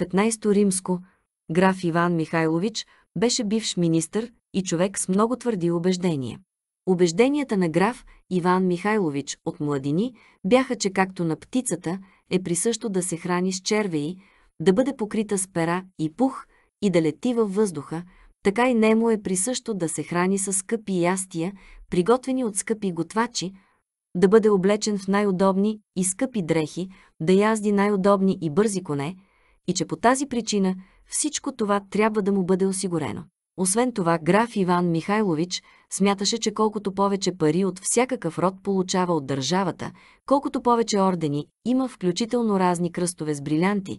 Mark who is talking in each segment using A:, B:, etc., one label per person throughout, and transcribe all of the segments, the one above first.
A: 15 римско, граф Иван Михайлович беше бивш министър и човек с много твърди убеждения. Убежденията на граф Иван Михайлович от младини бяха, че както на птицата е присъщо да се храни с червеи, да бъде покрита с пера и пух и да лети във въздуха, така и нему е присъщо да се храни с скъпи ястия, приготвени от скъпи готвачи, да бъде облечен в най-удобни и скъпи дрехи, да язди най-удобни и бързи коне, и че по тази причина всичко това трябва да му бъде осигурено. Освен това, граф Иван Михайлович смяташе, че колкото повече пари от всякакъв род получава от държавата, колкото повече ордени има включително разни кръстове с брилянти,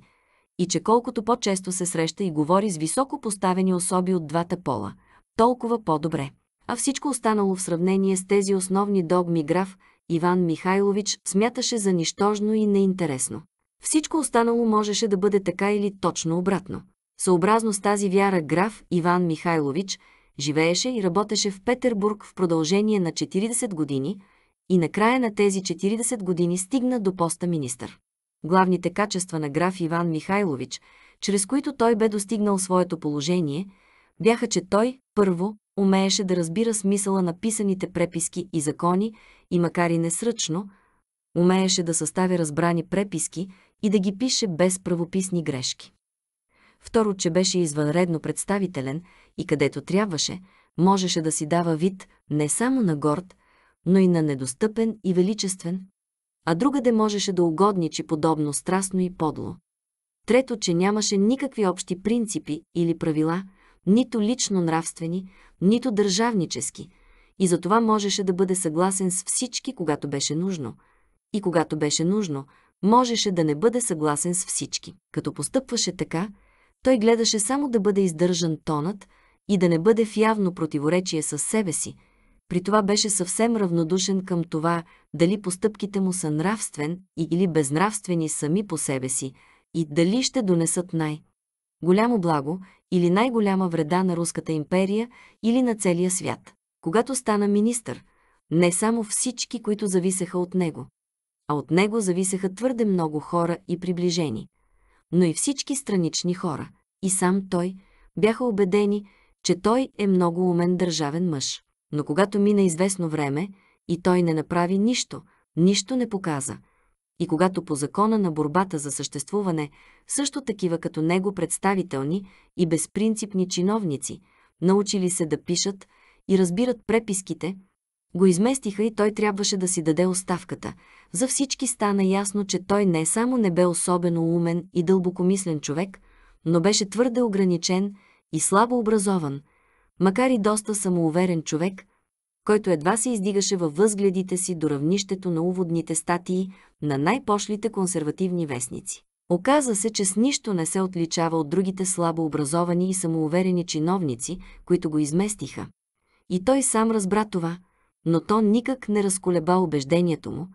A: и че колкото по-често се среща и говори с високо поставени особи от двата пола, толкова по-добре. А всичко останало в сравнение с тези основни догми граф Иван Михайлович смяташе за нищожно и неинтересно. Всичко останало можеше да бъде така или точно обратно. Съобразно с тази вяра граф Иван Михайлович живееше и работеше в Петербург в продължение на 40 години и на края на тези 40 години стигна до поста министър. Главните качества на граф Иван Михайлович, чрез които той бе достигнал своето положение, бяха, че той, първо, умееше да разбира смисъла на писаните преписки и закони и макар и несръчно, умееше да съставя разбрани преписки, и да ги пише без правописни грешки. Второ, че беше извънредно представителен и където трябваше, можеше да си дава вид не само на горд, но и на недостъпен и величествен, а другаде можеше да угодничи подобно страстно и подло. Трето, че нямаше никакви общи принципи или правила, нито лично нравствени, нито държавнически, и затова можеше да бъде съгласен с всички, когато беше нужно. И когато беше нужно, можеше да не бъде съгласен с всички. Като постъпваше така, той гледаше само да бъде издържан тонът и да не бъде в явно противоречие с себе си. При това беше съвсем равнодушен към това дали постъпките му са нравствен или безнравствени сами по себе си и дали ще донесат най- голямо благо или най-голяма вреда на Руската империя или на целия свят. Когато стана министър, не само всички, които зависеха от него, а от него зависеха твърде много хора и приближени, но и всички странични хора, и сам той, бяха убедени, че той е много умен държавен мъж. Но когато мина известно време и той не направи нищо, нищо не показа, и когато по закона на борбата за съществуване също такива като него представителни и безпринципни чиновници, научили се да пишат и разбират преписките, го изместиха и той трябваше да си даде оставката. За всички стана ясно, че той не само не бе особено умен и дълбокомислен човек, но беше твърде ограничен и слабо образован, макар и доста самоуверен човек, който едва се издигаше във възгледите си до равнището на уводните статии на най-пошлите консервативни вестници. Оказа се, че с нищо не се отличава от другите слабо образовани и самоуверени чиновници, които го изместиха. И той сам разбра това – но то никак не разколеба убеждението му,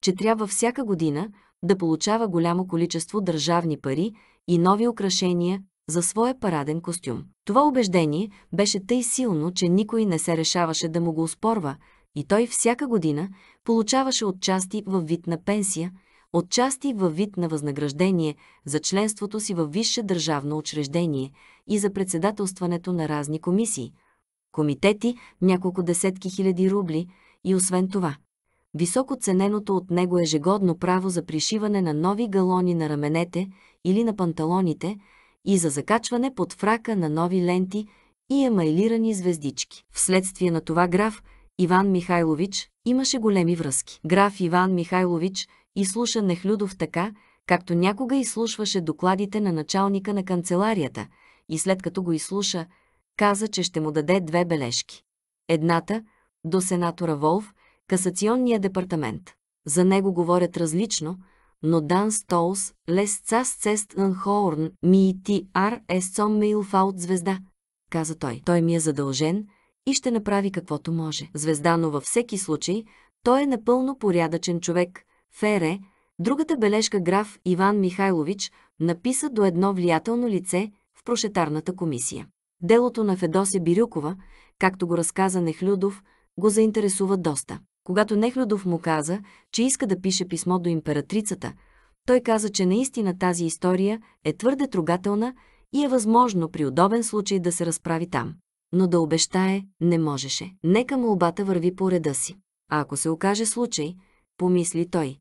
A: че трябва всяка година да получава голямо количество държавни пари и нови украшения за своя параден костюм. Това убеждение беше тъй силно, че никой не се решаваше да му го успорва и той всяка година получаваше отчасти във вид на пенсия, отчасти във вид на възнаграждение за членството си във висше държавно учреждение и за председателстването на разни комисии – комитети, няколко десетки хиляди рубли и освен това – високо цененото от него ежегодно право за пришиване на нови галони на раменете или на панталоните и за закачване под фрака на нови ленти и емайлирани звездички. Вследствие на това граф Иван Михайлович имаше големи връзки. Граф Иван Михайлович изслуша Нехлюдов така, както някога изслушваше докладите на началника на канцеларията и след като го изслуша, каза, че ще му даде две бележки. Едната – до сенатора Волф, касационния департамент. За него говорят различно, но Дан Столс, лес цас цест анхоорн, ми и ти ар есцом фаут звезда, каза той. Той ми е задължен и ще направи каквото може. Звезда, но във всеки случай, той е напълно порядъчен човек. Фере, другата бележка граф Иван Михайлович написа до едно влиятелно лице в прошетарната комисия. Делото на Федосия Бирюкова, както го разказа Нехлюдов, го заинтересува доста. Когато Нехлюдов му каза, че иска да пише писмо до императрицата, той каза, че наистина тази история е твърде трогателна и е възможно при удобен случай да се разправи там. Но да обещае не можеше. Нека молбата върви по реда си. А ако се окаже случай, помисли той.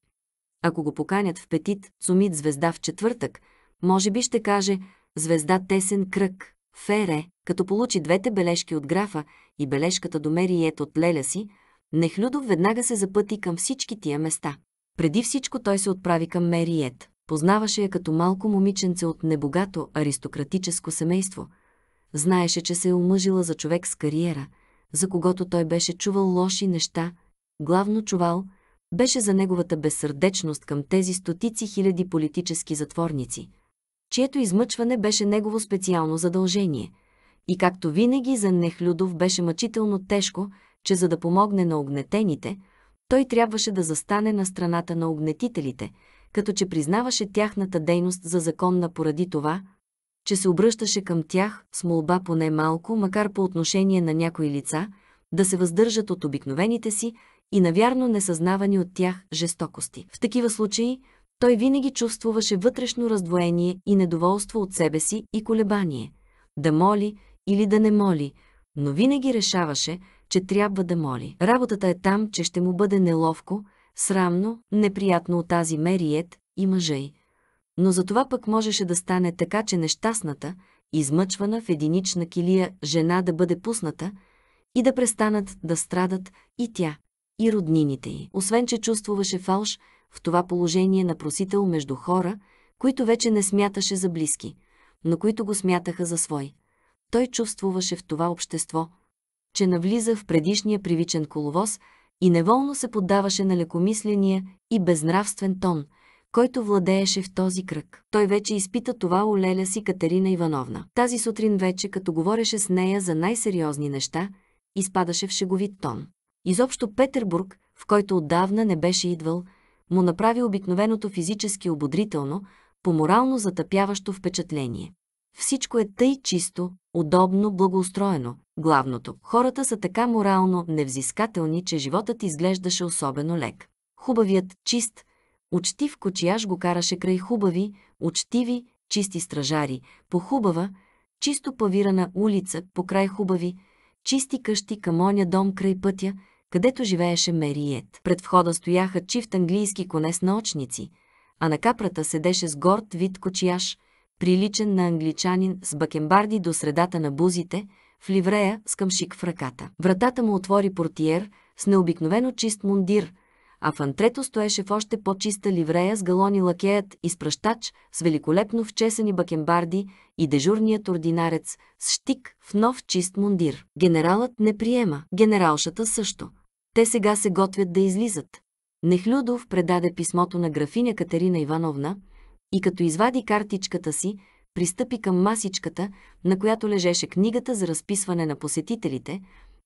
A: Ако го поканят в петит Сумит звезда в четвъртък, може би ще каже «Звезда тесен кръг». Фере, като получи двете бележки от графа и бележката до Мериет от леля си, Нехлюдов веднага се запъти към всички тия места. Преди всичко той се отправи към Мериет. Познаваше я като малко момиченце от небогато аристократическо семейство. Знаеше, че се е омъжила за човек с кариера, за когото той беше чувал лоши неща, главно чувал, беше за неговата безсърдечност към тези стотици хиляди политически затворници – чието измъчване беше негово специално задължение. И както винаги за Нехлюдов беше мъчително тежко, че за да помогне на огнетените, той трябваше да застане на страната на огнетителите, като че признаваше тяхната дейност за законна поради това, че се обръщаше към тях с молба поне малко, макар по отношение на някои лица, да се въздържат от обикновените си и навярно несъзнавани от тях жестокости. В такива случаи той винаги чувствуваше вътрешно раздвоение и недоволство от себе си и колебание. Да моли или да не моли, но винаги решаваше, че трябва да моли. Работата е там, че ще му бъде неловко, срамно, неприятно от тази мериет и мъжей. Но за това пък можеше да стане така, че нещастната, измъчвана в единична килия жена да бъде пусната и да престанат да страдат и тя, и роднините й. Освен, че чувствуваше фалш, в това положение на просител между хора, които вече не смяташе за близки, но които го смятаха за свой. Той чувствуваше в това общество, че навлиза в предишния привичен коловоз и неволно се поддаваше на лекомисления и безнравствен тон, който владееше в този кръг. Той вече изпита това у леля си Катерина Ивановна. Тази сутрин вече, като говореше с нея за най-сериозни неща, изпадаше в шеговит тон. Изобщо Петербург, в който отдавна не беше идвал, му направи обикновеното физически ободрително, поморално затъпяващо впечатление. Всичко е тъй чисто, удобно, благоустроено. Главното, хората са така морално невзискателни, че животът изглеждаше особено лек. Хубавият, чист, учтив кочияж го караше край хубави, учтиви, чисти стражари, по хубава, чисто павирана улица, по край хубави, чисти къщи към оня дом край пътя, където живееше Мериет. Пред входа стояха чифт английски коне с наочници, а на капрата седеше с горд вид кочияш, приличен на англичанин с бакембарди до средата на бузите, в ливрея с къмшик в ръката. Вратата му отвори портиер с необикновено чист мундир, а в антрето стоеше в още по-чиста ливрея с галони лакеят и спръщач с великолепно вчесани бакембарди и дежурният ординарец с щик в нов чист мундир. Генералът не приема, генералшата също. Те сега се готвят да излизат. Нехлюдов предаде писмото на графиня Катерина Ивановна и като извади картичката си, пристъпи към масичката, на която лежеше книгата за разписване на посетителите,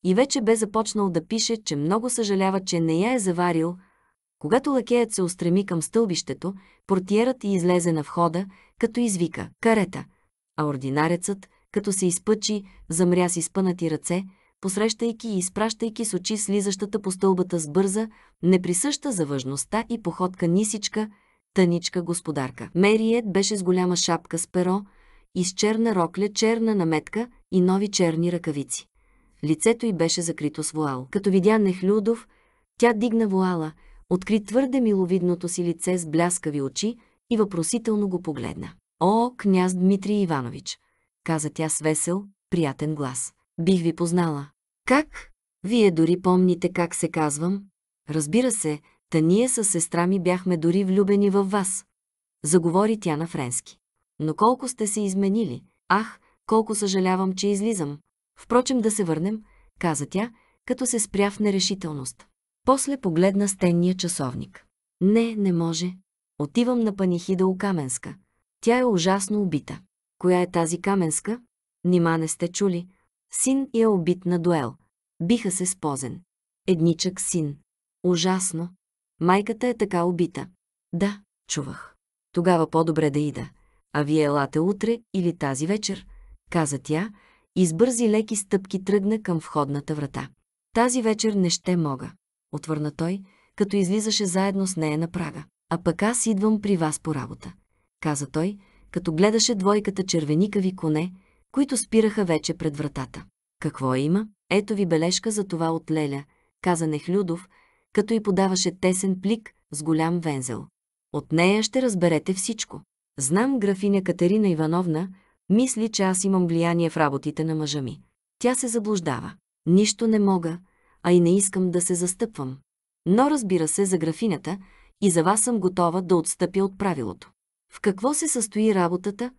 A: и вече бе започнал да пише, че много съжалява, че не я е заварил. Когато лакеят се устреми към стълбището, портиерът и излезе на входа, като извика «карета», а ординарецът, като се изпъчи, замря с изпънати ръце – посрещайки и изпращайки с очи слизащата по стълбата с бърза, неприсъща за важността и походка нисичка, тъничка господарка. Мериет беше с голяма шапка с перо из черна рокля, черна наметка и нови черни ръкавици. Лицето й беше закрито с вуал. Като видя Нехлюдов, тя дигна вуала, откри твърде миловидното си лице с бляскави очи и въпросително го погледна. О, княз Дмитрий Иванович! каза тя с весел, приятен глас бих ви познала. Как? Вие дори помните как се казвам? Разбира се, та ние с сестра ми бяхме дори влюбени във вас. Заговори тя на френски. Но колко сте се изменили? Ах, колко съжалявам, че излизам. Впрочем, да се върнем, каза тя, като се спря в нерешителност. После погледна стенния часовник. Не, не може. Отивам на панихида у Каменска. Тя е ужасно убита. Коя е тази Каменска? Нима не сте чули, Син е убит на дуел. Биха се спозен. Едничък син. Ужасно. Майката е така убита. Да, чувах. Тогава по-добре да ида. А вие елате утре или тази вечер, каза тя и с бързи леки стъпки тръгна към входната врата. Тази вечер не ще мога, отвърна той, като излизаше заедно с нея на прага. А пък аз идвам при вас по работа, каза той, като гледаше двойката червеникави коне, които спираха вече пред вратата. Какво има? Ето ви бележка за това от Леля, каза Нехлюдов, като й подаваше тесен плик с голям вензел. От нея ще разберете всичко. Знам графиня Катерина Ивановна, мисли, че аз имам влияние в работите на мъжа ми. Тя се заблуждава. Нищо не мога, а и не искам да се застъпвам. Но разбира се за графинята и за вас съм готова да отстъпя от правилото. В какво се състои работата?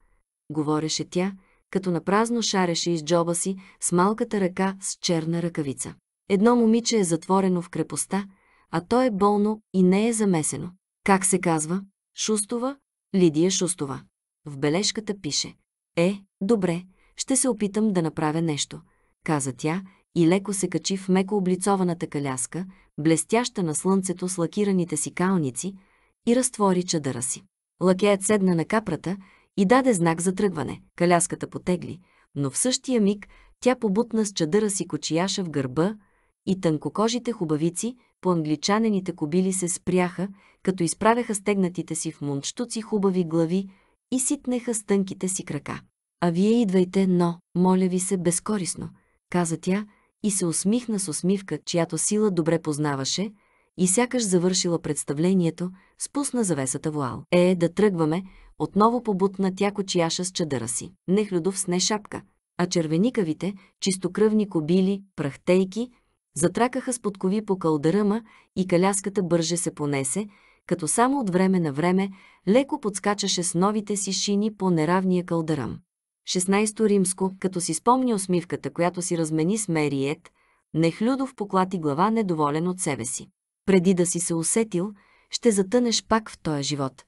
A: Говореше тя – като напразно шареше из джоба си с малката ръка с черна ръкавица. Едно момиче е затворено в крепостта, а то е болно и не е замесено. Как се казва? Шустова? Лидия Шустова. В бележката пише. Е, добре, ще се опитам да направя нещо, каза тя и леко се качи в меко облицованата каляска, блестяща на слънцето с лакираните си калници, и разтвори чадъра си. Лакеят седна на капрата и даде знак за тръгване. Каляската потегли, но в същия миг тя побутна с чадъра си кочияша в гърба и тънкокожите хубавици по англичанените кобили се спряха, като изправяха стегнатите си в мунштуци хубави глави и ситнеха с тънките си крака. А вие идвайте, но, моля ви се, безкорисно, каза тя и се усмихна с усмивка, чиято сила добре познаваше, и сякаш завършила представлението, спусна завесата вуал. Е, да тръгваме, отново побутна тя кочияша с чадъра си. Не Хлюдов сне шапка, а червеникавите, чистокръвни кобили, прахтейки, затракаха с подкови по калдъръма и каляската бърже се понесе, като само от време на време леко подскачаше с новите си шини по неравния калдъръм. 16 римско, като си спомни усмивката, която си размени с Мериет, Нехлюдов поклати глава недоволен от себе си. Преди да си се усетил, ще затънеш пак в този живот.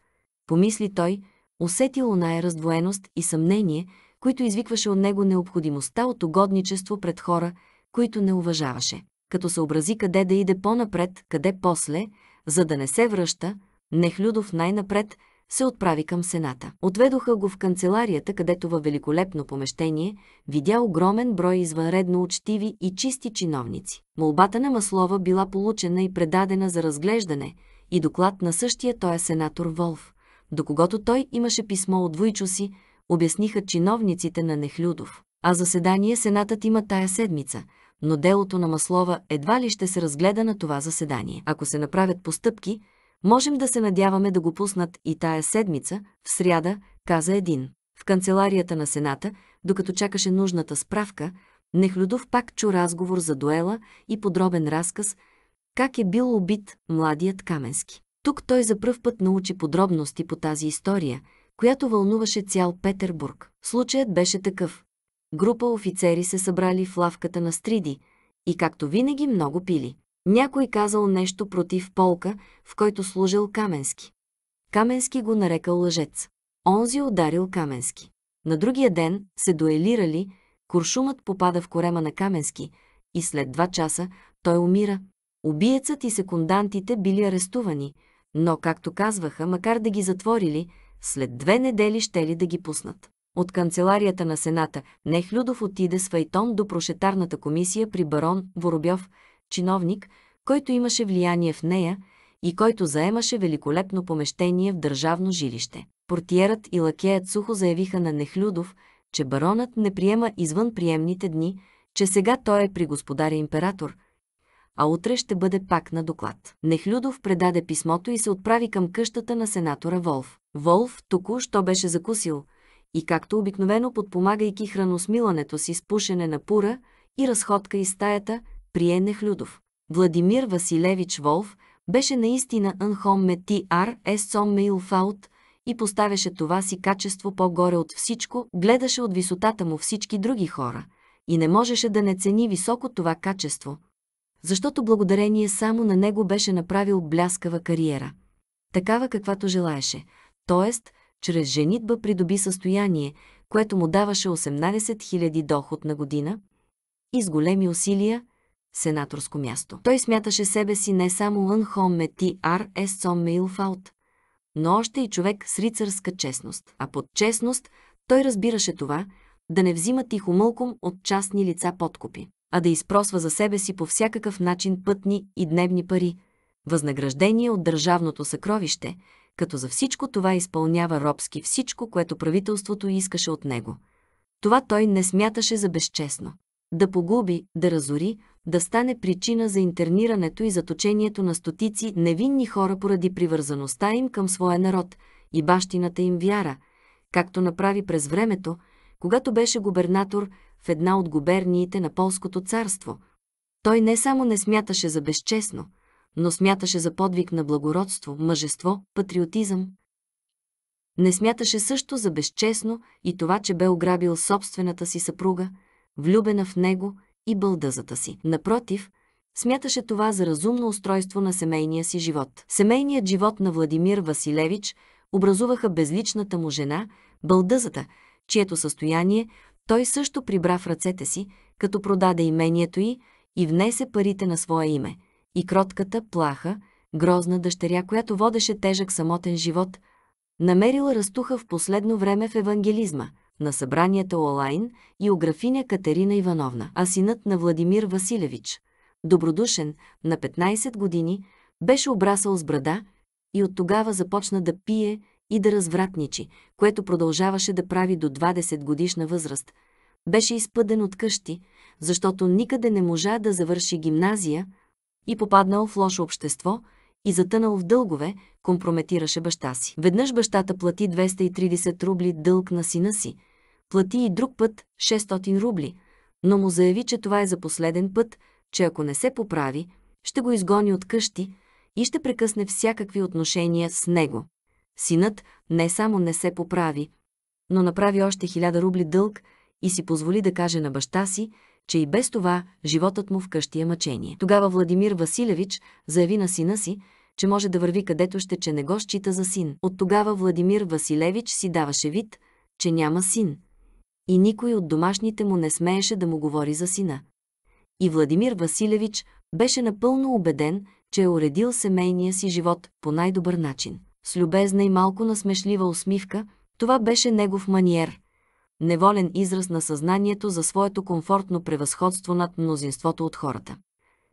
A: Помисли той, усетил оная раздвоеност и съмнение, които извикваше от него необходимостта от угодничество пред хора, които не уважаваше. Като съобрази къде да иде по-напред, къде после, за да не се връща, Нехлюдов най-напред се отправи към Сената. Отведоха го в канцеларията, където във великолепно помещение видя огромен брой извънредно учтиви и чисти чиновници. Молбата на Маслова била получена и предадена за разглеждане и доклад на същия той е сенатор Волф до когото той имаше писмо от Войчо си, обясниха чиновниците на Нехлюдов. А заседание Сенатът има тая седмица, но делото на Маслова едва ли ще се разгледа на това заседание. Ако се направят постъпки, можем да се надяваме да го пуснат и тая седмица, в сряда, каза един. В канцеларията на Сената, докато чакаше нужната справка, Нехлюдов пак чу разговор за дуела и подробен разказ, как е бил убит младият Каменски. Тук той за пръв път научи подробности по тази история, която вълнуваше цял Петербург. Случаят беше такъв. Група офицери се събрали в лавката на Стриди и, както винаги, много пили. Някой казал нещо против полка, в който служил Каменски. Каменски го нарекал лъжец. Онзи ударил Каменски. На другия ден се дуелирали, куршумът попада в корема на Каменски и след два часа той умира. Убиецът и секундантите били арестувани, но, както казваха, макар да ги затворили, след две недели ще ли да ги пуснат. От канцеларията на Сената Нехлюдов отиде с Файтон до прошетарната комисия при барон Воробьов, чиновник, който имаше влияние в нея и който заемаше великолепно помещение в държавно жилище. Портиерът и лакеят сухо заявиха на Нехлюдов, че баронът не приема извън приемните дни, че сега той е при господаря император, а утре ще бъде пак на доклад. Нехлюдов предаде писмото и се отправи към къщата на сенатора Волф. Волф току-що беше закусил и както обикновено подпомагайки храносмилането си с пушене на пура и разходка из стаята, прие Нехлюдов. Владимир Василевич Волф беше наистина анхомме ти ар фаут и поставяше това си качество по-горе от всичко, гледаше от висотата му всички други хора и не можеше да не цени високо това качество, защото благодарение само на него беше направил бляскава кариера. Такава каквато желаеше, т.е. чрез женитба придоби състояние, което му даваше 18 000 доход на година и с големи усилия сенаторско място. Той смяташе себе си не само Лънхомме ти ар есцом Фаут, но още и човек с рицарска честност. А под честност той разбираше това, да не взима тихомълком от частни лица подкупи а да изпросва за себе си по всякакъв начин пътни и дневни пари, възнаграждение от държавното съкровище, като за всичко това изпълнява робски всичко, което правителството искаше от него. Това той не смяташе за безчестно. Да погуби, да разори, да стане причина за интернирането и заточението на стотици невинни хора поради привързаността им към своя народ и бащината им вяра, както направи през времето, когато беше губернатор в една от губерниите на Полското царство. Той не само не смяташе за безчестно, но смяташе за подвиг на благородство, мъжество, патриотизъм. Не смяташе също за безчестно и това, че бе ограбил собствената си съпруга, влюбена в него и бълдъзата си. Напротив, смяташе това за разумно устройство на семейния си живот. Семейният живот на Владимир Василевич образуваха безличната му жена, бълдъзата, чието състояние той също прибра в ръцете си, като продаде имението й и внесе парите на свое име. И кротката, плаха, грозна дъщеря, която водеше тежък самотен живот, намерила растуха в последно време в евангелизма, на събранията Олайн и у графиня Катерина Ивановна, а синът на Владимир Василевич, добродушен, на 15 години, беше обрасал с брада и от тогава започна да пие, и да развратничи, което продължаваше да прави до 20 годишна възраст. Беше изпъден от къщи, защото никъде не можа да завърши гимназия и попаднал в лошо общество и затънал в дългове, компрометираше баща си. Веднъж бащата плати 230 рубли дълг на сина си, плати и друг път 600 рубли, но му заяви, че това е за последен път, че ако не се поправи, ще го изгони от къщи и ще прекъсне всякакви отношения с него. Синът не само не се поправи, но направи още хиляда рубли дълг и си позволи да каже на баща си, че и без това животът му вкъщи е мъчение. Тогава Владимир Василевич заяви на сина си, че може да върви където ще, че не го счита за син. От тогава Владимир Василевич си даваше вид, че няма син. И никой от домашните му не смееше да му говори за сина. И Владимир Василевич беше напълно убеден, че е уредил семейния си живот по най-добър начин с любезна и малко насмешлива усмивка, това беше негов маниер. Неволен израз на съзнанието за своето комфортно превъзходство над мнозинството от хората.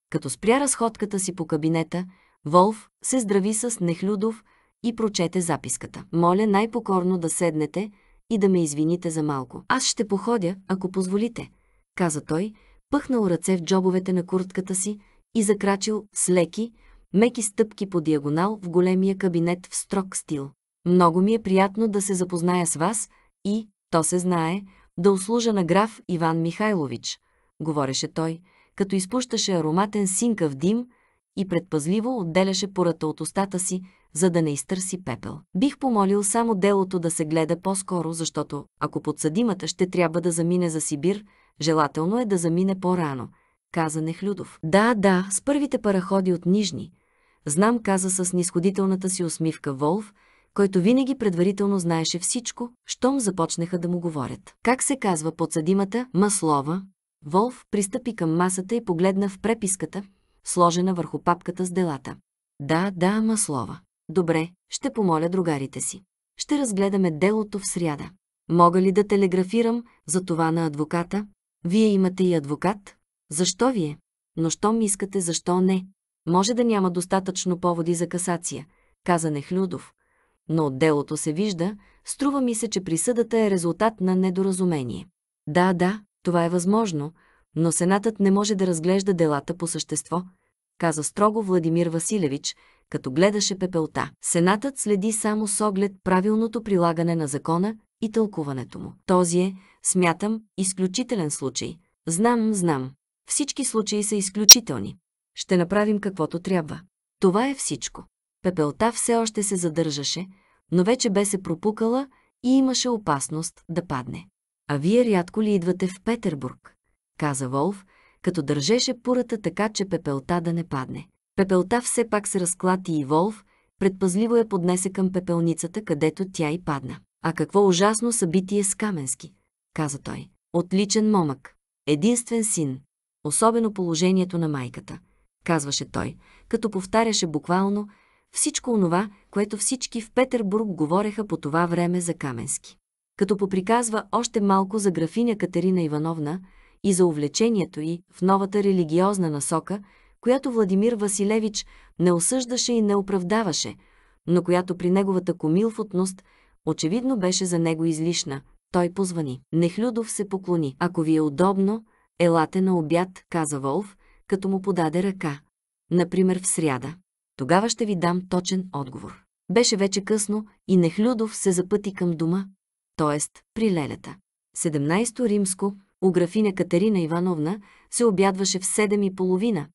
A: Като спря разходката си по кабинета, Волф се здрави с Нехлюдов и прочете записката. Моля най-покорно да седнете и да ме извините за малко. Аз ще походя, ако позволите, каза той, пъхнал ръце в джобовете на куртката си и закрачил с леки, меки стъпки по диагонал в големия кабинет в строг стил. Много ми е приятно да се запозная с вас и, то се знае, да услужа на граф Иван Михайлович, говореше той, като изпущаше ароматен синкав дим и предпазливо отделяше пората от устата си, за да не изтърси пепел. Бих помолил само делото да се гледа по-скоро, защото, ако подсъдимата ще трябва да замине за Сибир, желателно е да замине по-рано, каза Нехлюдов. Да, да, с първите параходи от Нижни, Знам, каза с нисходителната си усмивка Волф, който винаги предварително знаеше всичко, щом започнаха да му говорят. Как се казва подсъдимата Маслова? Волф пристъпи към масата и погледна в преписката, сложена върху папката с делата. Да, да, Маслова. Добре, ще помоля другарите си. Ще разгледаме делото в сряда. Мога ли да телеграфирам за това на адвоката? Вие имате и адвокат? Защо вие? Но ми искате, защо не? Може да няма достатъчно поводи за касация, каза Нехлюдов, но от делото се вижда, струва ми се, че присъдата е резултат на недоразумение. Да, да, това е възможно, но Сенатът не може да разглежда делата по същество, каза строго Владимир Василевич, като гледаше пепелта. Сенатът следи само с оглед правилното прилагане на закона и тълкуването му. Този е, смятам, изключителен случай. Знам, знам. Всички случаи са изключителни. Ще направим каквото трябва. Това е всичко. Пепелта все още се задържаше, но вече бе се пропукала и имаше опасност да падне. А вие рядко ли идвате в Петербург? каза Волф, като държеше пурата така, че пепелта да не падне. Пепелта все пак се разклати и Волф предпазливо я поднесе към пепелницата, където тя и падна. А какво ужасно събитие с Каменски, каза той. Отличен момък. Единствен син. Особено положението на майката казваше той, като повтаряше буквално всичко онова, което всички в Петербург говореха по това време за Каменски. Като поприказва още малко за графиня Катерина Ивановна и за увлечението й в новата религиозна насока, която Владимир Василевич не осъждаше и не оправдаваше, но която при неговата комилфотност очевидно беше за него излишна, той позвани. Нехлюдов се поклони. Ако ви е удобно, елате на обяд, каза Волф, като му подаде ръка. Например в сряда. Тогава ще ви дам точен отговор. Беше вече късно и Нехлюдов се запъти към дома, т.е. при лелята. 17 то римско у графиня Катерина Ивановна се обядваше в 7 и половина,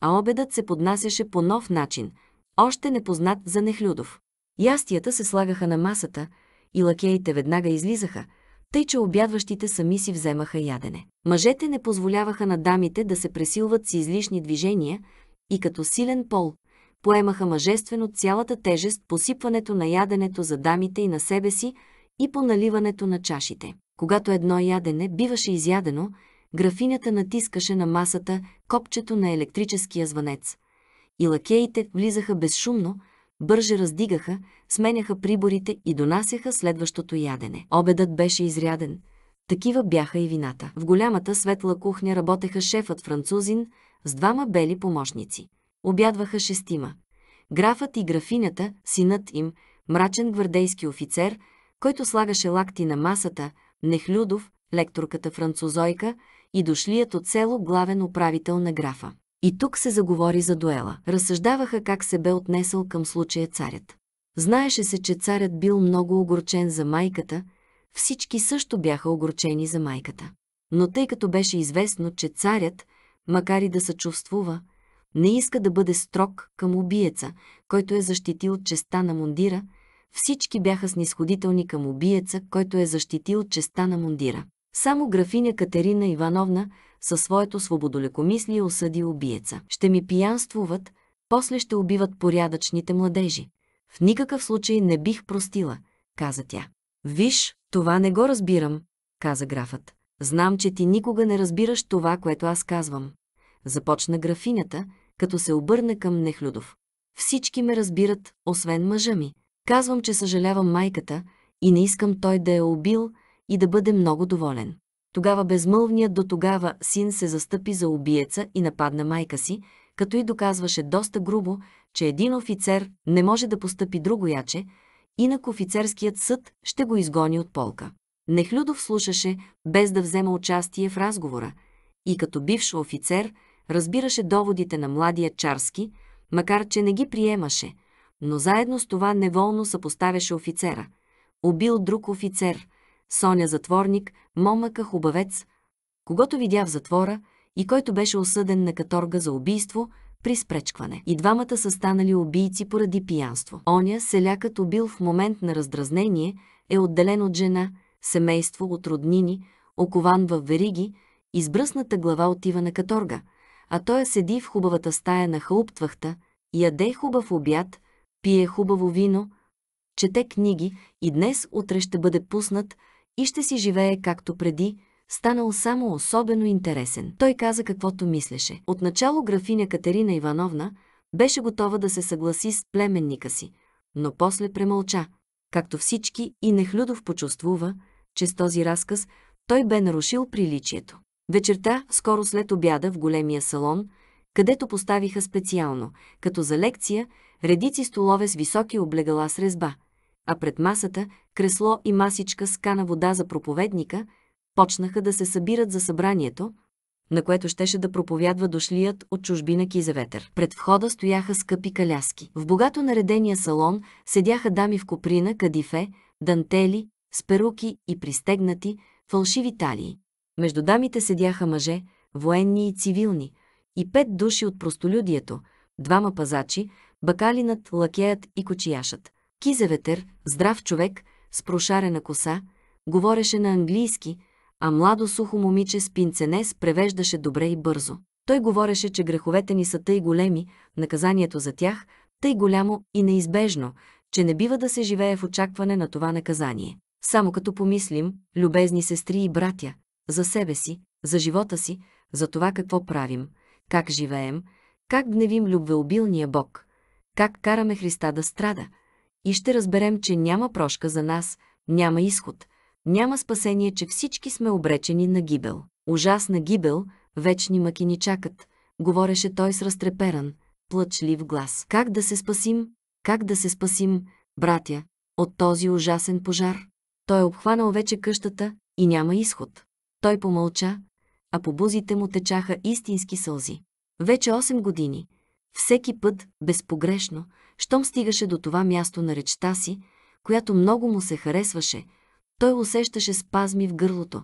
A: а обедът се поднасяше по нов начин, още непознат за Нехлюдов. Ястията се слагаха на масата и лакеите веднага излизаха – тъй че обядващите сами си вземаха ядене. Мъжете не позволяваха на дамите да се пресилват с излишни движения и като силен пол поемаха мъжествено цялата тежест посипването на яденето за дамите и на себе си и по наливането на чашите. Когато едно ядене биваше изядено, графинята натискаше на масата копчето на електрическия звънец и лакеите влизаха безшумно, бърже раздигаха, сменяха приборите и донасяха следващото ядене. Обедът беше изряден. Такива бяха и вината. В голямата светла кухня работеха шефът французин с двама бели помощници. Обядваха шестима. Графът и графинята, синът им, мрачен гвардейски офицер, който слагаше лакти на масата, Нехлюдов, лекторката французойка и дошлият от село главен управител на графа. И тук се заговори за дуела. Разсъждаваха как се бе отнесъл към случая царят. Знаеше се, че царят бил много огорчен за майката, всички също бяха огорчени за майката. Но тъй като беше известно, че царят, макар и да съчувствува, не иска да бъде строг към убиеца, който е защитил честа на мундира, всички бяха снисходителни към убиеца, който е защитил честа на мундира. Само графиня Катерина Ивановна със своето свободолекомислие осъди убиеца. Ще ми пиянствуват, после ще убиват порядъчните младежи. В никакъв случай не бих простила, каза тя. Виж, това не го разбирам, каза графът. Знам, че ти никога не разбираш това, което аз казвам. Започна графинята, като се обърна към Нехлюдов. Всички ме разбират, освен мъжа ми. Казвам, че съжалявам майката и не искам той да е убил и да бъде много доволен. Тогава безмълвният до тогава син се застъпи за убиеца и нападна майка си, като и доказваше доста грубо, че един офицер не може да постъпи другояче, инак офицерският съд ще го изгони от полка. Нехлюдов слушаше, без да взема участие в разговора, и като бивш офицер разбираше доводите на младия Чарски, макар че не ги приемаше, но заедно с това неволно съпоставяше офицера. Убил друг офицер, Соня Затворник, момъка Хубавец, когато видя в затвора и който беше осъден на каторга за убийство при спречкване. И двамата са станали убийци поради пиянство. Оня, селякът убил в момент на раздразнение, е отделен от жена, семейство от роднини, окован в вериги, избръсната глава отива на каторга, а той седи в хубавата стая на хауптвахта, яде хубав обяд, пие хубаво вино, чете книги и днес утре ще бъде пуснат – и ще си живее както преди, станал само особено интересен. Той каза каквото мислеше. Отначало графиня Катерина Ивановна беше готова да се съгласи с племенника си, но после премълча. Както всички и Нехлюдов почувствува, че с този разказ той бе нарушил приличието. Вечерта, скоро след обяда в големия салон, където поставиха специално, като за лекция, редици столове с високи облегала с резба, а пред масата кресло и масичка с кана вода за проповедника почнаха да се събират за събранието, на което щеше да проповядва дошлият от чужбина кизеветър. Пред входа стояха скъпи каляски. В богато наредения салон седяха дами в коприна, кадифе, дантели, сперуки и пристегнати, фалшиви талии. Между дамите седяха мъже, военни и цивилни, и пет души от простолюдието, двама пазачи, бакалинът, лакеят и кочияшът. Кизеветер, здрав човек, с прошарена коса, говореше на английски, а младо сухо момиче с пинценес превеждаше добре и бързо. Той говореше, че греховете ни са тъй големи, наказанието за тях тъй голямо и неизбежно, че не бива да се живее в очакване на това наказание. Само като помислим, любезни сестри и братя, за себе си, за живота си, за това какво правим, как живеем, как гневим любвеобилния Бог, как караме Христа да страда – и ще разберем, че няма прошка за нас, няма изход, няма спасение, че всички сме обречени на гибел. Ужасна гибел, вечни мъки ни чакат, говореше той с разтреперан, плъчлив глас. Как да се спасим? Как да се спасим, братя, от този ужасен пожар? Той е обхванал вече къщата и няма изход. Той помълча, а по бузите му течаха истински сълзи. Вече 8 години, всеки път, безпогрешно, щом стигаше до това място на речта си, която много му се харесваше, той усещаше спазми в гърлото,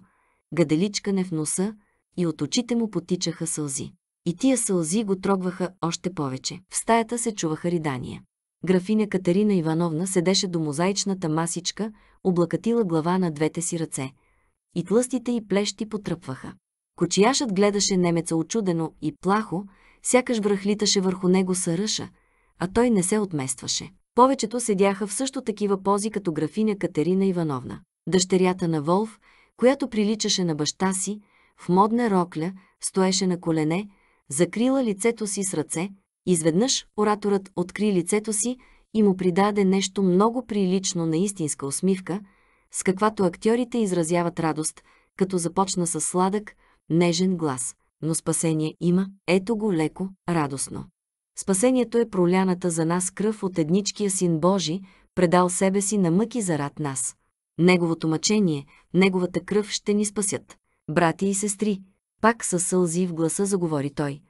A: гаделичкане в носа и от очите му потичаха сълзи. И тия сълзи го трогваха още повече. В стаята се чуваха ридания. Графиня Катерина Ивановна седеше до мозаичната масичка, облакатила глава на двете си ръце. И тлъстите и плещи потръпваха. Кочияшът гледаше немеца очудено и плахо, сякаш връхлиташе върху него саръша, а той не се отместваше. Повечето седяха в също такива пози като графиня Катерина Ивановна, дъщерята на Волф, която приличаше на баща си, в модна рокля, стоеше на колене, закрила лицето си с ръце, изведнъж ораторът откри лицето си и му придаде нещо много прилично на истинска усмивка, с каквато актьорите изразяват радост, като започна с сладък, нежен глас но спасение има, ето го леко, радостно. Спасението е проляната за нас кръв от едничкия Син Божи, предал себе си на мъки зарад нас. Неговото мъчение, неговата кръв ще ни спасят. Брати и сестри, пак със сълзи в гласа заговори той.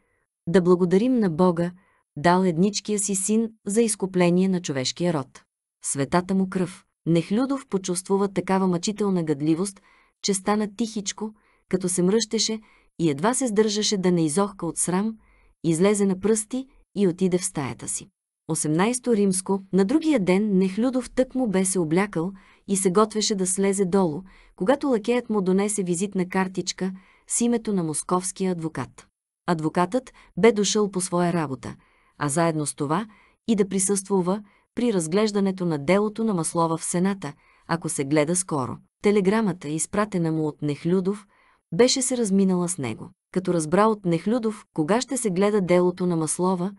A: Да благодарим на Бога, дал едничкия си син за изкупление на човешкия род. Светата му кръв. Нехлюдов почувствува такава мъчителна гадливост, че стана тихичко, като се мръщеше, и едва се сдържаше да не изохка от срам, излезе на пръсти и отиде в стаята си. 18 римско, на другия ден Нехлюдов тък му бе се облякал и се готвеше да слезе долу, когато лакеят му донесе визитна картичка с името на московския адвокат. Адвокатът бе дошъл по своя работа, а заедно с това и да присъствува при разглеждането на делото на Маслова в Сената, ако се гледа скоро. Телеграмата, изпратена му от Нехлюдов, беше се разминала с него, като разбра от Нехлюдов кога ще се гледа делото на Маслова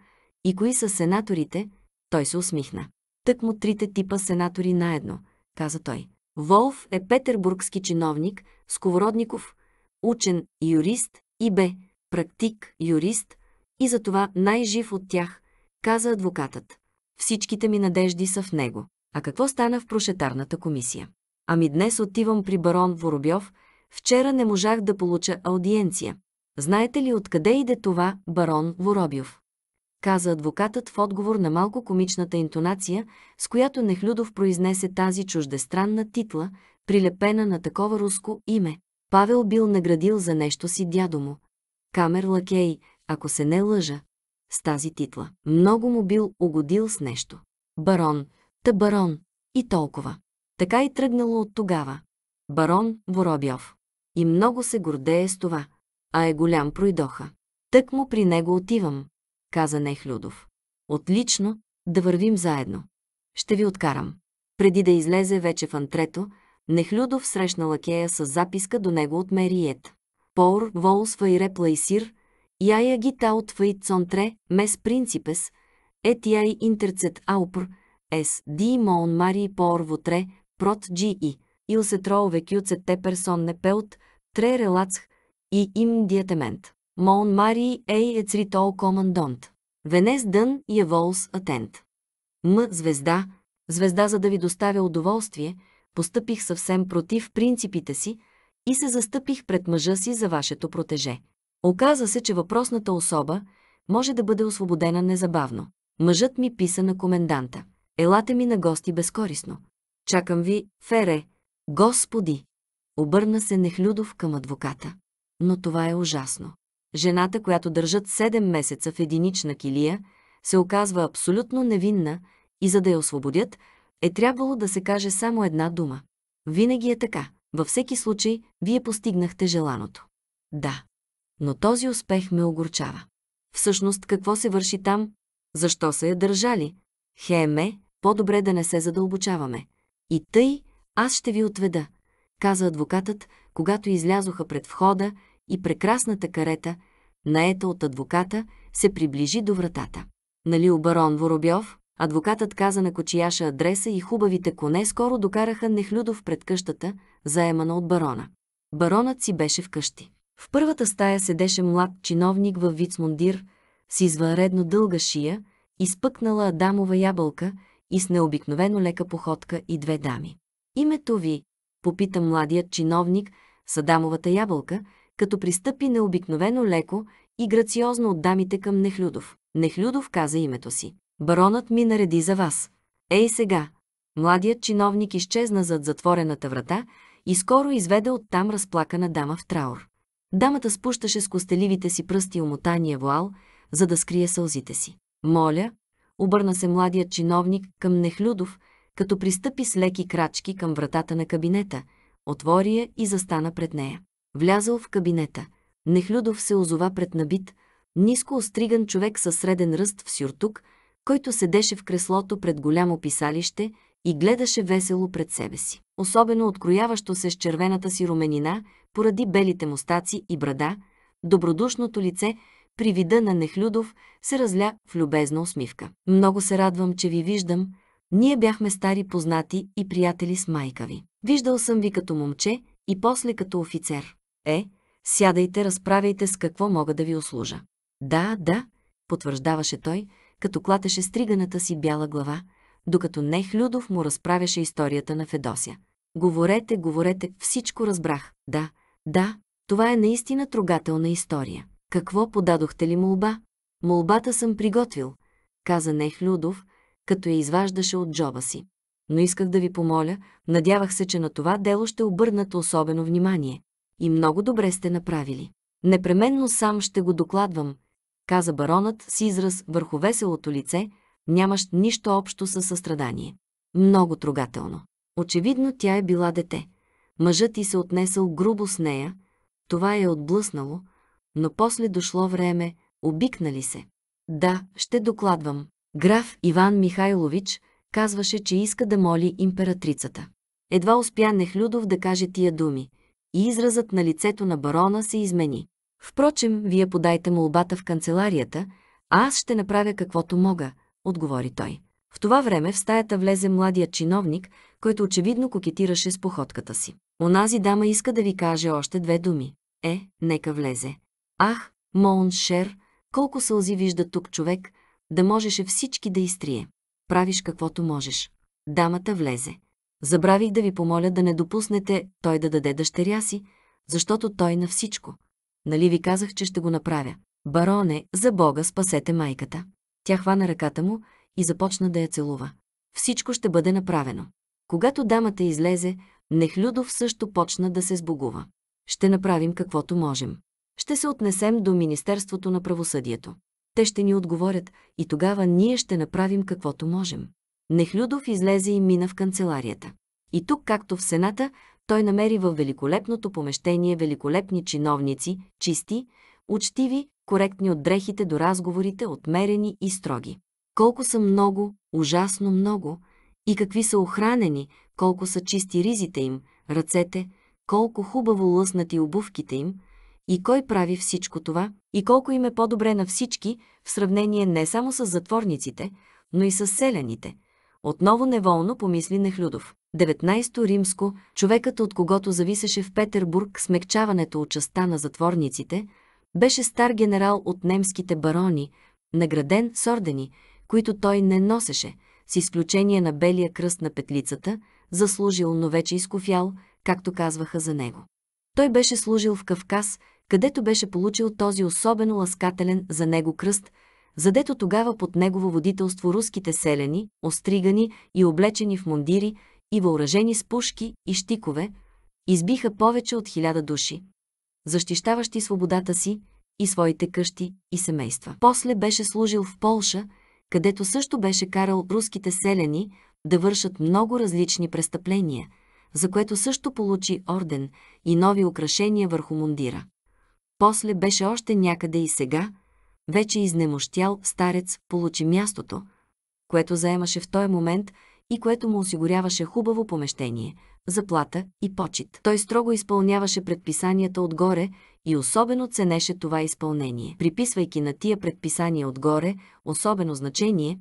A: и кои са сенаторите, той се усмихна. Тък му трите типа сенатори наедно, каза той. Волф е петербургски чиновник, сковородников, учен, юрист и бе, практик, юрист и затова най-жив от тях, каза адвокатът. Всичките ми надежди са в него. А какво стана в прошетарната комисия? Ами днес отивам при барон Воробьов – Вчера не можах да получа аудиенция. Знаете ли откъде иде това, барон Воробьов? Каза адвокатът в отговор на малко комичната интонация, с която Нехлюдов произнесе тази чуждестранна титла, прилепена на такова руско име. Павел бил наградил за нещо си дядо му. Камер лакей, ако се не лъжа, с тази титла. Много му бил угодил с нещо. Барон, та барон и толкова. Така и тръгнало от тогава. Барон Воробьов и много се гордее с това, а е голям пройдоха. Тък му при него отивам, каза Нехлюдов. Отлично, да вървим заедно. Ще ви откарам. Преди да излезе вече в антрето, Нехлюдов срещна лакея с записка до него от Мериет. Пор, волс файре плайсир, яя гита от файт сонтре, мес принципес, ет яй интерцет аупр, ес ди моун мари пор вотре, прот джи и il se trovecchiuzette не pelt, Тре Релацх и им диатемент. Мон Мари ей е цритол командонт. Венес дън и е еволс атент. М. Звезда. Звезда за да ви доставя удоволствие. Постъпих съвсем против принципите си и се застъпих пред мъжа си за вашето протеже. Оказа се, че въпросната особа може да бъде освободена незабавно. Мъжът ми писа на коменданта. Елате ми на гости безкорисно. Чакам ви, Фере, Господи! Обърна се Нехлюдов към адвоката. Но това е ужасно. Жената, която държат 7 месеца в единична килия, се оказва абсолютно невинна и за да я освободят, е трябвало да се каже само една дума. Винаги е така. Във всеки случай, вие постигнахте желаното. Да. Но този успех ме огорчава. Всъщност, какво се върши там? Защо се е държали? Хеме, по-добре да не се задълбочаваме. И тъй, аз ще ви отведа, каза адвокатът, когато излязоха пред входа и прекрасната карета, наета от адвоката, се приближи до вратата. Нали оборон Воробьов? Адвокатът каза на кочияша адреса и хубавите коне скоро докараха Нехлюдов пред къщата, заемана от барона. Баронът си беше вкъщи. В първата стая седеше млад чиновник във вицмундир, с извънредно дълга шия, изпъкнала Адамова ябълка и с необикновено лека походка и две дами. Името ви, попита младият чиновник, Садамовата ябълка, като пристъпи необикновено леко и грациозно от дамите към Нехлюдов. Нехлюдов каза името си. Баронът ми нареди за вас. Ей сега! Младият чиновник изчезна зад затворената врата и скоро изведе оттам разплакана дама в траур. Дамата спущаше с костеливите си пръсти омотания вуал, за да скрие сълзите си. Моля, обърна се младият чиновник към Нехлюдов – като пристъпи с леки крачки към вратата на кабинета, отвори я и застана пред нея. Влязъл в кабинета. Нехлюдов се озова пред набит, ниско остриган човек със среден ръст в сюртук, който седеше в креслото пред голямо писалище и гледаше весело пред себе си. Особено открояващо се с червената си руменина, поради белите мустаци и брада, добродушното лице при вида на Нехлюдов се разля в любезна усмивка. Много се радвам, че ви виждам, ние бяхме стари познати и приятели с майка ви. Виждал съм ви като момче и после като офицер. Е, сядайте, разправяйте с какво мога да ви услужа. Да, да, потвърждаваше той, като клатеше стриганата си бяла глава, докато Нех Людов му разправяше историята на Федосия. Говорете, говорете, всичко разбрах. Да, да, това е наистина трогателна история. Какво подадохте ли молба? Молбата съм приготвил, каза Нех Людов, като я изваждаше от джоба си. Но исках да ви помоля, надявах се, че на това дело ще обърнат особено внимание. И много добре сте направили. Непременно сам ще го докладвам, каза баронът с израз върху веселото лице, нямащ нищо общо със състрадание. Много трогателно. Очевидно тя е била дете. Мъжът ти се отнесъл грубо с нея, това е отблъснало, но после дошло време, обикнали се. Да, ще докладвам, Граф Иван Михайлович казваше, че иска да моли императрицата. Едва успя Нехлюдов да каже тия думи и изразът на лицето на барона се измени. Впрочем, вие подайте молбата в канцеларията, а аз ще направя каквото мога, отговори той. В това време в стаята влезе младият чиновник, който очевидно кокетираше с походката си. Онази дама иска да ви каже още две думи. Е, нека влезе. Ах, Моншер, колко сълзи вижда тук човек, да можеше всички да изтрие. Правиш каквото можеш. Дамата влезе. Забравих да ви помоля да не допуснете той да даде дъщеря си, защото той на всичко. Нали ви казах, че ще го направя? Бароне, за Бога, спасете майката. Тя хвана ръката му и започна да я целува. Всичко ще бъде направено. Когато дамата излезе, Нехлюдов също почна да се сбогува. Ще направим каквото можем. Ще се отнесем до Министерството на правосъдието те ще ни отговорят и тогава ние ще направим каквото можем. Нехлюдов излезе и мина в канцеларията. И тук, както в Сената, той намери в великолепното помещение великолепни чиновници, чисти, учтиви, коректни от дрехите до разговорите, отмерени и строги. Колко са много, ужасно много, и какви са охранени, колко са чисти ризите им, ръцете, колко хубаво лъснати обувките им – и кой прави всичко това, и колко им е по-добре на всички в сравнение не само с затворниците, но и с селяните. Отново неволно помисли Нехлюдов. 19 римско, човекът от когото зависеше в Петербург смекчаването от частта на затворниците, беше стар генерал от немските барони, награден с ордени, които той не носеше, с изключение на белия кръст на петлицата, заслужил, но вече изкофял, както казваха за него. Той беше служил в Кавказ, където беше получил този особено ласкателен за него кръст, задето тогава под негово водителство руските селени, остригани и облечени в мундири и въоръжени с пушки и щикове, избиха повече от хиляда души, защищаващи свободата си и своите къщи и семейства. После беше служил в Полша, където също беше карал руските селени да вършат много различни престъпления, за което също получи орден и нови украшения върху мундира. После беше още някъде и сега, вече изнемощял старец получи мястото, което заемаше в този момент и което му осигуряваше хубаво помещение, заплата и почет. Той строго изпълняваше предписанията отгоре и особено ценеше това изпълнение. Приписвайки на тия предписания отгоре особено значение,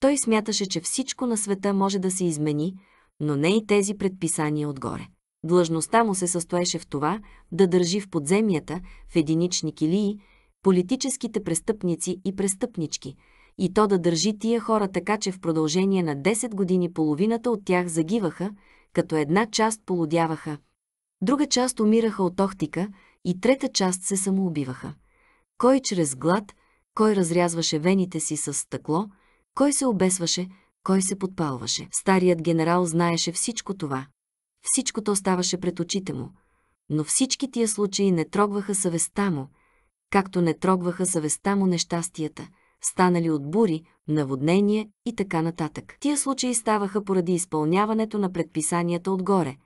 A: той смяташе, че всичко на света може да се измени, но не и тези предписания отгоре. Длъжността му се състоеше в това да държи в подземията, в единични килии, политическите престъпници и престъпнички, и то да държи тия хора така, че в продължение на 10 години половината от тях загиваха, като една част полудяваха, друга част умираха от охтика и трета част се самоубиваха. Кой чрез глад, кой разрязваше вените си с стъкло, кой се обесваше, кой се подпалваше. Старият генерал знаеше всичко това. Всичкото оставаше пред очите му. Но всички тия случаи не трогваха съвестта му, както не трогваха съвестта му нещастията, станали от бури, наводнения и така нататък. Тия случаи ставаха поради изпълняването на предписанията отгоре,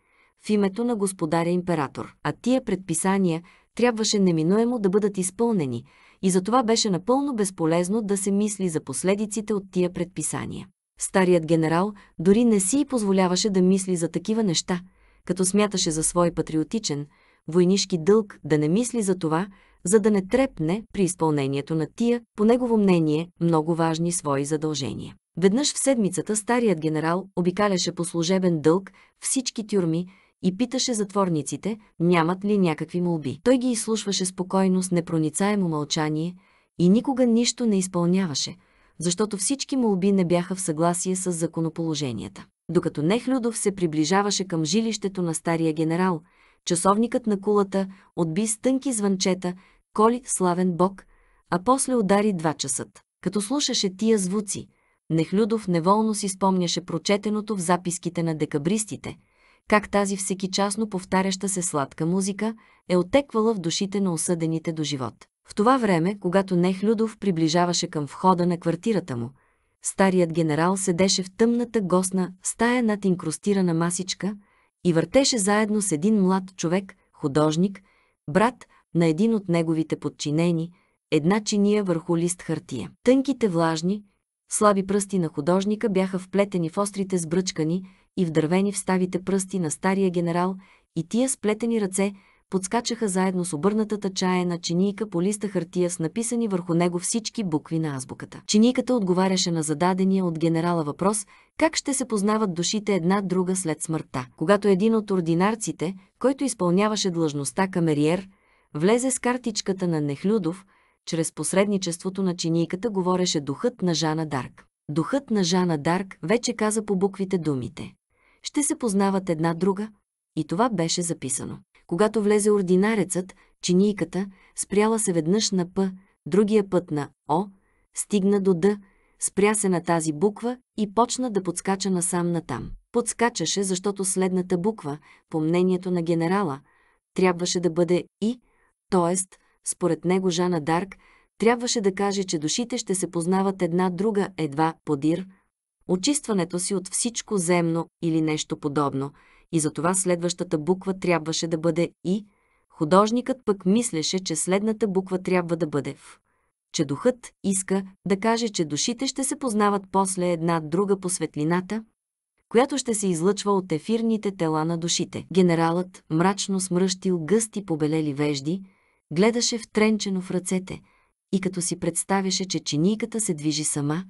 A: в името на господаря император. А тия предписания трябваше неминуемо да бъдат изпълнени и затова беше напълно безполезно да се мисли за последиците от тия предписания. Старият генерал дори не си и позволяваше да мисли за такива неща, като смяташе за свой патриотичен, войнишки дълг да не мисли за това, за да не трепне при изпълнението на тия, по негово мнение, много важни свои задължения. Веднъж в седмицата старият генерал обикаляше по служебен дълг всички тюрми и питаше затворниците, нямат ли някакви молби. Той ги изслушваше спокойно с непроницаемо мълчание и никога нищо не изпълняваше – защото всички молби не бяха в съгласие с законоположенията. Докато Нехлюдов се приближаваше към жилището на стария генерал, часовникът на кулата отби с тънки звънчета «Коли, славен бог», а после удари два часът. Като слушаше тия звуци, Нехлюдов неволно си спомняше прочетеното в записките на декабристите, как тази всекичасно повтаряща се сладка музика е отеквала в душите на осъдените до живот. В това време, когато Нехлюдов приближаваше към входа на квартирата му, старият генерал седеше в тъмната госна стая над инкрустирана масичка и въртеше заедно с един млад човек, художник, брат на един от неговите подчинени, една чиния върху лист хартия. Тънките влажни, слаби пръсти на художника бяха вплетени в острите сбръчкани и вдървени в ставите пръсти на стария генерал и тия сплетени ръце – подскачаха заедно с обърнатата на чинийка по листа хартия с написани върху него всички букви на азбуката. Чинийката отговаряше на зададения от генерала въпрос как ще се познават душите една друга след смъртта. Когато един от ординарците, който изпълняваше длъжността камериер, влезе с картичката на Нехлюдов, чрез посредничеството на чинийката говореше духът на Жана Дарк. Духът на Жана Дарк вече каза по буквите думите. Ще се познават една друга, и това беше записано. Когато влезе ординарецът, чинийката, спряла се веднъж на П, другия път на О, стигна до Д, спря се на тази буква и почна да подскача насам натам. Подскачаше, защото следната буква, по мнението на генерала, трябваше да бъде И, т.е. според него Жана Дарк, трябваше да каже, че душите ще се познават една друга едва подир, очистването си от всичко земно или нещо подобно – и затова следващата буква трябваше да бъде И. Художникът пък мислеше, че следната буква трябва да бъде В. Че духът иска да каже, че душите ще се познават после една друга по светлината, която ще се излъчва от ефирните тела на душите. Генералът, мрачно смръщил гъсти побелели вежди, гледаше втренчено в ръцете и като си представяше, че чинийката се движи сама,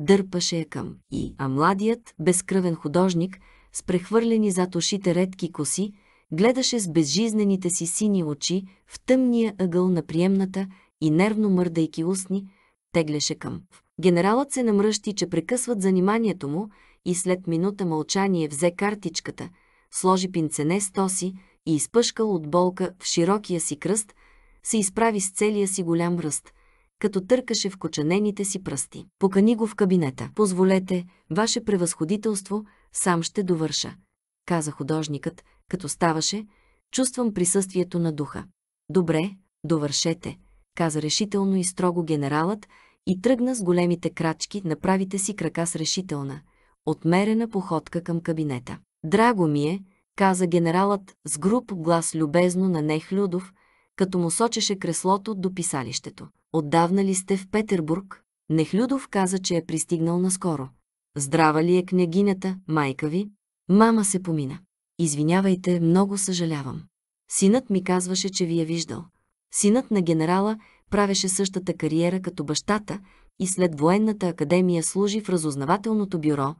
A: дърпаше я към и, а младият, безкръвен художник – с прехвърлени зад ушите редки коси, гледаше с безжизнените си сини очи в тъмния ъгъл на приемната и нервно мърдайки устни, теглеше към. Генералът се намръщи, че прекъсват заниманието му и след минута мълчание взе картичката, сложи пинцене с тоси и изпъшкал от болка в широкия си кръст, се изправи с целия си голям ръст, като търкаше в кочанените си пръсти. Покани го в кабинета. Позволете, ваше превъзходителство, сам ще довърша, каза художникът, като ставаше, чувствам присъствието на духа. Добре, довършете, каза решително и строго генералът и тръгна с големите крачки, направите си крака с решителна, отмерена походка към кабинета. Драго ми е, каза генералът с груб глас любезно на Нехлюдов, като му сочеше креслото до писалището. Отдавна ли сте в Петербург? Нехлюдов каза, че е пристигнал наскоро. Здрава ли е княгинята, майка ви? Мама се помина. Извинявайте, много съжалявам. Синът ми казваше, че ви е виждал. Синът на генерала правеше същата кариера като бащата и след военната академия служи в разузнавателното бюро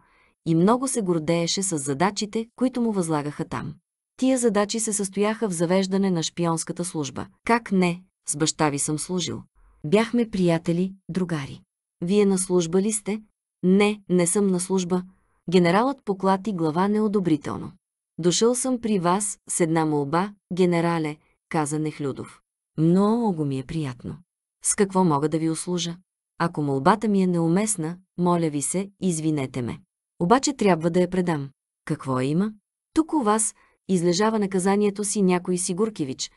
A: и много се гордееше с задачите, които му възлагаха там. Тия задачи се състояха в завеждане на шпионската служба. Как не, с баща ви съм служил. Бяхме приятели, другари. Вие на служба ли сте? Не, не съм на служба. Генералът поклати глава неодобрително. Дошъл съм при вас с една молба, генерале, каза Нехлюдов. Много ми е приятно. С какво мога да ви услужа? Ако молбата ми е неуместна, моля ви се, извинете ме. Обаче трябва да я предам. Какво е има? Тук у вас излежава наказанието си някой Сигуркевич.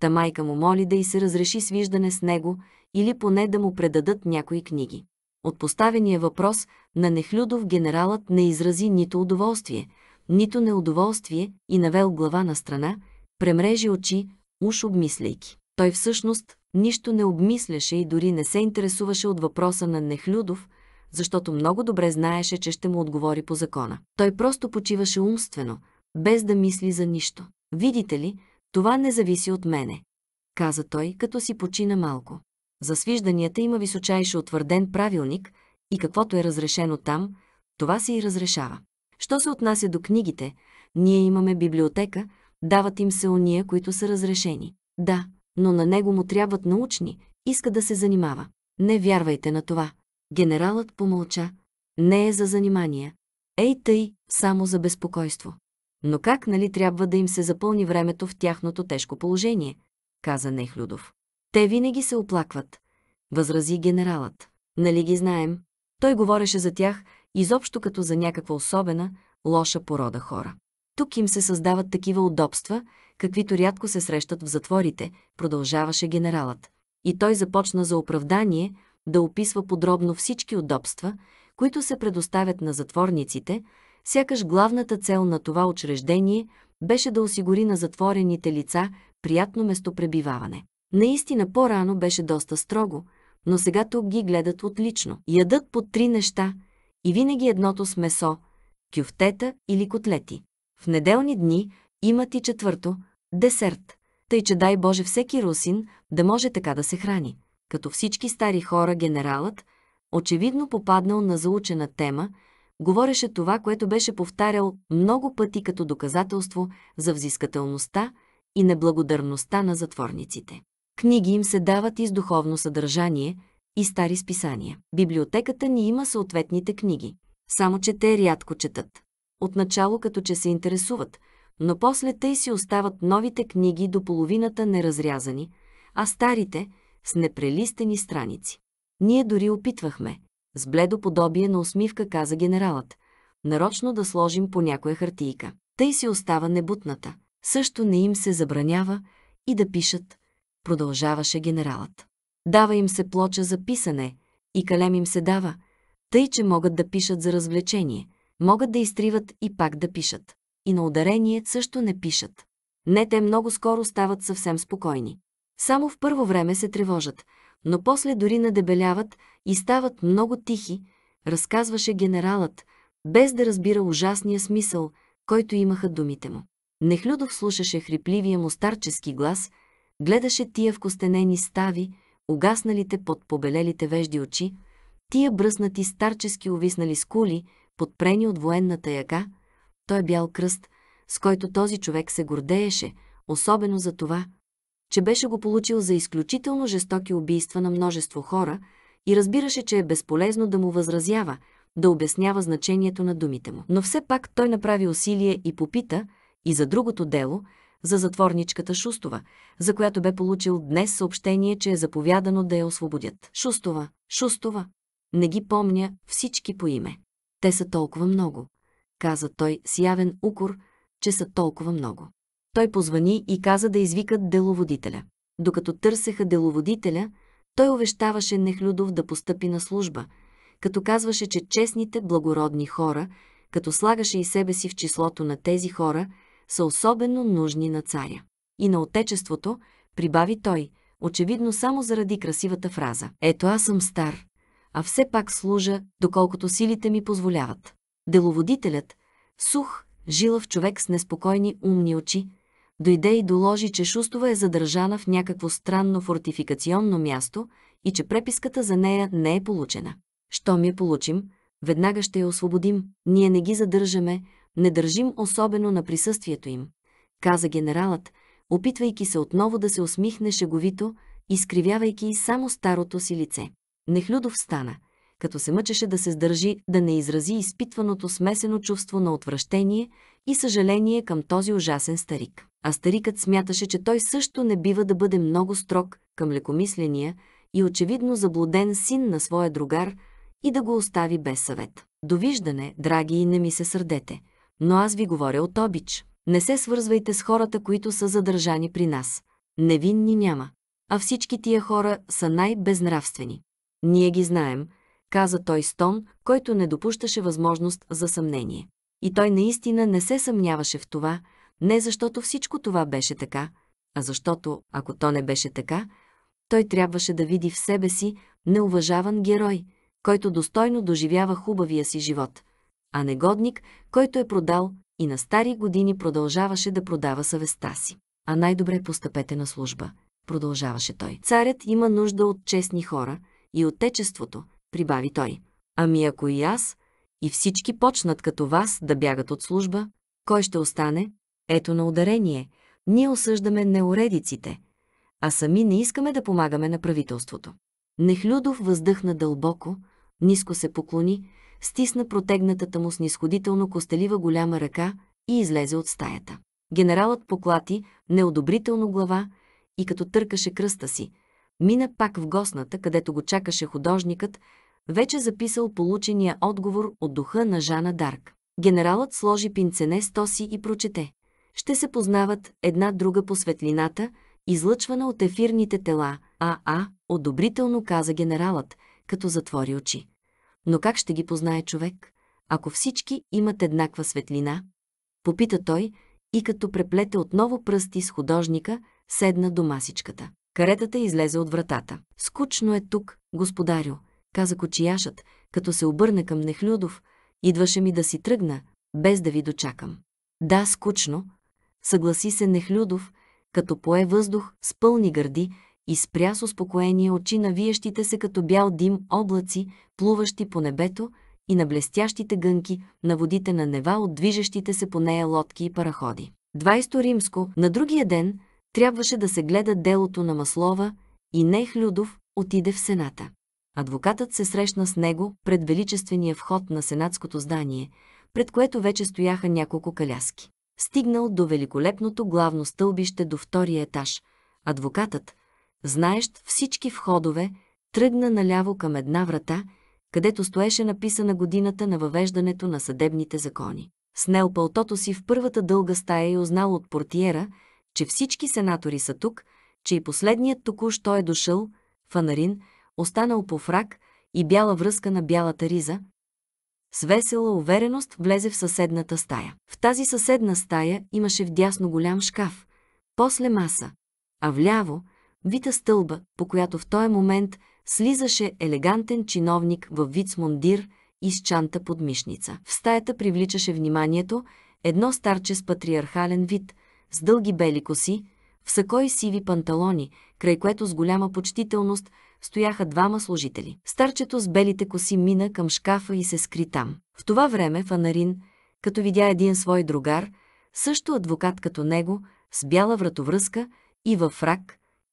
A: Та майка му моли да и се разреши свиждане с него или поне да му предадат някои книги. От поставения въпрос на Нехлюдов генералът не изрази нито удоволствие, нито неудоволствие и навел глава на страна, премрежи очи, уж обмисляйки. Той всъщност нищо не обмисляше и дори не се интересуваше от въпроса на Нехлюдов, защото много добре знаеше, че ще му отговори по закона. Той просто почиваше умствено, без да мисли за нищо. Видите ли, това не зависи от мене, каза той, като си почина малко. За свижданията има височайше утвърден правилник и каквото е разрешено там, това се и разрешава. Що се отнася до книгите, ние имаме библиотека, дават им се ония, които са разрешени. Да, но на него му трябват научни, иска да се занимава. Не вярвайте на това. Генералът помълча. Не е за занимания. Ей тъй, само за безпокойство. Но как, нали, трябва да им се запълни времето в тяхното тежко положение? каза Нехлюдов. Те винаги се оплакват, възрази генералът. Нали ги знаем? Той говореше за тях изобщо като за някаква особена, лоша порода хора. Тук им се създават такива удобства, каквито рядко се срещат в затворите, продължаваше генералът. И той започна за оправдание да описва подробно всички удобства, които се предоставят на затворниците, сякаш главната цел на това учреждение беше да осигури на затворените лица приятно местопребиваване. Наистина по-рано беше доста строго, но сега тук ги гледат отлично. Ядат по три неща и винаги едното с месо, кюфтета или котлети. В неделни дни имат и четвърто – десерт. Тъй, че дай Боже всеки русин да може така да се храни. Като всички стари хора, генералът, очевидно попаднал на заучена тема, говореше това, което беше повтарял много пъти като доказателство за взискателността и неблагодарността на затворниците. Книги им се дават и с духовно съдържание, и стари списания. Библиотеката ни има съответните книги, само че те рядко четат. Отначало като че се интересуват, но после тъй си остават новите книги до половината неразрязани, а старите – с непрелистени страници. Ние дори опитвахме, с бледо подобие на усмивка каза генералът, нарочно да сложим по някоя хартийка. Тъй си остава небутната. Също не им се забранява и да пишат, продължаваше генералът. Дава им се плоча за писане и калем им се дава, тъй, че могат да пишат за развлечение, могат да изтриват и пак да пишат. И на ударение също не пишат. Не, те много скоро стават съвсем спокойни. Само в първо време се тревожат, но после дори надебеляват и стават много тихи, разказваше генералът, без да разбира ужасния смисъл, който имаха думите му. Нехлюдов слушаше хрипливия му старчески глас – Гледаше тия вкостенени стави, угасналите под побелелите вежди очи, тия бръснати старчески увиснали скули, подпрени от военната яга, той е бял кръст, с който този човек се гордееше, особено за това, че беше го получил за изключително жестоки убийства на множество хора и разбираше, че е безполезно да му възразява, да обяснява значението на думите му. Но все пак той направи усилие и попита и за другото дело – за затворничката Шустова, за която бе получил днес съобщение, че е заповядано да я освободят. Шустова, Шустова. Не ги помня всички по име. Те са толкова много, каза той с явен укор, че са толкова много. Той позвани и каза да извикат деловодителя. Докато търсеха деловодителя, той увещаваше Нехлюдов да постъпи на служба, като казваше, че честните, благородни хора, като слагаше и себе си в числото на тези хора – са особено нужни на царя. И на отечеството, прибави той, очевидно само заради красивата фраза. Ето аз съм стар, а все пак служа, доколкото силите ми позволяват. Деловодителят, сух, жилав човек с неспокойни умни очи, дойде и доложи, че Шустова е задържана в някакво странно фортификационно място и че преписката за нея не е получена. Щом я получим, веднага ще я освободим. Ние не ги задържаме, не държим особено на присъствието им, каза генералът, опитвайки се отново да се усмихне шеговито, изкривявайки и само старото си лице. Нехлюдов стана, като се мъчеше да се сдържи да не изрази изпитваното смесено чувство на отвращение и съжаление към този ужасен старик. А старикът смяташе, че той също не бива да бъде много строг към лекомисления и очевидно заблуден син на своя другар и да го остави без съвет. Довиждане, драги и не ми се сърдете – но аз ви говоря от обич. Не се свързвайте с хората, които са задържани при нас. Невинни няма. А всички тия хора са най-безнравствени. Ние ги знаем, каза той Стон, който не допущаше възможност за съмнение. И той наистина не се съмняваше в това, не защото всичко това беше така, а защото, ако то не беше така, той трябваше да види в себе си неуважаван герой, който достойно доживява хубавия си живот – а негодник, който е продал и на стари години продължаваше да продава съвестта си. А най-добре постъпете на служба, продължаваше той. Царят има нужда от честни хора и отечеството, прибави той. Ами ако и аз, и всички почнат като вас да бягат от служба, кой ще остане? Ето на ударение. Ние осъждаме неуредиците, а сами не искаме да помагаме на правителството. Нехлюдов въздъхна дълбоко, ниско се поклони, стисна протегнатата му снисходително костелива голяма ръка и излезе от стаята. Генералът поклати неодобрително глава и като търкаше кръста си, мина пак в гостната, където го чакаше художникът, вече записал получения отговор от духа на Жана Дарк. Генералът сложи пинцене сто си и прочете. Ще се познават една друга по светлината, излъчвана от ефирните тела, а, а, одобрително каза генералът, като затвори очи. Но как ще ги познае човек, ако всички имат еднаква светлина? Попита той и като преплете отново пръсти с художника, седна до масичката. Каретата излезе от вратата. Скучно е тук, господарю, каза кочияшът, като се обърна към Нехлюдов. Идваше ми да си тръгна, без да ви дочакам. Да, скучно, съгласи се Нехлюдов, като пое въздух с пълни гърди и спря с успокоение очи на виещите се като бял дим облаци, плуващи по небето и на блестящите гънки на водите на Нева от движещите се по нея лодки и параходи. 20 римско, на другия ден, трябваше да се гледа делото на Маслова и Нех Людов отиде в Сената. Адвокатът се срещна с него пред величествения вход на Сенатското здание, пред което вече стояха няколко каляски. Стигнал до великолепното главно стълбище до втория етаж, адвокатът, знаещ всички входове, тръгна наляво към една врата, където стоеше написана годината на въвеждането на съдебните закони. Снел пълтото си в първата дълга стая и узнал от портиера, че всички сенатори са тук, че и последният току-що е дошъл, фанарин, останал по фрак и бяла връзка на бялата риза. С весела увереност влезе в съседната стая. В тази съседна стая имаше вдясно голям шкаф, после маса, а вляво, вита стълба, по която в този момент слизаше елегантен чиновник в Вицмундир мундир и с чанта под мишница. В стаята привличаше вниманието едно старче с патриархален вид, с дълги бели коси, в сако и сиви панталони, край което с голяма почтителност стояха двама служители. Старчето с белите коси мина към шкафа и се скри там. В това време Фанарин, като видя един свой другар, също адвокат като него, с бяла вратовръзка и във фрак,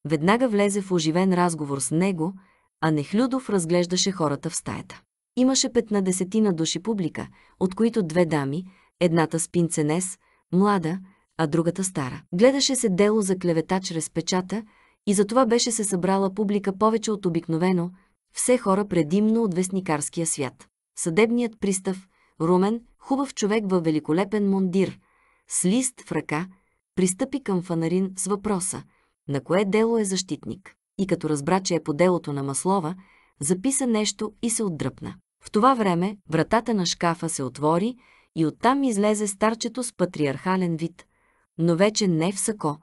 A: Веднага влезе в оживен разговор с него, а Нехлюдов разглеждаше хората в стаята. Имаше петнадесетина души публика, от които две дами, едната с пинценес, млада, а другата стара. Гледаше се дело за клевета чрез печата и затова беше се събрала публика повече от обикновено, все хора предимно от вестникарския свят. Съдебният пристав, румен, хубав човек във великолепен мундир, с лист в ръка, пристъпи към фанарин с въпроса – на кое дело е защитник. И като разбра, че е по делото на Маслова, записа нещо и се отдръпна. В това време вратата на шкафа се отвори и оттам излезе старчето с патриархален вид, но вече не в сако,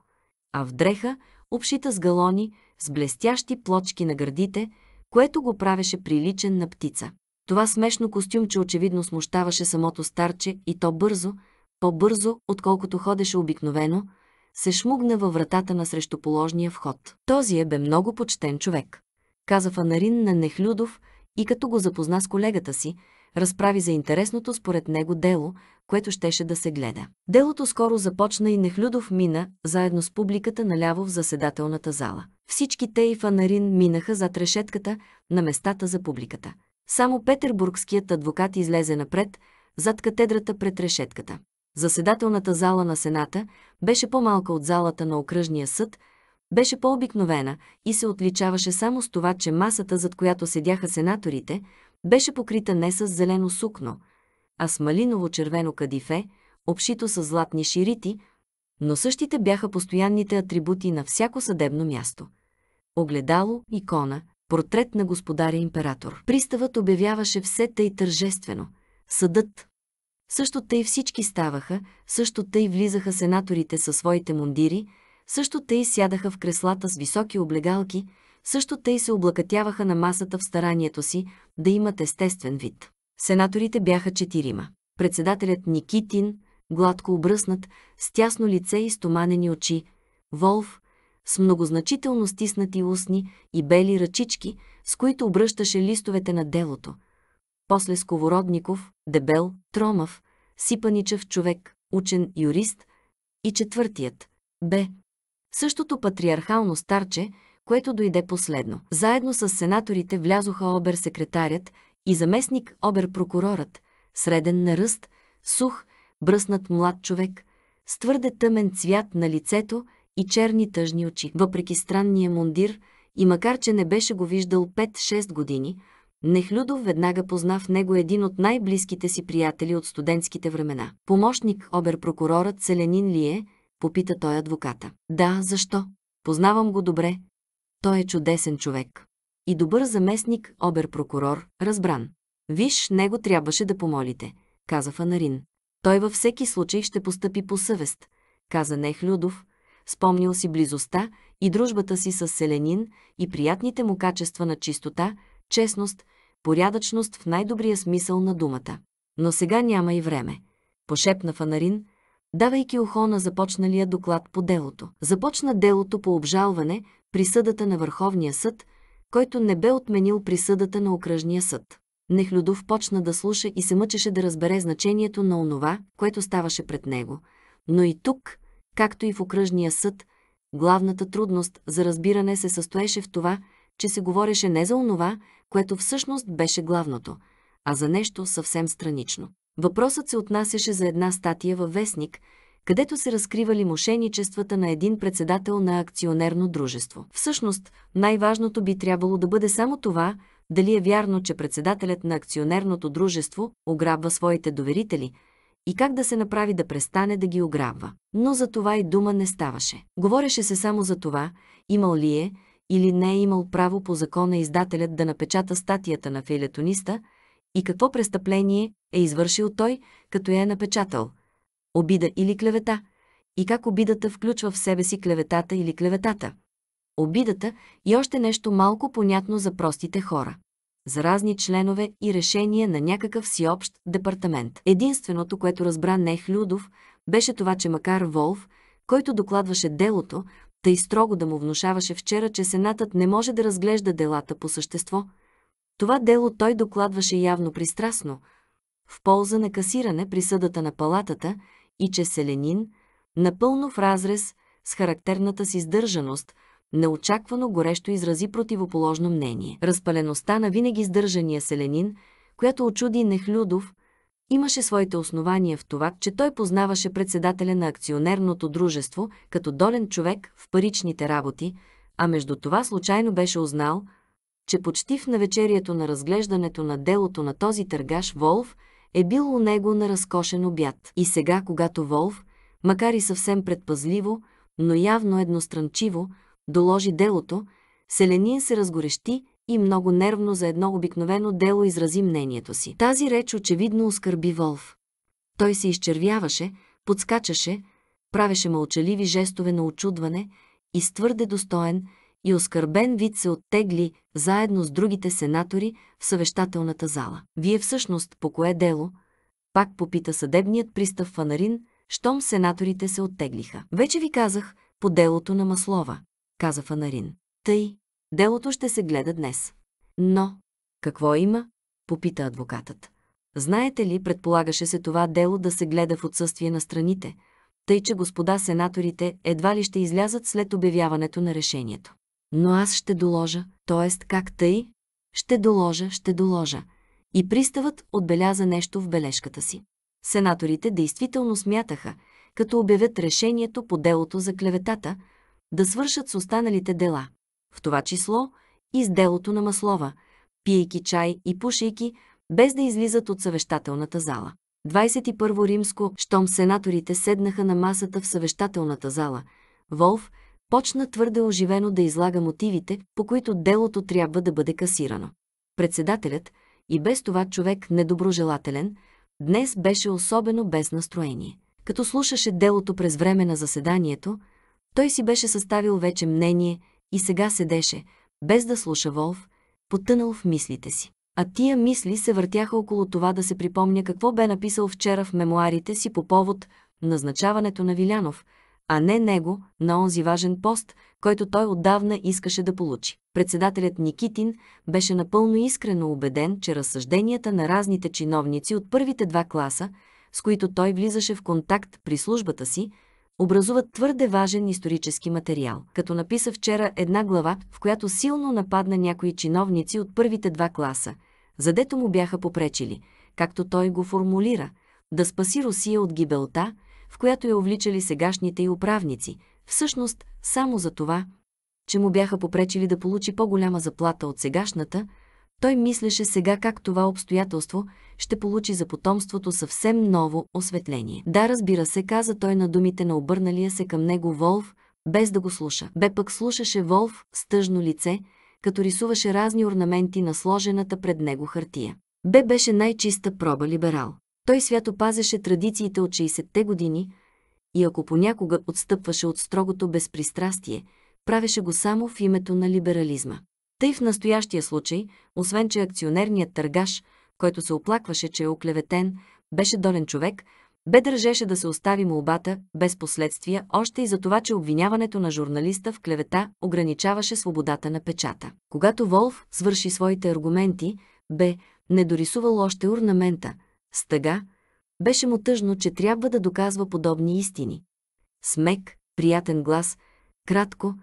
A: а в дреха, обшита с галони, с блестящи плочки на гърдите, което го правеше приличен на птица. Това смешно костюмче очевидно смущаваше самото старче и то бързо, по-бързо, отколкото ходеше обикновено, се шмугна във вратата на срещуположния вход. Този е бе много почтен човек, каза Фанарин на Нехлюдов и като го запозна с колегата си, разправи за интересното според него дело, което щеше да се гледа. Делото скоро започна и Нехлюдов мина, заедно с публиката наляво в заседателната зала. Всички те и Фанарин минаха зад решетката на местата за публиката. Само петербургският адвокат излезе напред, зад катедрата пред решетката. Заседателната зала на Сената беше по-малка от залата на окръжния съд, беше по-обикновена и се отличаваше само с това, че масата, зад която седяха сенаторите, беше покрита не с зелено сукно, а с малиново-червено кадифе, общито с златни ширити, но същите бяха постоянните атрибути на всяко съдебно място. Огледало, икона, портрет на господаря император. Приставът обявяваше все тъй тържествено. Съдът, също тъй всички ставаха, също тъй влизаха сенаторите със своите мундири, също тъй сядаха в креслата с високи облегалки, също тъй се облакатяваха на масата в старанието си да имат естествен вид. Сенаторите бяха четирима. Председателят Никитин, гладко обръснат, с тясно лице и стоманени очи, Волф, с многозначително стиснати устни и бели ръчички, с които обръщаше листовете на делото – после Сковородников, Дебел, Тромав, Сипаничев човек, учен юрист и четвъртият – Б. Същото патриархално старче, което дойде последно. Заедно с сенаторите влязоха обер-секретарят и заместник обер-прокурорът, среден на ръст, сух, бръснат млад човек, с твърде тъмен цвят на лицето и черни тъжни очи. Въпреки странния мундир, и макар че не беше го виждал 5-6 години, Нехлюдов веднага позна в него един от най-близките си приятели от студентските времена. Помощник оберпрокурорът Целенин ли е? Попита той адвоката. Да, защо? Познавам го добре. Той е чудесен човек. И добър заместник, оберпрокурор, разбран. Виж, него трябваше да помолите, каза Фанарин. Той във всеки случай ще постъпи по съвест, каза Нехлюдов, спомнил си близостта и дружбата си с Селенин и приятните му качества на чистота, честност, порядъчност в най-добрия смисъл на думата. Но сега няма и време. Пошепна Фанарин, давайки ухо на започналия доклад по делото. Започна делото по обжалване присъдата на Върховния съд, който не бе отменил присъдата на окръжния съд. Нехлюдов почна да слуша и се мъчеше да разбере значението на онова, което ставаше пред него. Но и тук, както и в окръжния съд, главната трудност за разбиране се състоеше в това, че се говореше не за онова, което всъщност беше главното, а за нещо съвсем странично. Въпросът се отнасяше за една статия във Вестник, където се разкривали мошенничествата на един председател на акционерно дружество. Всъщност, най-важното би трябвало да бъде само това, дали е вярно, че председателят на акционерното дружество ограбва своите доверители и как да се направи да престане да ги ограбва. Но за това и дума не ставаше. Говореше се само за това, имал ли е или не е имал право по закона издателят да напечата статията на фейлетониста и какво престъпление е извършил той, като я е напечатал – обида или клевета, и как обидата включва в себе си клеветата или клеветата. Обидата и още нещо малко понятно за простите хора за разни членове и решения на някакъв си общ департамент. Единственото, което разбра Нех Людов, беше това, че макар Волф, който докладваше делото, тъй строго да му внушаваше вчера, че Сенатът не може да разглежда делата по същество. Това дело той докладваше явно пристрастно, в полза на касиране присъдата на палатата и че Селенин, напълно в разрез с характерната си сдържаност, неочаквано горещо изрази противоположно мнение. Разпалеността на винаги сдържания Селенин, която очуди Нехлюдов – Имаше своите основания в това, че той познаваше председателя на акционерното дружество като долен човек в паричните работи, а между това случайно беше узнал, че почти в навечерието на разглеждането на делото на този търгаш Волф е бил у него на разкошен обяд. И сега, когато Волф, макар и съвсем предпазливо, но явно едностранчиво, доложи делото, Селенин се разгорещи и много нервно за едно обикновено дело изрази мнението си. Тази реч очевидно оскърби Волф. Той се изчервяваше, подскачаше, правеше мълчаливи жестове на очудване и с твърде достоен и оскърбен вид се оттегли заедно с другите сенатори в съвещателната зала. Вие всъщност по кое дело? Пак попита съдебният пристав Фанарин, щом сенаторите се оттеглиха. Вече ви казах по делото на Маслова, каза Фанарин. Тъй, Делото ще се гледа днес. Но, какво има? Попита адвокатът. Знаете ли, предполагаше се това дело да се гледа в отсъствие на страните, тъй че господа сенаторите едва ли ще излязат след обявяването на решението. Но аз ще доложа, т.е. как тъй? Ще доложа, ще доложа. И приставът отбеляза нещо в бележката си. Сенаторите действително смятаха, като обявят решението по делото за клеветата, да свършат с останалите дела в това число и с делото на Маслова, пиейки чай и пушейки, без да излизат от съвещателната зала. 21 римско, щом сенаторите седнаха на масата в съвещателната зала, Волф почна твърде оживено да излага мотивите, по които делото трябва да бъде касирано. Председателят, и без това човек недоброжелателен, днес беше особено без настроение. Като слушаше делото през време на заседанието, той си беше съставил вече мнение – и сега седеше, без да слуша Волф, потънал в мислите си. А тия мисли се въртяха около това да се припомня какво бе написал вчера в мемуарите си по повод назначаването на Вилянов, а не него на онзи важен пост, който той отдавна искаше да получи. Председателят Никитин беше напълно искрено убеден, че разсъжденията на разните чиновници от първите два класа, с които той влизаше в контакт при службата си, образуват твърде важен исторически материал, като написа вчера една глава, в която силно нападна някои чиновници от първите два класа, задето му бяха попречили, както той го формулира, да спаси Русия от гибелта, в която я увличали сегашните и управници, всъщност само за това, че му бяха попречили да получи по-голяма заплата от сегашната, той мислеше сега как това обстоятелство ще получи за потомството съвсем ново осветление. Да, разбира се, каза той на думите на обърналия се към него Волф, без да го слуша. Бе пък слушаше Волф с тъжно лице, като рисуваше разни орнаменти на сложената пред него хартия. Бе беше най-чиста проба либерал. Той свято пазеше традициите от 60-те години и ако понякога отстъпваше от строгото безпристрастие, правеше го само в името на либерализма. Тъй в настоящия случай, освен че акционерният търгаш – който се оплакваше, че е оклеветен, беше долен човек, бе държеше да се остави молбата, без последствия, още и за това, че обвиняването на журналиста в клевета ограничаваше свободата на печата. Когато Волф свърши своите аргументи, бе не дорисувал още орнамента, стъга, беше му тъжно, че трябва да доказва подобни истини. Смек, приятен глас, кратко,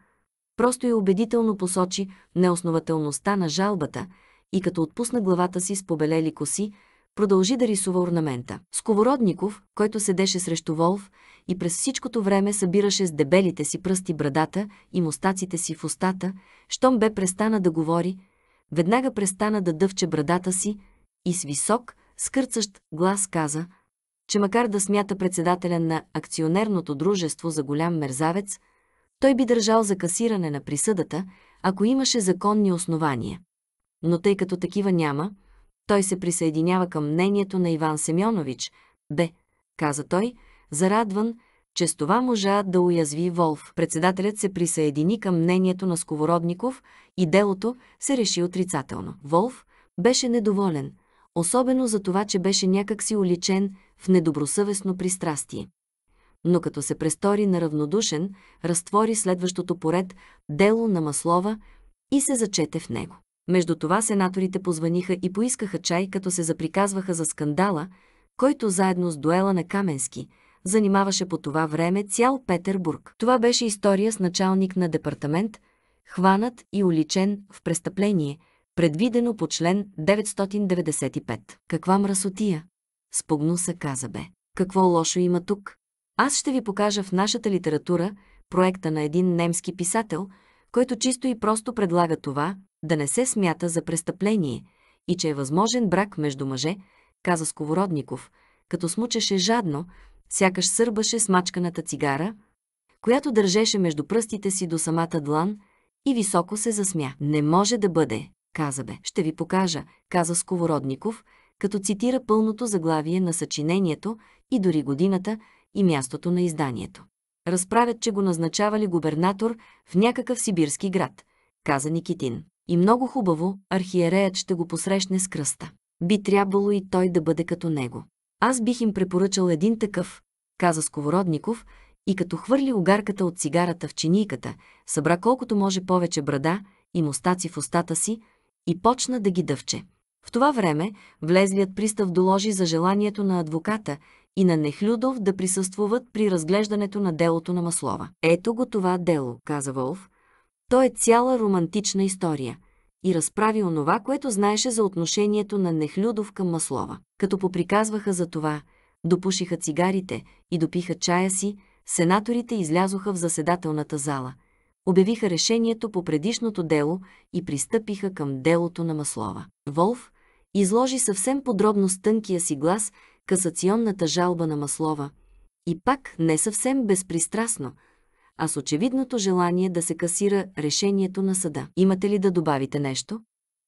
A: просто и убедително посочи неоснователността на жалбата – и като отпусна главата си с побелели коси, продължи да рисува орнамента. Сковородников, който седеше срещу Волф и през всичкото време събираше с дебелите си пръсти брадата и мустаците си в устата, щом бе престана да говори, веднага престана да дъвче брадата си и с висок, скърцащ глас каза, че макар да смята председателя на акционерното дружество за голям мерзавец, той би държал за касиране на присъдата, ако имаше законни основания но тъй като такива няма, той се присъединява към мнението на Иван Семенович. Бе, каза той, зарадван, че с това можа да уязви Волф. Председателят се присъедини към мнението на Сковородников и делото се реши отрицателно. Волф беше недоволен, особено за това, че беше някакси уличен в недобросъвестно пристрастие. Но като се престори на равнодушен, разтвори следващото поред дело на Маслова и се зачете в него. Между това сенаторите позваниха и поискаха чай, като се заприказваха за скандала, който заедно с дуела на Каменски занимаваше по това време цял Петербург. Това беше история с началник на департамент, хванат и уличен в престъпление, предвидено по член 995. Каква мръсотия! Спогну се каза бе. Какво лошо има тук? Аз ще ви покажа в нашата литература проекта на един немски писател, който чисто и просто предлага това, да не се смята за престъпление и че е възможен брак между мъже, каза Сковородников, като смучеше жадно, сякаш сърбаше смачканата цигара, която държеше между пръстите си до самата длан и високо се засмя. Не може да бъде, каза бе. Ще ви покажа, каза Сковородников, като цитира пълното заглавие на съчинението и дори годината и мястото на изданието. Разправят, че го назначавали губернатор в някакъв сибирски град, каза Никитин. И много хубаво, архиереят ще го посрещне с кръста. Би трябвало и той да бъде като него. Аз бих им препоръчал един такъв, каза Сковородников, и като хвърли огарката от цигарата в чинийката, събра колкото може повече брада и мустаци в устата си и почна да ги дъвче. В това време влезлият пристав доложи за желанието на адвоката и на Нехлюдов да присъствуват при разглеждането на делото на Маслова. Ето го това дело, каза Волф, то е цяла романтична история и разправи онова, което знаеше за отношението на Нехлюдов към Маслова. Като поприказваха за това, допушиха цигарите и допиха чая си, сенаторите излязоха в заседателната зала, обявиха решението по предишното дело и пристъпиха към делото на Маслова. Волф изложи съвсем подробно с тънкия си глас касационната жалба на Маслова и пак не съвсем безпристрастно – а с очевидното желание да се касира решението на съда. Имате ли да добавите нещо?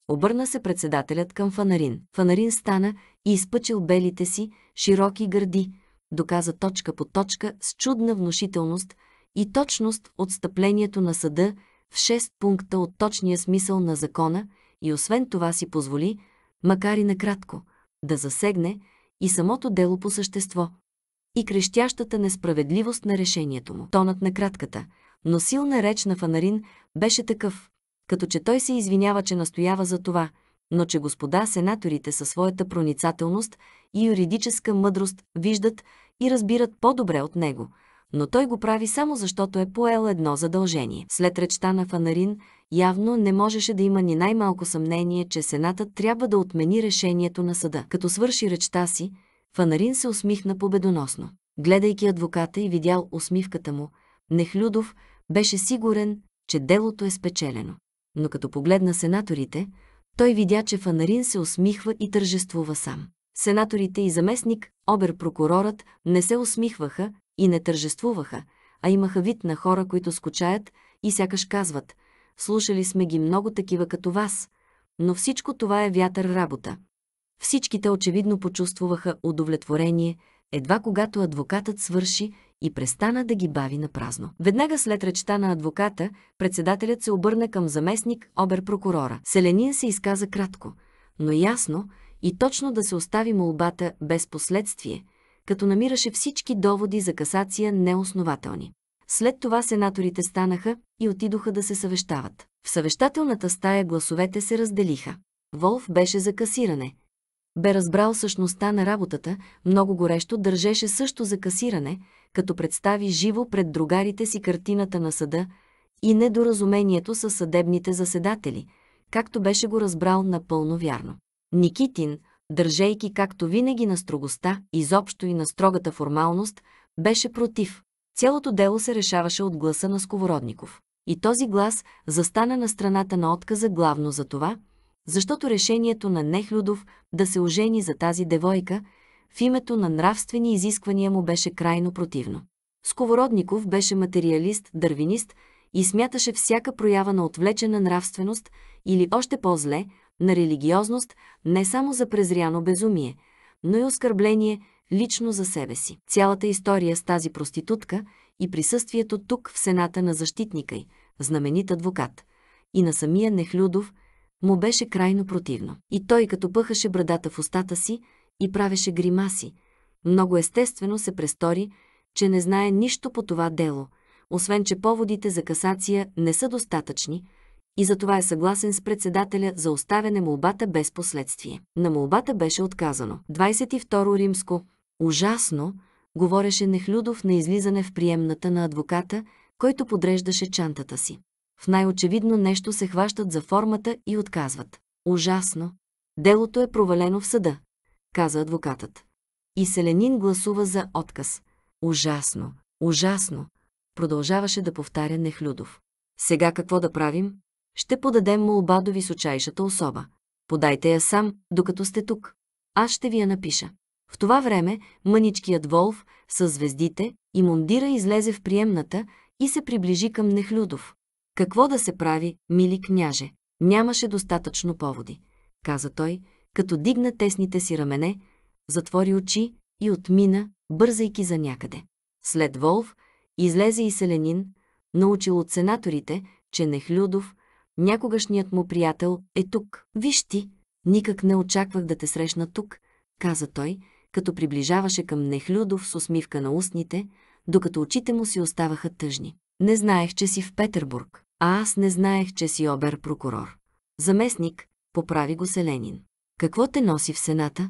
A: Обърна се председателят към Фанарин. Фанарин стана и изпъчил белите си, широки гърди, доказа точка по точка с чудна внушителност и точност отстъплението на съда в 6 пункта от точния смисъл на закона и освен това си позволи, макар и накратко, да засегне и самото дело по същество, и крещящата несправедливост на решението му. Тонът на кратката, но силна реч на Фанарин беше такъв, като че той се извинява, че настоява за това, но че господа сенаторите със своята проницателност и юридическа мъдрост виждат и разбират по-добре от него, но той го прави само защото е поел едно задължение. След речта на Фанарин явно не можеше да има ни най-малко съмнение, че Сенатът трябва да отмени решението на съда. Като свърши речта си, Фанарин се усмихна победоносно. Гледайки адвоката и видял усмивката му, Нехлюдов беше сигурен, че делото е спечелено. Но като погледна сенаторите, той видя, че Фанарин се усмихва и тържествува сам. Сенаторите и заместник, обер-прокурорът, не се усмихваха и не тържествуваха, а имаха вид на хора, които скучаят и сякаш казват «Слушали сме ги много такива като вас, но всичко това е вятър работа. Всичките очевидно почувствуваха удовлетворение, едва когато адвокатът свърши и престана да ги бави на празно. Веднага след речта на адвоката, председателят се обърна към заместник обер прокурора. Селенин се изказа кратко, но ясно и точно да се остави молбата без последствие, като намираше всички доводи за касация неоснователни. След това сенаторите станаха и отидоха да се съвещават. В съвещателната стая гласовете се разделиха. Волф беше за касиране, бе разбрал същността на работата, много горещо държеше също за касиране, като представи живо пред другарите си картината на съда и недоразумението със съдебните заседатели, както беше го разбрал напълно вярно. Никитин, държейки както винаги на строгостта, изобщо и на строгата формалност, беше против. Цялото дело се решаваше от гласа на Сковородников. И този глас застана на страната на отказа главно за това, защото решението на Нехлюдов да се ожени за тази девойка в името на нравствени изисквания му беше крайно противно. Сковородников беше материалист, дървинист и смяташе всяка проява на отвлечена нравственост или още по-зле, на религиозност не само за презряно безумие, но и оскърбление лично за себе си. Цялата история с тази проститутка и присъствието тук в сената на защитника й, знаменит адвокат, и на самия Нехлюдов – му беше крайно противно. И той като пъхаше брадата в устата си и правеше гримаси, много естествено се престори, че не знае нищо по това дело, освен че поводите за касация не са достатъчни и затова е съгласен с председателя за оставяне молбата без последствие. На молбата беше отказано. 22 римско. Ужасно, говореше Нехлюдов на излизане в приемната на адвоката, който подреждаше чантата си. В най-очевидно нещо се хващат за формата и отказват. Ужасно. Делото е провалено в съда, каза адвокатът. И Селенин гласува за отказ. Ужасно, ужасно, продължаваше да повтаря Нехлюдов. Сега какво да правим? Ще подадем молба до височайшата особа. Подайте я сам, докато сте тук. Аз ще ви я напиша. В това време мъничкият Волф с звездите и мундира излезе в приемната и се приближи към Нехлюдов. Какво да се прави, мили княже? Нямаше достатъчно поводи, каза той, като дигна тесните си рамене, затвори очи и отмина, бързайки за някъде. След Волф излезе и Селенин, научил от сенаторите, че Нехлюдов, някогашният му приятел, е тук. Виж ти, никак не очаквах да те срещна тук, каза той, като приближаваше към Нехлюдов с усмивка на устните, докато очите му си оставаха тъжни. Не знаех, че си в Петербург. А аз не знаех, че си обер прокурор. Заместник, поправи го Селенин. Какво те носи в сената?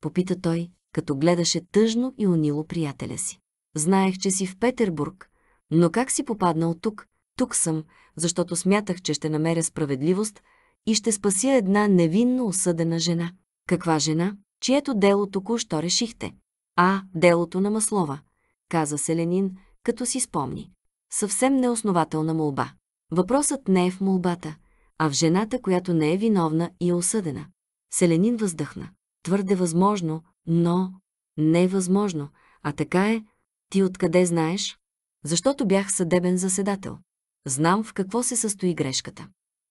A: Попита той, като гледаше тъжно и унило приятеля си. Знаех, че си в Петербург, но как си попаднал тук? Тук съм, защото смятах, че ще намеря справедливост и ще спася една невинно осъдена жена. Каква жена? Чието дело току-що решихте? А, делото на Маслова, каза Селенин, като си спомни. Съвсем неоснователна молба. Въпросът не е в молбата, а в жената, която не е виновна и е осъдена. Селенин въздъхна. Твърде възможно, но... Не е възможно, а така е. Ти откъде знаеш? Защото бях съдебен заседател. Знам в какво се състои грешката.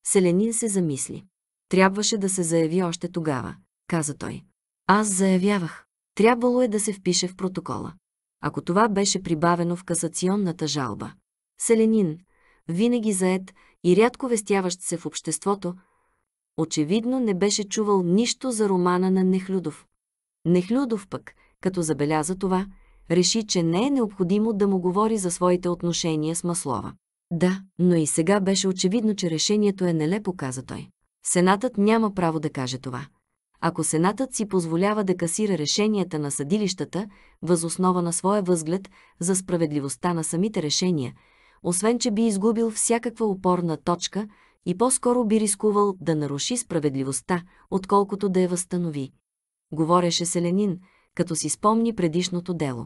A: Селенин се замисли. Трябваше да се заяви още тогава, каза той. Аз заявявах. Трябвало е да се впише в протокола. Ако това беше прибавено в касационната жалба. Селенин, винаги заед и рядко вестяващ се в обществото, очевидно не беше чувал нищо за романа на Нехлюдов. Нехлюдов пък, като забеляза това, реши, че не е необходимо да му говори за своите отношения с Маслова. Да, но и сега беше очевидно, че решението е нелепо, каза той. Сенатът няма право да каже това. Ако Сенатът си позволява да касира решенията на съдилищата, възоснова на своя възглед за справедливостта на самите решения – освен че би изгубил всякаква опорна точка и по-скоро би рискувал да наруши справедливостта, отколкото да я възстанови. Говореше Селенин, като си спомни предишното дело.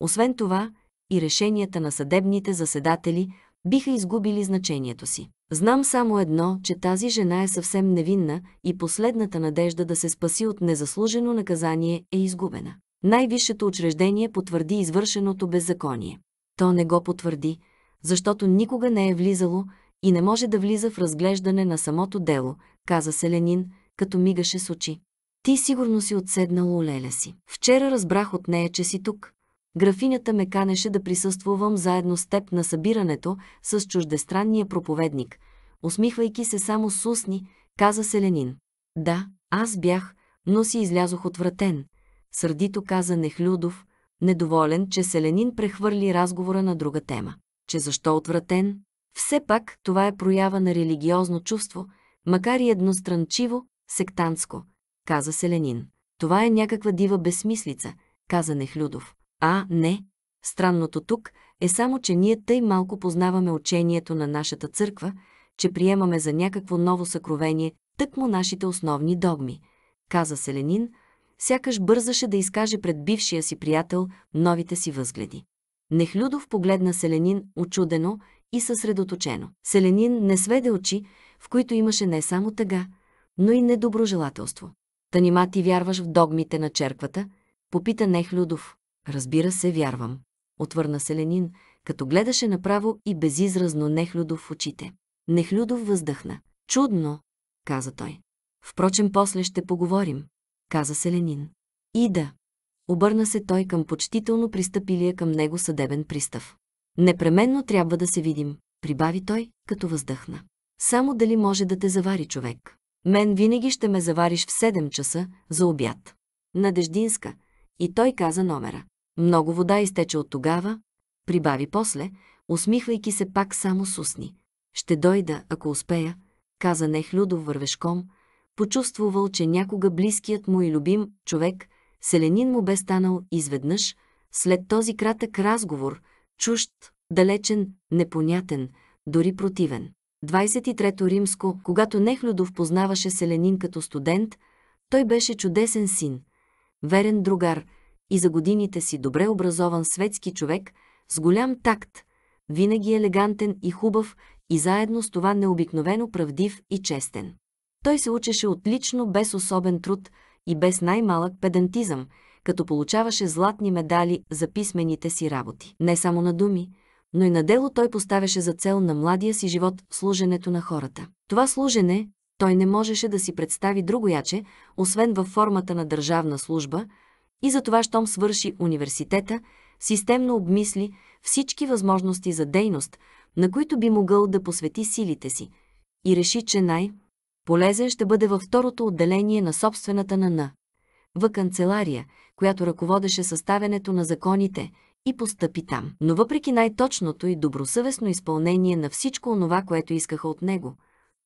A: Освен това, и решенията на съдебните заседатели биха изгубили значението си. Знам само едно, че тази жена е съвсем невинна и последната надежда да се спаси от незаслужено наказание е изгубена. Най-висшето учреждение потвърди извършеното беззаконие. То не го потвърди, защото никога не е влизало и не може да влиза в разглеждане на самото дело, каза Селенин, като мигаше с очи. Ти сигурно си отседнал у леля си. Вчера разбрах от нея, че си тук. Графинята ме канеше да присъствувам заедно с теб на събирането с чуждестранния проповедник. Усмихвайки се само с усни, каза Селенин. Да, аз бях, но си излязох отвратен. Сърдито каза Нехлюдов, недоволен, че Селенин прехвърли разговора на друга тема че защо отвратен? Все пак това е проява на религиозно чувство, макар и едностранчиво, сектантско, каза Селенин. Това е някаква дива безсмислица, каза Нехлюдов. А, не. Странното тук е само, че ние тъй малко познаваме учението на нашата църква, че приемаме за някакво ново съкровение тъкмо нашите основни догми, каза Селенин, сякаш бързаше да изкаже пред бившия си приятел новите си възгледи. Нехлюдов погледна Селенин очудено и съсредоточено. Селенин не сведе очи, в които имаше не само тъга, но и недоброжелателство. Та нима ти вярваш в догмите на черквата? Попита Нехлюдов. Разбира се, вярвам. Отвърна Селенин, като гледаше направо и безизразно Нехлюдов в очите. Нехлюдов въздъхна. Чудно, каза той. Впрочем, после ще поговорим, каза Селенин. И да, обърна се той към почтително пристъпилия към него съдебен пристав. Непременно трябва да се видим, прибави той, като въздъхна. Само дали може да те завари човек. Мен винаги ще ме завариш в 7 часа за обяд. Надеждинска. И той каза номера. Много вода изтече от тогава, прибави после, усмихвайки се пак само с усни. Ще дойда, ако успея, каза Нехлюдов вървешком, почувствувал, че някога близкият му и любим човек селенин му бе станал изведнъж, след този кратък разговор, чужд, далечен, непонятен, дори противен. 23-то римско, когато Нехлюдов познаваше селенин като студент, той беше чудесен син, верен другар и за годините си добре образован светски човек с голям такт, винаги елегантен и хубав и заедно с това необикновено правдив и честен. Той се учеше отлично без особен труд, и без най-малък педантизъм, като получаваше златни медали за писмените си работи. Не само на думи, но и на дело той поставяше за цел на младия си живот служенето на хората. Това служене той не можеше да си представи другояче, освен във формата на държавна служба, и за това, щом свърши университета, системно обмисли всички възможности за дейност, на които би могъл да посвети силите си, и реши, че най- Полезен ще бъде във второто отделение на собствената на На. В канцелария, която ръководеше съставянето на законите и постъпи там. Но въпреки най-точното и добросъвестно изпълнение на всичко онова, което искаха от него,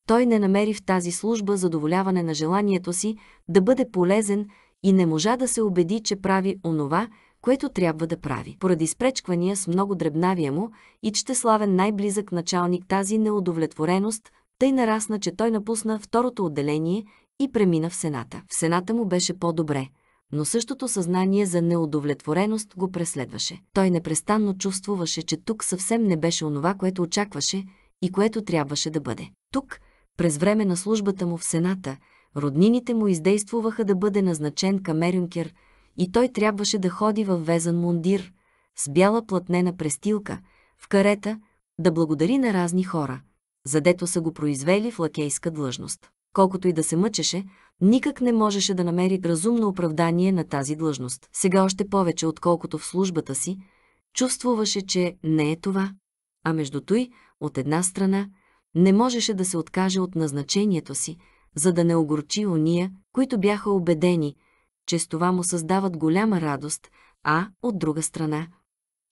A: той не намери в тази служба задоволяване на желанието си да бъде полезен и не можа да се убеди, че прави онова, което трябва да прави. Поради спречквания с много дребнавия му и славен най-близък началник тази неудовлетвореност тъй нарасна, че той напусна второто отделение и премина в Сената. В Сената му беше по-добре, но същото съзнание за неудовлетвореност го преследваше. Той непрестанно чувствуваше, че тук съвсем не беше онова, което очакваше и което трябваше да бъде. Тук, през време на службата му в Сената, роднините му издействуваха да бъде назначен камерюнкер и той трябваше да ходи във везен мундир, с бяла платнена престилка, в карета, да благодари на разни хора, задето са го произвели в лакейска длъжност. Колкото и да се мъчеше, никак не можеше да намери разумно оправдание на тази длъжност. Сега още повече, отколкото в службата си, чувствуваше, че не е това. А между той, от една страна, не можеше да се откаже от назначението си, за да не огорчи уния, които бяха убедени, че с това му създават голяма радост, а, от друга страна,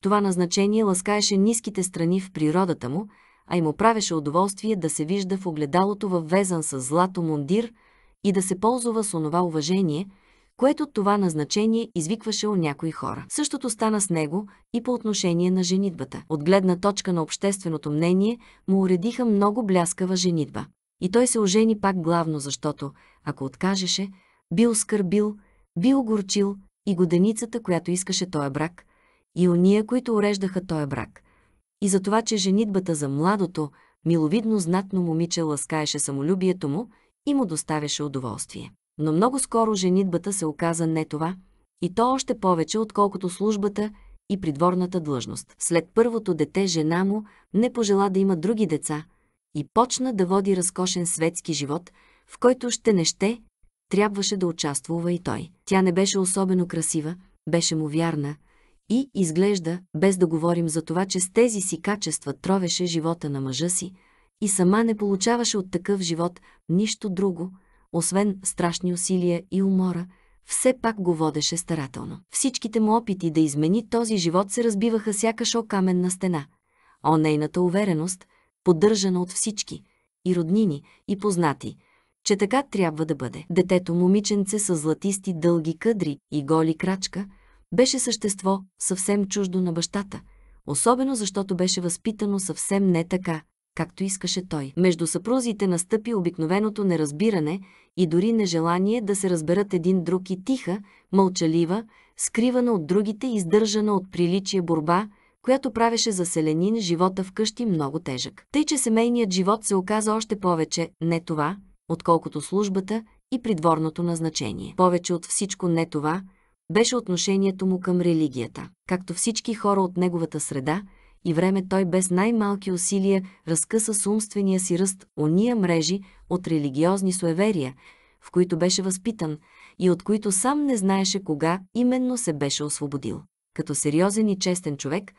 A: това назначение ласкаеше ниските страни в природата му, а им правеше удоволствие да се вижда в огледалото във везан с злато мундир и да се ползва с онова уважение, което това назначение извикваше у някои хора. Същото стана с него и по отношение на женитбата. От гледна точка на общественото мнение му уредиха много бляскава женитба. И той се ожени пак главно, защото, ако откажеше, бил скърбил, бил горчил и годеницата, която искаше този брак, и уния, които уреждаха този брак и за това, че женитбата за младото, миловидно знатно момиче ласкаеше самолюбието му и му доставяше удоволствие. Но много скоро женитбата се оказа не това, и то още повече, отколкото службата и придворната длъжност. След първото дете жена му не пожела да има други деца и почна да води разкошен светски живот, в който ще не ще, трябваше да участвува и той. Тя не беше особено красива, беше му вярна – и, изглежда, без да говорим за това, че с тези си качества тровеше живота на мъжа си и сама не получаваше от такъв живот нищо друго, освен страшни усилия и умора, все пак го водеше старателно. Всичките му опити да измени този живот се разбиваха сякаш о каменна стена. О нейната увереност, поддържана от всички, и роднини, и познати – че така трябва да бъде. Детето момиченце с златисти дълги къдри и голи крачка – беше същество, съвсем чуждо на бащата, особено защото беше възпитано съвсем не така, както искаше той. Между съпрузите настъпи обикновеното неразбиране и дори нежелание да се разберат един друг и тиха, мълчалива, скривана от другите и издържана от приличие борба, която правеше за селенин живота вкъщи много тежък. Тъй, че семейният живот се оказа още повече не това, отколкото службата и придворното назначение. Повече от всичко не това – беше отношението му към религията. Както всички хора от неговата среда и време той без най-малки усилия разкъса с умствения си ръст ония мрежи от религиозни суеверия, в които беше възпитан и от които сам не знаеше кога именно се беше освободил. Като сериозен и честен човек,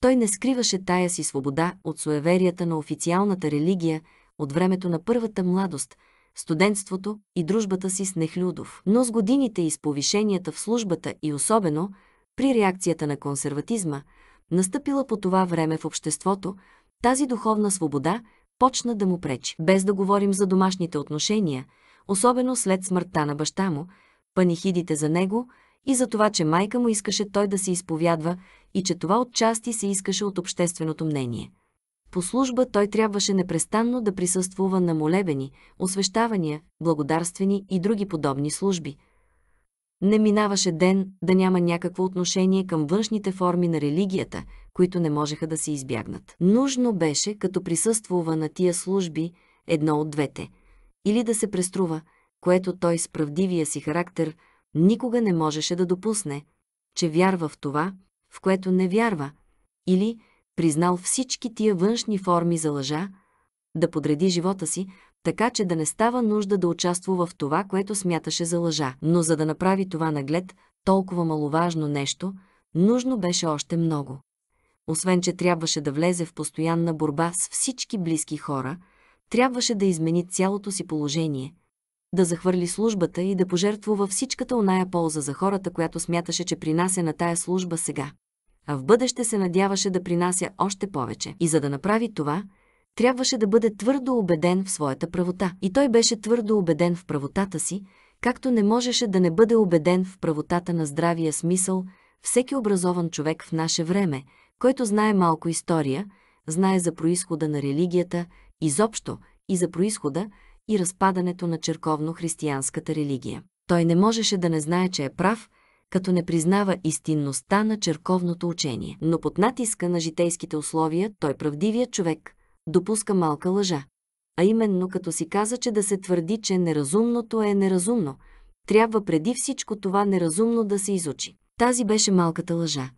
A: той не скриваше тая си свобода от суеверията на официалната религия от времето на първата младост – студентството и дружбата си с Нехлюдов. Но с годините и с повишенията в службата и особено при реакцията на консерватизма, настъпила по това време в обществото, тази духовна свобода почна да му пречи. Без да говорим за домашните отношения, особено след смъртта на баща му, панихидите за него и за това, че майка му искаше той да се изповядва и че това отчасти се искаше от общественото мнение – по служба той трябваше непрестанно да присъствува на молебени, освещавания, благодарствени и други подобни служби. Не минаваше ден да няма някакво отношение към външните форми на религията, които не можеха да се избягнат. Нужно беше, като присъствува на тия служби, едно от двете, или да се преструва, което той с правдивия си характер никога не можеше да допусне, че вярва в това, в което не вярва, или – признал всички тия външни форми за лъжа, да подреди живота си, така че да не става нужда да участва в това, което смяташе за лъжа. Но за да направи това наглед, толкова маловажно нещо, нужно беше още много. Освен, че трябваше да влезе в постоянна борба с всички близки хора, трябваше да измени цялото си положение, да захвърли службата и да пожертвува всичката оная полза за хората, която смяташе, че принася на тая служба сега а в бъдеще се надяваше да принася още повече. И за да направи това, трябваше да бъде твърдо убеден в своята правота. И той беше твърдо убеден в правотата си, както не можеше да не бъде убеден в правотата на здравия смисъл всеки образован човек в наше време, който знае малко история, знае за происхода на религията, изобщо и за происхода и разпадането на черковно-християнската религия. Той не можеше да не знае, че е прав – като не признава истинността на черковното учение. Но под натиска на житейските условия той правдивия човек допуска малка лъжа. А именно като си каза, че да се твърди, че неразумното е неразумно, трябва преди всичко това неразумно да се изучи. Тази беше малката лъжа.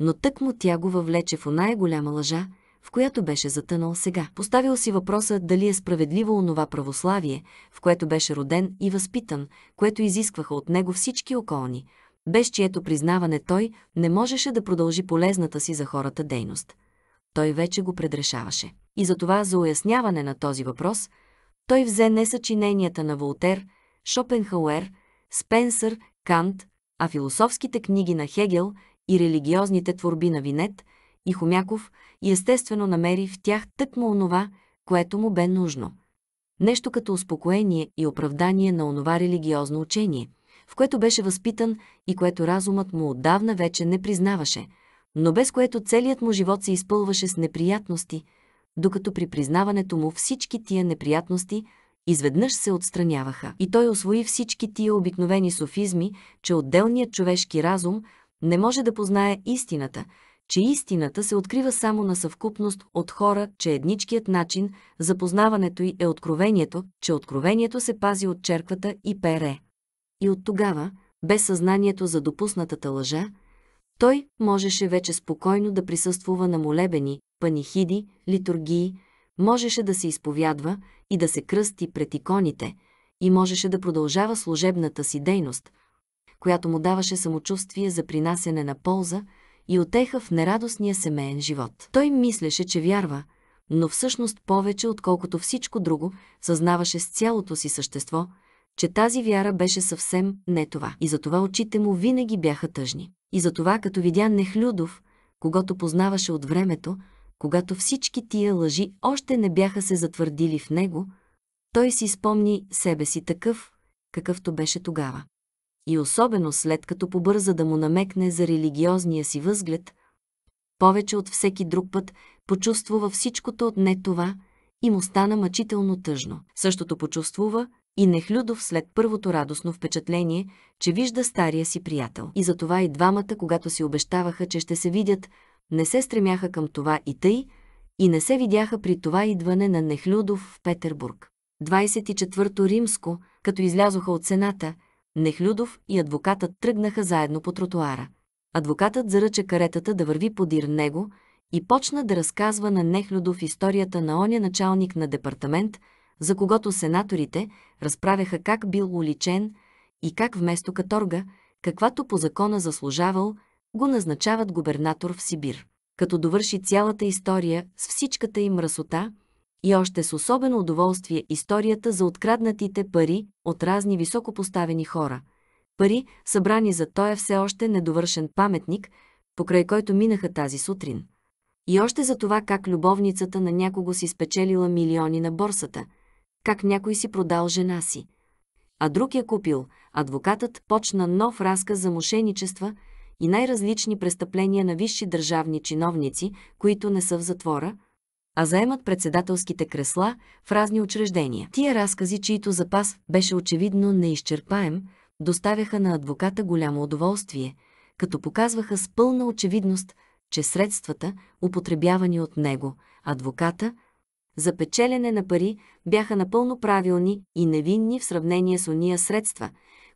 A: Но тък му тя го въвлече в оная голяма лъжа, в която беше затънал сега. Поставил си въпроса дали е справедливо онова православие, в което беше роден и възпитан, което изискваха от него всички околни, без чието признаване той не можеше да продължи полезната си за хората дейност. Той вече го предрешаваше. И затова за уясняване на този въпрос той взе не съчиненията на Волтер, Шопенхауер, Спенсър, Кант, а философските книги на Хегел и религиозните творби на Винет и Хомяков и естествено намери в тях тъкмо онова, което му бе нужно. Нещо като успокоение и оправдание на онова религиозно учение – в което беше възпитан и което разумът му отдавна вече не признаваше, но без което целият му живот се изпълваше с неприятности, докато при признаването му всички тия неприятности изведнъж се отстраняваха. И той освои всички тия обикновени софизми, че отделният човешки разум не може да познае истината, че истината се открива само на съвкупност от хора, че едничкият начин за познаването й е откровението, че откровението се пази от черквата и пере и от тогава, без съзнанието за допуснатата лъжа, той можеше вече спокойно да присъствува на молебени, панихиди, литургии, можеше да се изповядва и да се кръсти пред иконите и можеше да продължава служебната си дейност, която му даваше самочувствие за принасене на полза и отеха в нерадостния семейен живот. Той мислеше, че вярва, но всъщност повече отколкото всичко друго съзнаваше с цялото си същество – че тази вяра беше съвсем не това. И затова очите му винаги бяха тъжни. И затова, като видя Нехлюдов, когато познаваше от времето, когато всички тия лъжи още не бяха се затвърдили в него, той си спомни себе си такъв, какъвто беше тогава. И особено след като побърза да му намекне за религиозния си възглед, повече от всеки друг път почувствува всичкото от не това и му стана мъчително тъжно. Същото почувствува, и Нехлюдов след първото радостно впечатление, че вижда стария си приятел. И затова и двамата, когато си обещаваха, че ще се видят, не се стремяха към това и тъй, и не се видяха при това идване на Нехлюдов в Петербург. 24-то римско, като излязоха от сената, Нехлюдов и адвокатът тръгнаха заедно по тротуара. Адвокатът заръча каретата да върви подир него и почна да разказва на Нехлюдов историята на оня началник на департамент, за когото сенаторите, разправяха как бил уличен и как вместо каторга, каквато по закона заслужавал, го назначават губернатор в Сибир. Като довърши цялата история с всичката им мръсота и още с особено удоволствие историята за откраднатите пари от разни високопоставени хора. Пари, събрани за тоя все още недовършен паметник, покрай който минаха тази сутрин. И още за това как любовницата на някого си спечелила милиони на борсата – как някой си продал жена си. А друг я купил, адвокатът почна нов разказ за мошенничества и най-различни престъпления на висши държавни чиновници, които не са в затвора, а заемат председателските кресла в разни учреждения. Тия разкази, чието запас беше очевидно неизчерпаем, доставяха на адвоката голямо удоволствие, като показваха с пълна очевидност, че средствата, употребявани от него, адвоката – за печелене на пари бяха напълно правилни и невинни в сравнение с ония средства,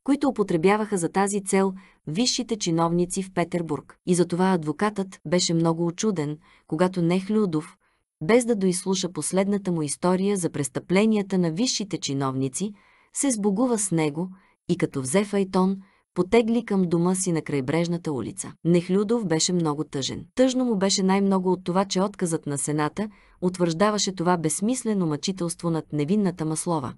A: които употребяваха за тази цел висшите чиновници в Петербург. И затова адвокатът беше много очуден, когато Нехлюдов, без да доислуша последната му история за престъпленията на висшите чиновници, се сбогува с него и като взе файтон, потегли към дома си на крайбрежната улица. Нехлюдов беше много тъжен. Тъжно му беше най-много от това, че отказът на Сената утвърждаваше това безсмислено мъчителство над невинната маслова.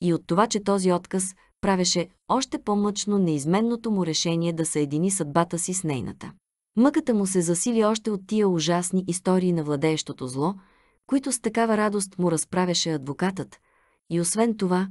A: И от това, че този отказ правеше още по-мъчно неизменното му решение да съедини съдбата си с нейната. Мъката му се засили още от тия ужасни истории на владеещото зло, които с такава радост му разправяше адвокатът, и освен това,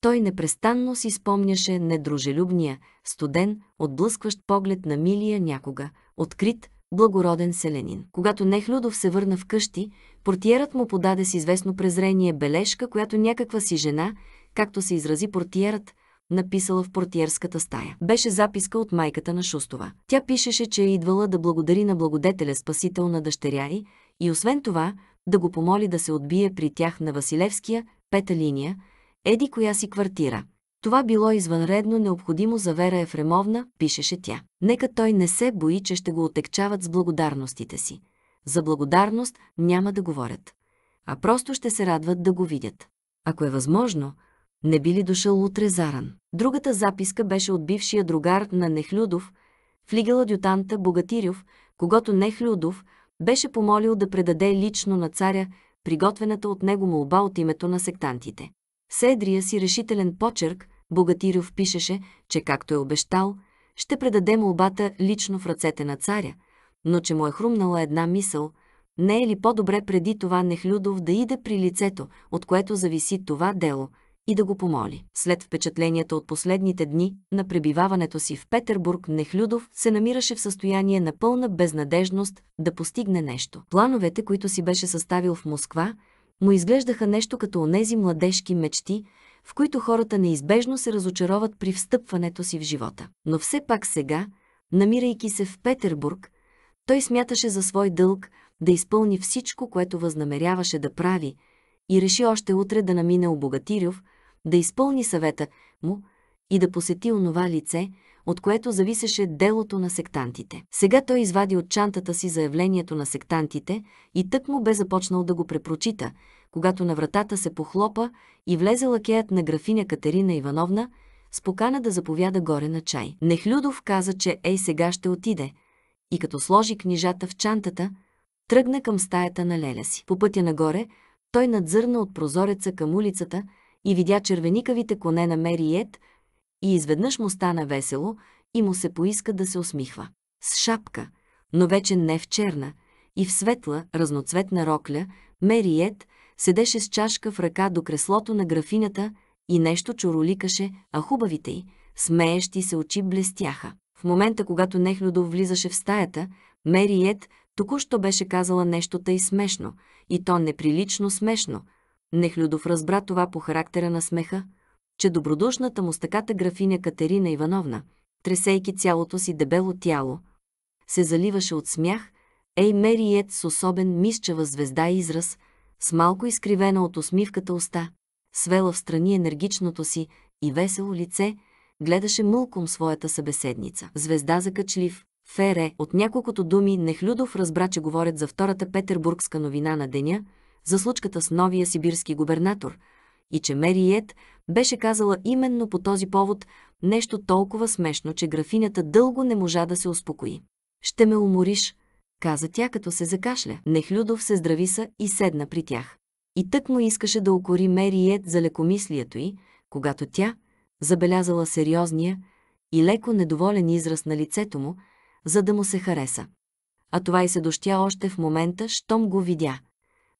A: той непрестанно си спомняше недружелюбния, студен, отблъскващ поглед на милия някога, открит, благороден селенин. Когато Нехлюдов се върна в къщи, Портиерът му подаде с известно презрение бележка, която някаква си жена, както се изрази портиерът, написала в портиерската стая. Беше записка от майката на Шустова. Тя пишеше, че е идвала да благодари на благодетеля спасител на дъщеря й и освен това да го помоли да се отбие при тях на Василевския, пета линия, еди коя си квартира. Това било извънредно необходимо за Вера Ефремовна, пишеше тя. Нека той не се бои, че ще го отекчават с благодарностите си. За благодарност няма да говорят, а просто ще се радват да го видят. Ако е възможно, не би ли дошъл утре заран. Другата записка беше от бившия другар на Нехлюдов, флигел адютанта Богатирев, когато Нехлюдов беше помолил да предаде лично на царя приготвената от него молба от името на сектантите. Седрия си решителен почерк Богатирев пишеше, че както е обещал, ще предаде молбата лично в ръцете на царя – но че му е хрумнала една мисъл, не е ли по-добре преди това Нехлюдов да иде при лицето, от което зависи това дело, и да го помоли. След впечатленията от последните дни на пребиваването си в Петербург, Нехлюдов се намираше в състояние на пълна безнадежност да постигне нещо. Плановете, които си беше съставил в Москва, му изглеждаха нещо като онези младежки мечти, в които хората неизбежно се разочароват при встъпването си в живота. Но все пак сега, намирайки се в Петербург, той смяташе за свой дълг да изпълни всичко, което възнамеряваше да прави, и реши още утре да намине обогатирев, да изпълни съвета му и да посети онова лице, от което зависеше делото на сектантите. Сега той извади от чантата си заявлението на сектантите и тък му бе започнал да го препрочита, когато на вратата се похлопа и влезе лакеят на графиня Катерина Ивановна с покана да заповяда горе на чай. Нехлюдов каза, че ей сега ще отиде – и като сложи книжата в чантата, тръгна към стаята на Леля си. По пътя нагоре той надзърна от прозореца към улицата и видя червеникавите коне на Мериет и изведнъж му стана весело и му се поиска да се усмихва. С шапка, но вече не в черна, и в светла, разноцветна рокля, Мериет седеше с чашка в ръка до креслото на графинята и нещо чороликаше, а хубавите й, смеещи се очи блестяха. В момента, когато Нехлюдов влизаше в стаята, Мериет току-що беше казала нещо тъй смешно, и то неприлично смешно. Нехлюдов разбра това по характера на смеха, че добродушната му стъката графиня Катерина Ивановна, тресейки цялото си дебело тяло, се заливаше от смях, ей Мериет с особен мисчева звезда и израз, с малко изкривена от усмивката уста, свела в страни енергичното си и весело лице, гледаше мълком своята събеседница. Звезда закачлив, Фере, от няколкото думи Нехлюдов разбра, че говорят за втората петербургска новина на деня, за случката с новия сибирски губернатор, и че Мериет беше казала именно по този повод нещо толкова смешно, че графинята дълго не можа да се успокои. «Ще ме умориш», каза тя, като се закашля. Нехлюдов се здрависа и седна при тях. И тък му искаше да окори Мериет за лекомислието й, когато тя, забелязала сериозния и леко недоволен израз на лицето му, за да му се хареса. А това и се дощя още в момента, щом го видя.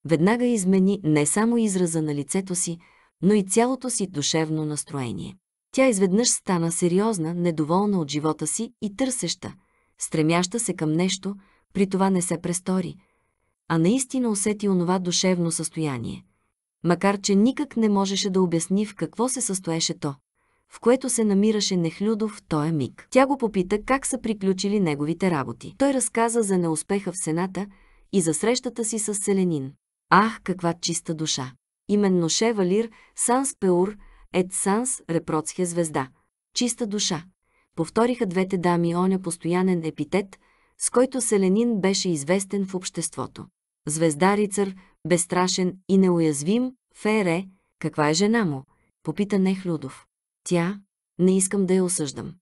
A: Веднага измени не само израза на лицето си, но и цялото си душевно настроение. Тя изведнъж стана сериозна, недоволна от живота си и търсеща, стремяща се към нещо, при това не се престори, а наистина усети онова душевно състояние. Макар, че никак не можеше да обясни в какво се състоеше то в което се намираше Нехлюдов в този е миг. Тя го попита как са приключили неговите работи. Той разказа за неуспеха в Сената и за срещата си с Селенин. Ах, каква чиста душа! Именно Шевалир, Санс Пеур, Ед Санс, репроцхе звезда. Чиста душа. Повториха двете дами оня постоянен епитет, с който Селенин беше известен в обществото. Звезда рицар, безстрашен и неуязвим, Фере, каква е жена му? Попита Нехлюдов. Тя, не искам да я осъждам.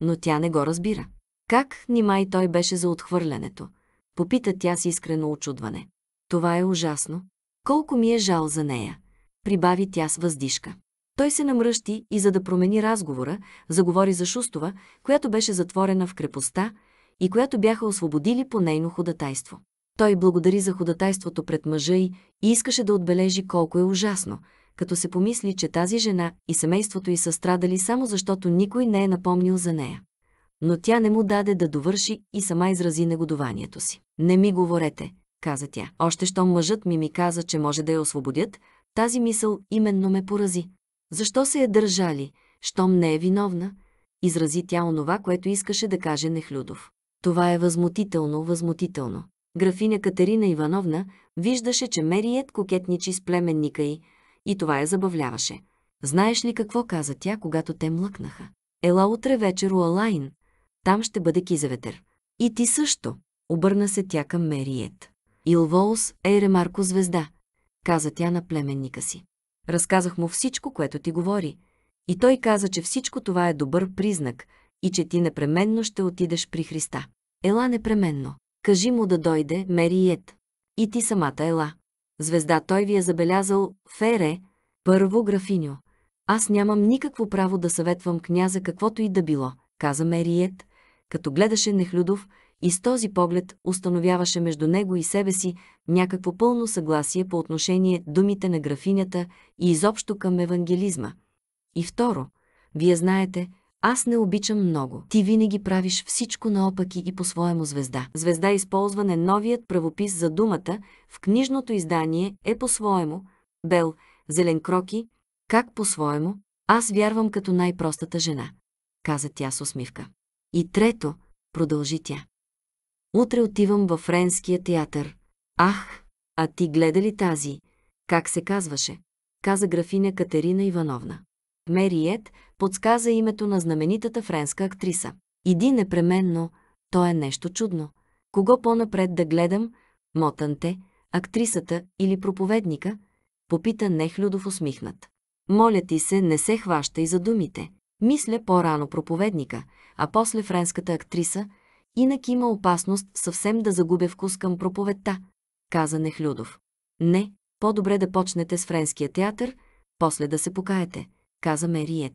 A: Но тя не го разбира. Как, нима и той беше за отхвърлянето? Попита тя с искрено очудване. Това е ужасно. Колко ми е жал за нея, прибави тя с въздишка. Той се намръщи и за да промени разговора, заговори за Шустова, която беше затворена в крепостта и която бяха освободили по нейно ходатайство. Той благодари за ходатайството пред мъжа й и искаше да отбележи колко е ужасно – като се помисли, че тази жена и семейството й са страдали само защото никой не е напомнил за нея. Но тя не му даде да довърши и сама изрази негодованието си. Не ми говорете, каза тя. Още щом мъжът ми ми каза, че може да я освободят, тази мисъл именно ме порази. Защо се е държали, щом не е виновна? Изрази тя онова, което искаше да каже Нехлюдов. Това е възмутително, възмутително. Графиня Катерина Ивановна виждаше, че Мериет кокетничи с племенника й, и това я забавляваше. Знаеш ли какво каза тя, когато те млъкнаха? Ела утре вечер у Алайн. Там ще бъде кизеветер. И ти също. Обърна се тя към Мериет. Илволс е Ремарко звезда, каза тя на племенника си. Разказах му всичко, което ти говори. И той каза, че всичко това е добър признак и че ти непременно ще отидеш при Христа. Ела непременно. Кажи му да дойде, Мериет. И ти самата ела. Звезда той ви е забелязал Фере, първо графиньо. Аз нямам никакво право да съветвам княза каквото и да било, каза Мериет, като гледаше Нехлюдов и с този поглед установяваше между него и себе си някакво пълно съгласие по отношение думите на графинята и изобщо към евангелизма. И второ, вие знаете, аз не обичам много. Ти винаги правиш всичко наопаки и по-своему звезда. Звезда използване новият правопис за думата в книжното издание е по-своему. Бел, зелен кроки, как по-своему? Аз вярвам като най-простата жена, каза тя с усмивка. И трето, продължи тя. Утре отивам във Френския театър. Ах, а ти гледа ли тази? Как се казваше? Каза графиня Катерина Ивановна. Мериет подсказа името на знаменитата френска актриса. Иди непременно, то е нещо чудно. Кого по-напред да гледам, Мотанте, актрисата или проповедника, попита Нехлюдов усмихнат. Моля ти се, не се хваща и за думите. Мисля по-рано проповедника, а после френската актриса, инак има опасност съвсем да загубя вкус към проповедта, каза Нехлюдов. Не, по-добре да почнете с френския театър, после да се покаете, каза Мериет.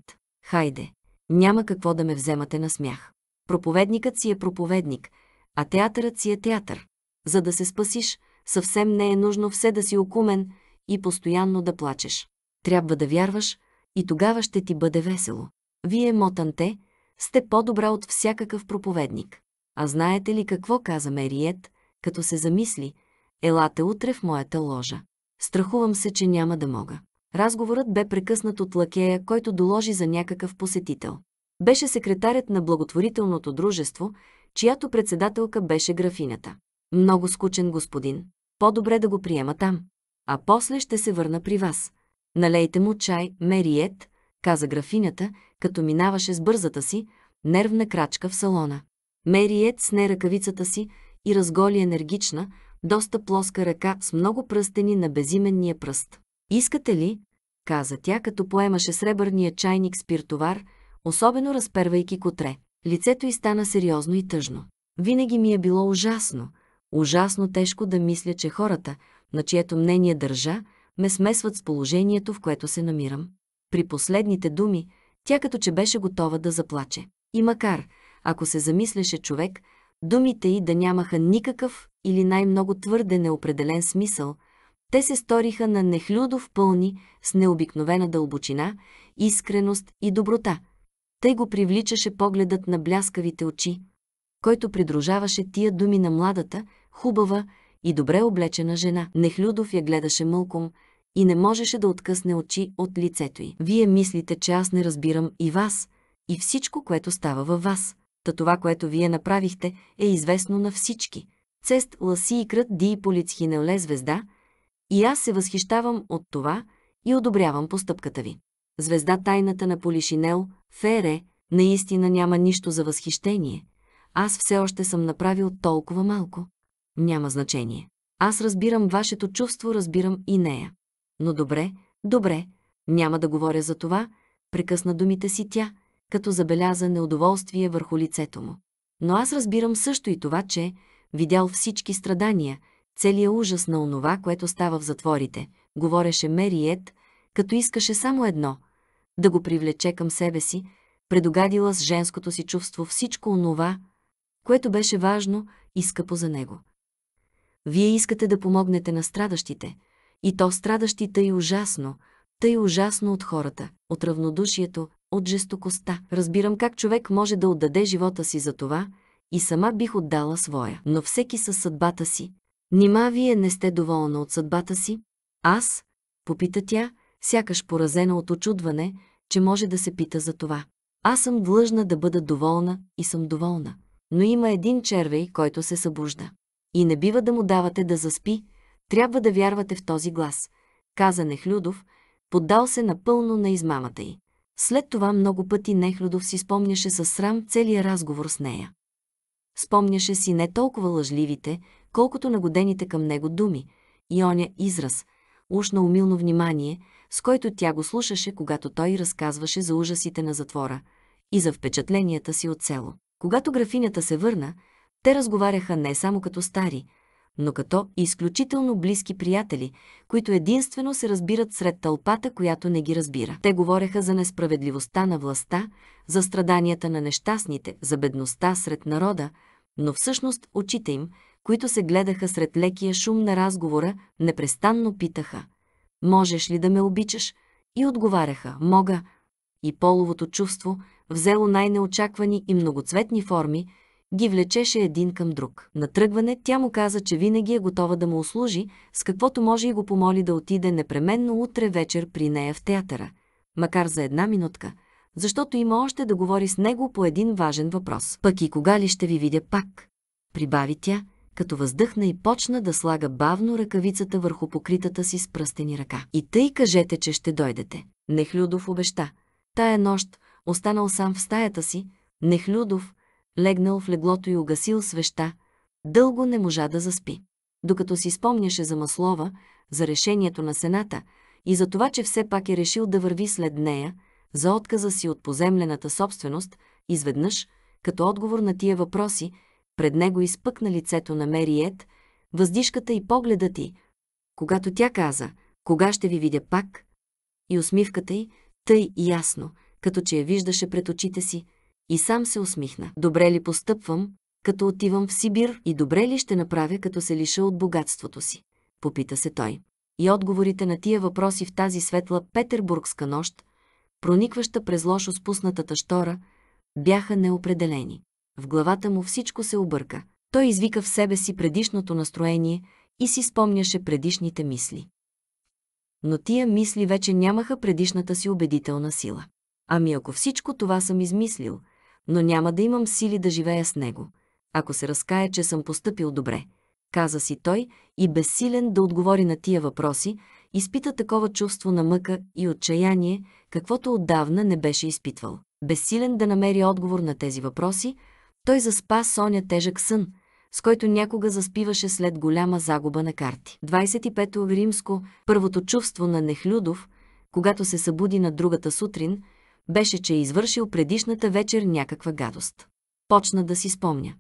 A: Хайде, няма какво да ме вземате на смях. Проповедникът си е проповедник, а театърът си е театър. За да се спасиш, съвсем не е нужно все да си окумен и постоянно да плачеш. Трябва да вярваш и тогава ще ти бъде весело. Вие, мотанте, сте по-добра от всякакъв проповедник. А знаете ли какво каза Мериет, като се замисли, елате утре в моята ложа. Страхувам се, че няма да мога. Разговорът бе прекъснат от лакея, който доложи за някакъв посетител. Беше секретарят на благотворителното дружество, чиято председателка беше графинята. Много скучен господин. По-добре да го приема там. А после ще се върна при вас. Налейте му чай, Мериет, каза графинята, като минаваше с бързата си, нервна крачка в салона. Мериет сне ръкавицата си и разголи енергична, доста плоска ръка с много пръстени на безименния пръст. Искате ли, каза тя, като поемаше сребърния чайник спиртовар, особено разпервайки котре. Лицето й стана сериозно и тъжно. Винаги ми е било ужасно, ужасно тежко да мисля, че хората, на чието мнение държа, ме смесват с положението, в което се намирам. При последните думи, тя като че беше готова да заплаче. И макар, ако се замисляше човек, думите й да нямаха никакъв или най-много твърде неопределен смисъл, те се сториха на Нехлюдов пълни с необикновена дълбочина, искреност и доброта. Тъй го привличаше погледът на бляскавите очи, който придружаваше тия думи на младата, хубава и добре облечена жена. Нехлюдов я гледаше мълком и не можеше да откъсне очи от лицето й. Вие мислите, че аз не разбирам и вас, и всичко, което става във вас. Та това, което вие направихте, е известно на всички. Цест ласи и крът ди полицхинеле звезда – и аз се възхищавам от това и одобрявам постъпката ви. Звезда тайната на Полишинел, Фере, наистина няма нищо за възхищение. Аз все още съм направил толкова малко. Няма значение. Аз разбирам вашето чувство, разбирам и нея. Но добре, добре, няма да говоря за това, прекъсна думите си тя, като забеляза неудоволствие върху лицето му. Но аз разбирам също и това, че видял всички страдания, целият ужас на онова, което става в затворите, говореше Мериет, като искаше само едно – да го привлече към себе си, предогадила с женското си чувство всичко онова, което беше важно и скъпо за него. Вие искате да помогнете на страдащите, и то страдащи тъй ужасно, тъй ужасно от хората, от равнодушието, от жестокостта. Разбирам как човек може да отдаде живота си за това и сама бих отдала своя, но всеки със съдбата си, Нима вие не сте доволна от съдбата си? Аз? Попита тя, сякаш поразена от очудване, че може да се пита за това. Аз съм длъжна да бъда доволна и съм доволна. Но има един червей, който се събужда. И не бива да му давате да заспи, трябва да вярвате в този глас, каза Нехлюдов, поддал се напълно на измамата й. След това много пъти Нехлюдов си спомняше със срам целия разговор с нея. Спомняше си не толкова лъжливите, Колкото на годените към него думи и оня израз, уж на умилно внимание, с който тя го слушаше, когато той разказваше за ужасите на затвора и за впечатленията си от село. Когато графинята се върна, те разговаряха не само като стари, но като изключително близки приятели, които единствено се разбират сред тълпата, която не ги разбира. Те говореха за несправедливостта на властта, за страданията на нещастните, за бедността сред народа, но всъщност очите им, които се гледаха сред лекия шум на разговора, непрестанно питаха «Можеш ли да ме обичаш?» и отговаряха «Мога». И половото чувство, взело най-неочаквани и многоцветни форми, ги влечеше един към друг. На тръгване тя му каза, че винаги е готова да му услужи, с каквото може и го помоли да отиде непременно утре вечер при нея в театъра, макар за една минутка, защото има още да говори с него по един важен въпрос. Пък и кога ли ще ви видя пак? Прибави тя, като въздъхна и почна да слага бавно ръкавицата върху покритата си с пръстени ръка. И тъй кажете, че ще дойдете. Нехлюдов обеща. Тая нощ, останал сам в стаята си, Нехлюдов, легнал в леглото и угасил свеща, дълго не можа да заспи. Докато си спомняше за Маслова, за решението на Сената и за това, че все пак е решил да върви след нея, за отказа си от поземлената собственост, изведнъж, като отговор на тия въпроси, пред него изпъкна лицето на Мериет, въздишката и погледа ти, когато тя каза «Кога ще ви видя пак?» и усмивката й, тъй ясно, като че я виждаше пред очите си, и сам се усмихна. Добре ли постъпвам, като отивам в Сибир и добре ли ще направя, като се лиша от богатството си? Попита се той. И отговорите на тия въпроси в тази светла петербургска нощ, проникваща през лошо спуснатата штора, бяха неопределени. В главата му всичко се обърка. Той извика в себе си предишното настроение и си спомняше предишните мисли. Но тия мисли вече нямаха предишната си убедителна сила. Ами ако всичко това съм измислил, но няма да имам сили да живея с него, ако се разкая, че съм поступил добре, каза си той и безсилен да отговори на тия въпроси, изпита такова чувство на мъка и отчаяние, каквото отдавна не беше изпитвал. Безсилен да намери отговор на тези въпроси, той заспа соня тежък сън, с който някога заспиваше след голяма загуба на карти. 25-то римско, първото чувство на Нехлюдов, когато се събуди на другата сутрин, беше, че е извършил предишната вечер някаква гадост. Почна да си спомня.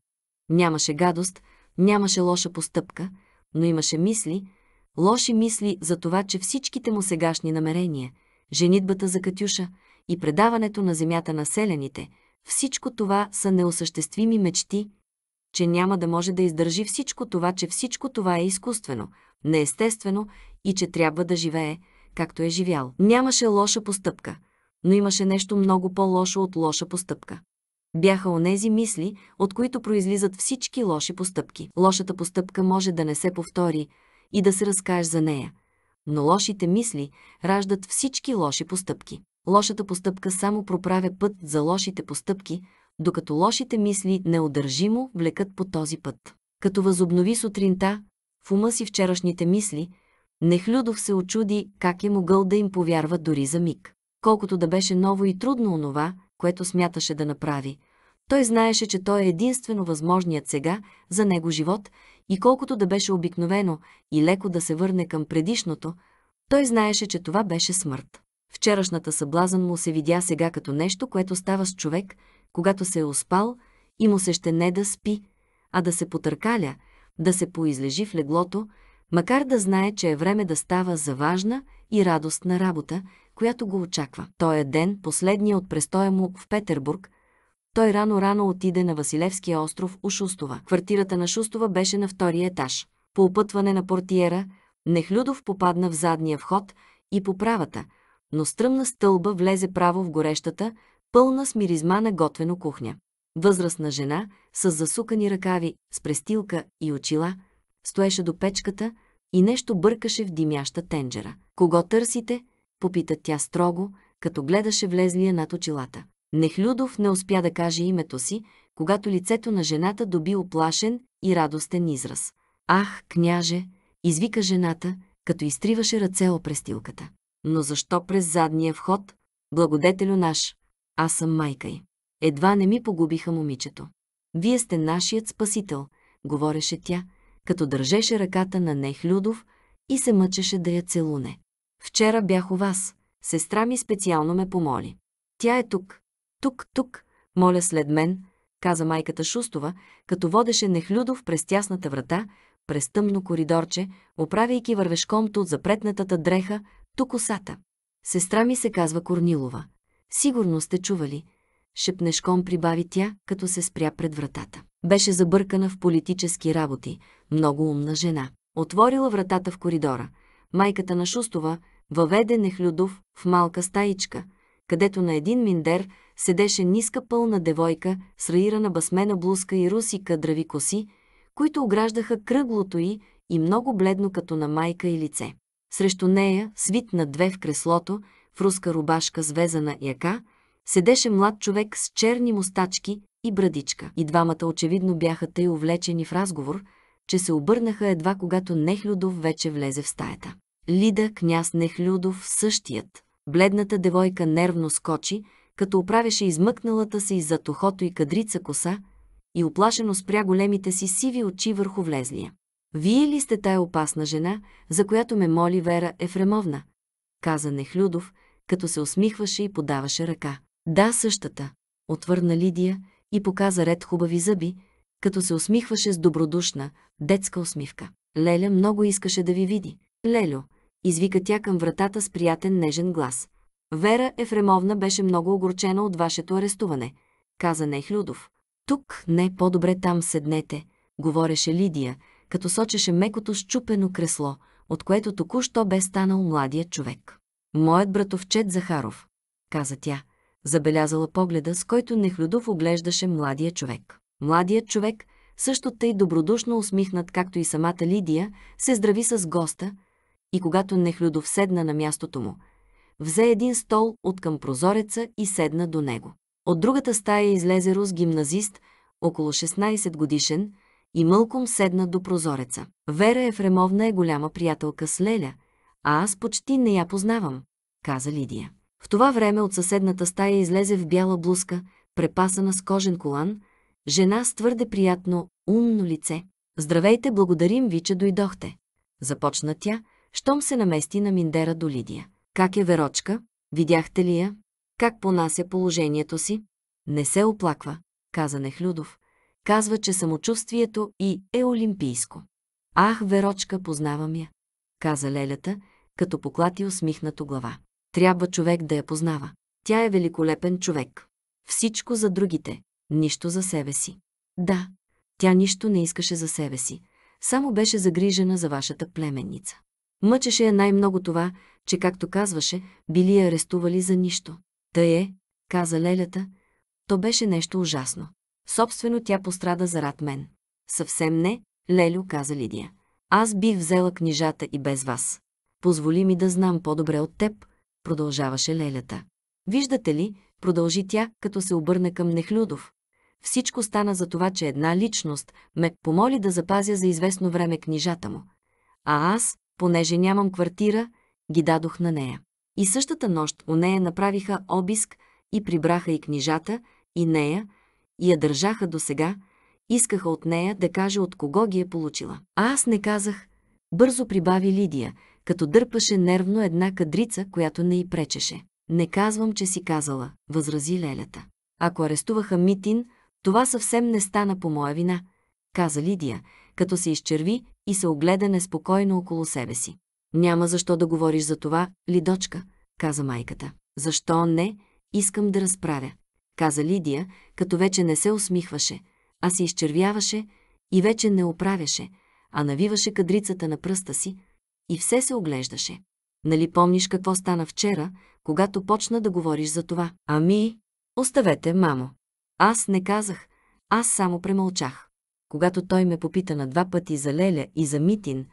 A: Нямаше гадост, нямаше лоша постъпка, но имаше мисли, лоши мисли за това, че всичките му сегашни намерения, женитбата за Катюша и предаването на земята на селените – всичко това са неосъществими мечти, че няма да може да издържи всичко това, че всичко това е изкуствено, неестествено и че трябва да живее, както е живял. Нямаше лоша постъпка, но имаше нещо много по-лошо от лоша постъпка. Бяха онези мисли, от които произлизат всички лоши постъпки. Лошата постъпка може да не се повтори и да се разкаеш за нея, но лошите мисли раждат всички лоши постъпки лошата постъпка само проправя път за лошите постъпки, докато лошите мисли неудържимо влекат по този път. Като възобнови сутринта, в ума си вчерашните мисли, Нехлюдов се очуди как е могъл да им повярва дори за миг. Колкото да беше ново и трудно онова, което смяташе да направи, той знаеше, че той е единствено възможният сега за него живот и колкото да беше обикновено и леко да се върне към предишното, той знаеше, че това беше смърт. Вчерашната съблазън му се видя сега като нещо, което става с човек, когато се е успал и му се ще не да спи, а да се потъркаля, да се поизлежи в леглото, макар да знае, че е време да става за важна и радостна работа, която го очаква. Той е ден, последния от престоя му в Петербург, той рано-рано отиде на Василевския остров у Шустова. Квартирата на Шустова беше на втория етаж. По опътване на портиера, Нехлюдов попадна в задния вход и по правата, но стръмна стълба влезе право в горещата, пълна с миризма на готвено кухня. Възрастна жена, с засукани ръкави, с престилка и очила, стоеше до печката и нещо бъркаше в димяща тенджера. «Кого търсите?» – попита тя строго, като гледаше влезлия над очилата. Нехлюдов не успя да каже името си, когато лицето на жената доби оплашен и радостен израз. «Ах, княже!» – извика жената, като изтриваше ръце о престилката но защо през задния вход? Благодетелю наш, аз съм майка й. Едва не ми погубиха момичето. Вие сте нашият спасител, говореше тя, като държеше ръката на Нех Людов и се мъчеше да я целуне. Вчера бях у вас. Сестра ми специално ме помоли. Тя е тук. Тук, тук. Моля след мен, каза майката Шустова, като водеше Нехлюдов през тясната врата, през тъмно коридорче, оправяйки вървешкомто от запретнатата дреха тук косата. Сестра ми се казва Корнилова. Сигурно сте чували. Шепнешком прибави тя, като се спря пред вратата. Беше забъркана в политически работи, много умна жена. Отворила вратата в коридора. Майката на Шустова въведе Нехлюдов в малка стаичка, където на един миндер седеше ниска пълна девойка с раирана басмена блузка и руси кадрави коси, които ограждаха кръглото й и много бледно като на майка и лице. Срещу нея, свит на две в креслото, в руска рубашка с везана яка, седеше млад човек с черни мустачки и брадичка. И двамата очевидно бяха тъй увлечени в разговор, че се обърнаха едва когато Нехлюдов вече влезе в стаята. Лида, княз Нехлюдов, същият. Бледната девойка нервно скочи, като оправяше измъкналата се из-за и кадрица коса и оплашено спря големите си сиви очи върху влезлия. Вие ли сте тая опасна жена, за която ме моли Вера Ефремовна? Каза Нехлюдов, като се усмихваше и подаваше ръка. Да, същата, отвърна Лидия и показа ред хубави зъби, като се усмихваше с добродушна, детска усмивка. Леля много искаше да ви види. Лелю, извика тя към вратата с приятен нежен глас. Вера Ефремовна беше много огорчена от вашето арестуване, каза Нехлюдов. Тук, не, по-добре там седнете, говореше Лидия, като сочеше мекото щупено кресло, от което току-що бе станал младия човек. «Моят братовчет Захаров», каза тя, забелязала погледа, с който Нехлюдов оглеждаше младия човек. Младият човек, също тъй добродушно усмихнат, както и самата Лидия, се здрави с госта и когато Нехлюдов седна на мястото му, взе един стол от към прозореца и седна до него. От другата стая излезе рус гимназист, около 16 годишен, и мълком седна до прозореца. Вера Ефремовна е голяма приятелка с Леля, а аз почти не я познавам, каза Лидия. В това време от съседната стая излезе в бяла блузка, препасана с кожен колан, жена с твърде приятно, умно лице. Здравейте, благодарим ви, че дойдохте. Започна тя, щом се намести на Миндера до Лидия. Как е Верочка? Видяхте ли я? Как понася положението си? Не се оплаква, каза Нехлюдов. Казва, че самочувствието и е олимпийско. Ах, Верочка, познавам я, каза лелята, като поклати усмихнато глава. Трябва човек да я познава. Тя е великолепен човек. Всичко за другите, нищо за себе си. Да, тя нищо не искаше за себе си, само беше загрижена за вашата племенница. Мъчеше я най-много това, че, както казваше, били я арестували за нищо. Тъй е, каза лелята, то беше нещо ужасно. Собствено тя пострада зарад мен. Съвсем не, Лелю каза Лидия. Аз бих взела книжата и без вас. Позволи ми да знам по-добре от теб, продължаваше Лелята. Виждате ли, продължи тя, като се обърна към Нехлюдов. Всичко стана за това, че една личност ме помоли да запазя за известно време книжата му. А аз, понеже нямам квартира, ги дадох на нея. И същата нощ у нея направиха обиск и прибраха и книжата, и нея, я държаха до сега, искаха от нея да каже от кого ги е получила. А аз не казах, бързо прибави Лидия, като дърпаше нервно една кадрица, която не й пречеше. Не казвам, че си казала, възрази Лелята. Ако арестуваха Митин, това съвсем не стана по моя вина, каза Лидия, като се изчерви и се огледа неспокойно около себе си. Няма защо да говориш за това, Лидочка, каза майката. Защо не? Искам да разправя каза Лидия, като вече не се усмихваше, а се изчервяваше и вече не оправяше, а навиваше кадрицата на пръста си и все се оглеждаше. Нали помниш какво стана вчера, когато почна да говориш за това? Ами, оставете, мамо. Аз не казах, аз само премълчах. Когато той ме попита на два пъти за Леля и за Митин,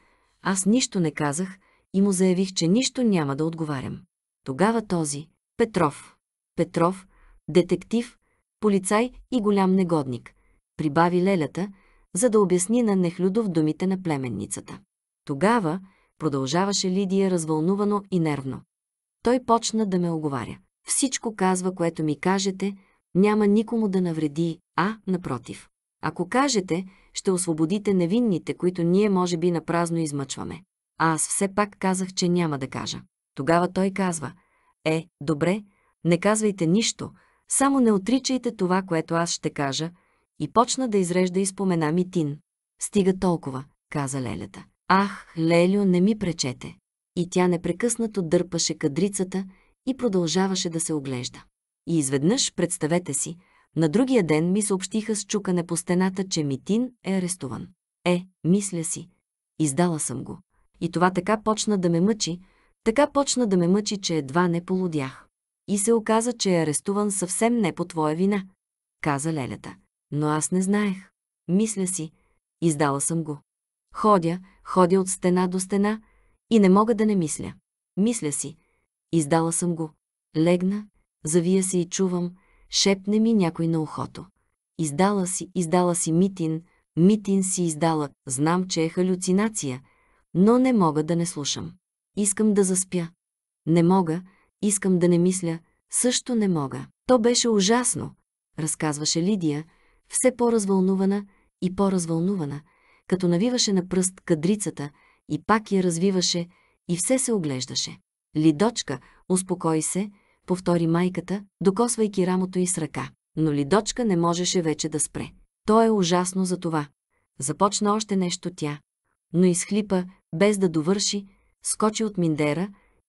A: аз нищо не казах и му заявих, че нищо няма да отговарям. Тогава този, Петров. Петров, детектив, полицай и голям негодник, прибави лелята, за да обясни на Нехлюдов думите на племенницата. Тогава продължаваше Лидия развълнувано и нервно. Той почна да ме оговаря. Всичко казва, което ми кажете, няма никому да навреди, а напротив. Ако кажете, ще освободите невинните, които ние може би напразно измъчваме. А аз все пак казах, че няма да кажа. Тогава той казва, е, добре, не казвайте нищо, само не отричайте това, което аз ще кажа, и почна да изрежда и спомена Митин. Стига толкова, каза лелята. Ах, лелю, не ми пречете. И тя непрекъснато дърпаше кадрицата и продължаваше да се оглежда. И изведнъж, представете си, на другия ден ми съобщиха с чукане по стената, че Митин е арестуван. Е, мисля си. Издала съм го. И това така почна да ме мъчи, така почна да ме мъчи, че едва не полудях. И се оказа, че е арестуван съвсем не по твоя вина, каза лелята. Но аз не знаех. Мисля си, издала съм го. Ходя, ходя от стена до стена и не мога да не мисля. Мисля си, издала съм го. Легна, завия се и чувам, шепне ми някой на ухото. Издала си, издала си митин, митин си издала, знам, че е халюцинация, но не мога да не слушам. Искам да заспя. Не мога, искам да не мисля, също не мога. То беше ужасно, разказваше Лидия, все по-развълнувана и по-развълнувана, като навиваше на пръст кадрицата и пак я развиваше и все се оглеждаше. Лидочка, успокой се, повтори майката, докосвайки рамото й с ръка. Но Лидочка не можеше вече да спре. То е ужасно за това. Започна още нещо тя. Но изхлипа, без да довърши, скочи от Миндера,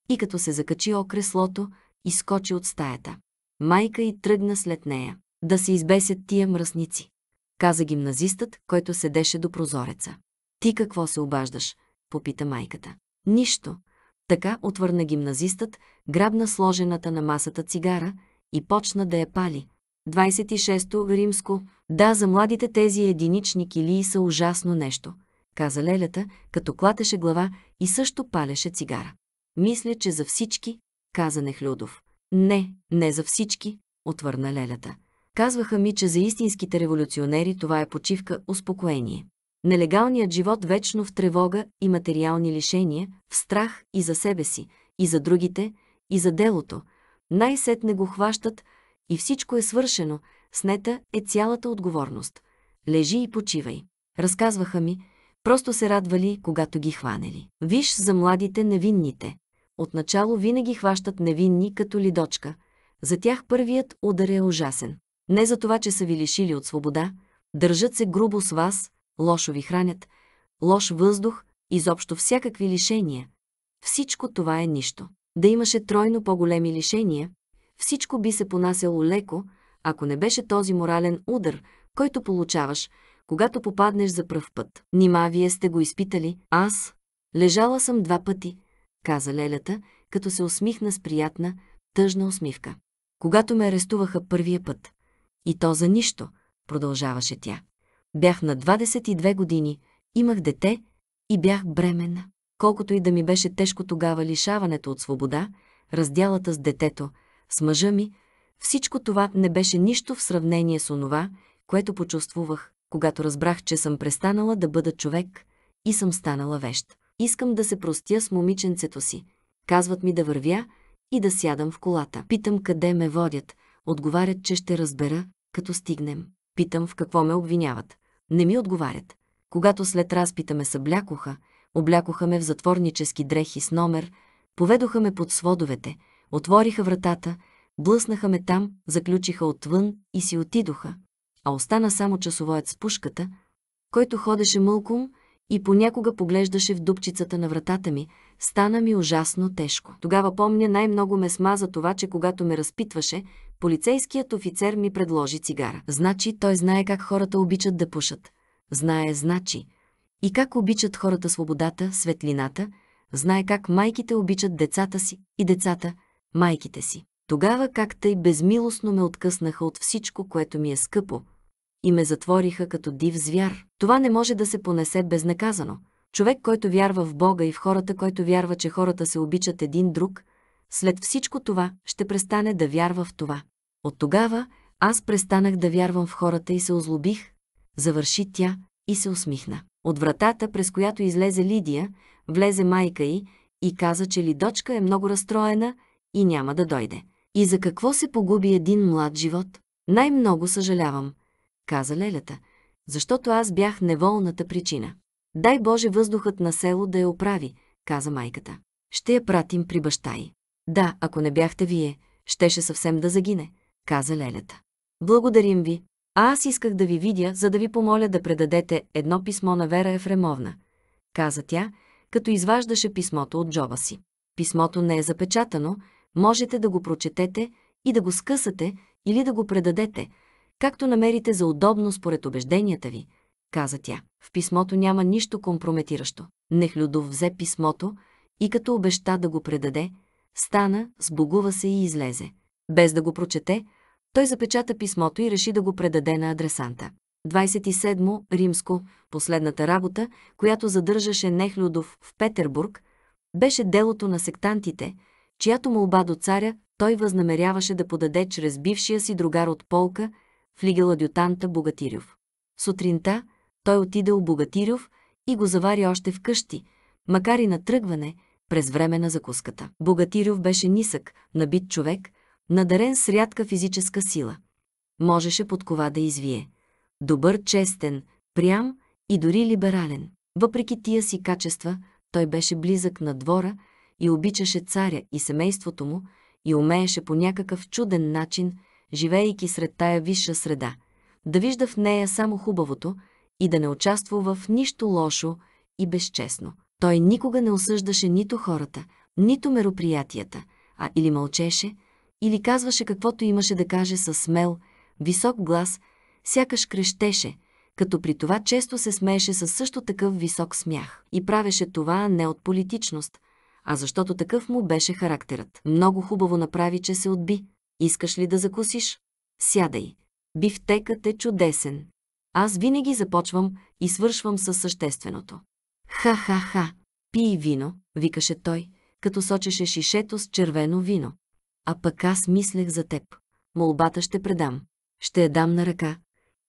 A: и като се закачи окреслото, изкочи от стаята. Майка и тръгна след нея. Да се избесят тия мръсници, каза гимназистът, който седеше до прозореца. Ти какво се обаждаш? попита майката. Нищо. Така отвърна гимназистът, грабна сложената на масата цигара и почна да я пали. 26-то римско. Да, за младите тези единични килии са ужасно нещо, каза лелята, като клатеше глава и също палеше цигара. Мисля, че за всички, каза Нехлюдов. Не, не за всички, отвърна лелята. Казваха ми, че за истинските революционери това е почивка, успокоение. Нелегалният живот вечно в тревога и материални лишения, в страх и за себе си, и за другите, и за делото. Най-сетне го хващат и всичко е свършено, снета е цялата отговорност. Лежи и почивай. Разказваха ми, просто се радвали, когато ги хванели. Виж за младите невинните отначало винаги хващат невинни като лидочка. За тях първият удар е ужасен. Не за това, че са ви лишили от свобода, държат се грубо с вас, лошо ви хранят, лош въздух, изобщо всякакви лишения. Всичко това е нищо. Да имаше тройно по-големи лишения, всичко би се понасяло леко, ако не беше този морален удар, който получаваш, когато попаднеш за пръв път. Нима вие сте го изпитали, аз. Лежала съм два пъти, каза лелята, като се усмихна с приятна, тъжна усмивка. Когато ме арестуваха първия път, и то за нищо, продължаваше тя. Бях на 22 години, имах дете и бях бременна. Колкото и да ми беше тежко тогава лишаването от свобода, раздялата с детето, с мъжа ми, всичко това не беше нищо в сравнение с онова, което почувствувах, когато разбрах, че съм престанала да бъда човек и съм станала вещ. Искам да се простя с момиченцето си. Казват ми да вървя и да сядам в колата. Питам къде ме водят. Отговарят, че ще разбера, като стигнем. Питам в какво ме обвиняват. Не ми отговарят. Когато след разпита ме съблякоха, облякоха ме в затворнически дрехи с номер, поведоха ме под сводовете, отвориха вратата, блъснаха ме там, заключиха отвън и си отидоха. А остана само часовоят с пушката, който ходеше мълком и понякога поглеждаше в дупчицата на вратата ми, стана ми ужасно тежко. Тогава помня най-много ме сма за това, че когато ме разпитваше, полицейският офицер ми предложи цигара. Значи той знае как хората обичат да пушат. Знае, значи. И как обичат хората свободата, светлината, знае как майките обичат децата си и децата – майките си. Тогава как тъй безмилостно ме откъснаха от всичко, което ми е скъпо – и ме затвориха като див звяр. Това не може да се понесе безнаказано. Човек, който вярва в Бога и в хората, който вярва, че хората се обичат един друг, след всичко това ще престане да вярва в това. От тогава аз престанах да вярвам в хората и се озлобих, завърши тя и се усмихна. От вратата, през която излезе Лидия, влезе майка й и каза, че Лидочка е много разстроена и няма да дойде. И за какво се погуби един млад живот? Най-много съжалявам – каза лелята, защото аз бях неволната причина. Дай Боже въздухът на село да я оправи, каза майката. Ще я пратим при баща й. Да, ако не бяхте вие, щеше съвсем да загине, каза лелята. Благодарим ви. А аз исках да ви видя, за да ви помоля да предадете едно писмо на Вера Ефремовна, каза тя, като изваждаше писмото от джоба си. Писмото не е запечатано, можете да го прочетете и да го скъсате или да го предадете, както намерите за удобно според убежденията ви, каза тя. В писмото няма нищо компрометиращо. Нехлюдов взе писмото и като обеща да го предаде, стана, сбогува се и излезе. Без да го прочете, той запечата писмото и реши да го предаде на адресанта. 27. Римско, последната работа, която задържаше Нехлюдов в Петербург, беше делото на сектантите, чиято молба до царя той възнамеряваше да подаде чрез бившия си другар от полка – в адютанта Богатирев. Сутринта той отиде у Богатирев и го завари още в къщи, макар и на тръгване, през време на закуската. Богатирев беше нисък, набит човек, надарен с рядка физическа сила. Можеше под кова да извие. Добър, честен, прям и дори либерален. Въпреки тия си качества, той беше близък на двора и обичаше царя и семейството му и умееше по някакъв чуден начин – живеейки сред тая висша среда, да вижда в нея само хубавото и да не участвува в нищо лошо и безчестно. Той никога не осъждаше нито хората, нито мероприятията, а или мълчеше, или казваше каквото имаше да каже със смел, висок глас, сякаш крещеше, като при това често се смееше със също такъв висок смях. И правеше това не от политичност, а защото такъв му беше характерът. Много хубаво направи, че се отби, Искаш ли да закусиш? Сядай. Бифтекът е чудесен. Аз винаги започвам и свършвам със същественото. Ха-ха-ха, пий вино, викаше той, като сочеше шишето с червено вино. А пък аз мислех за теб. Молбата ще предам. Ще я дам на ръка.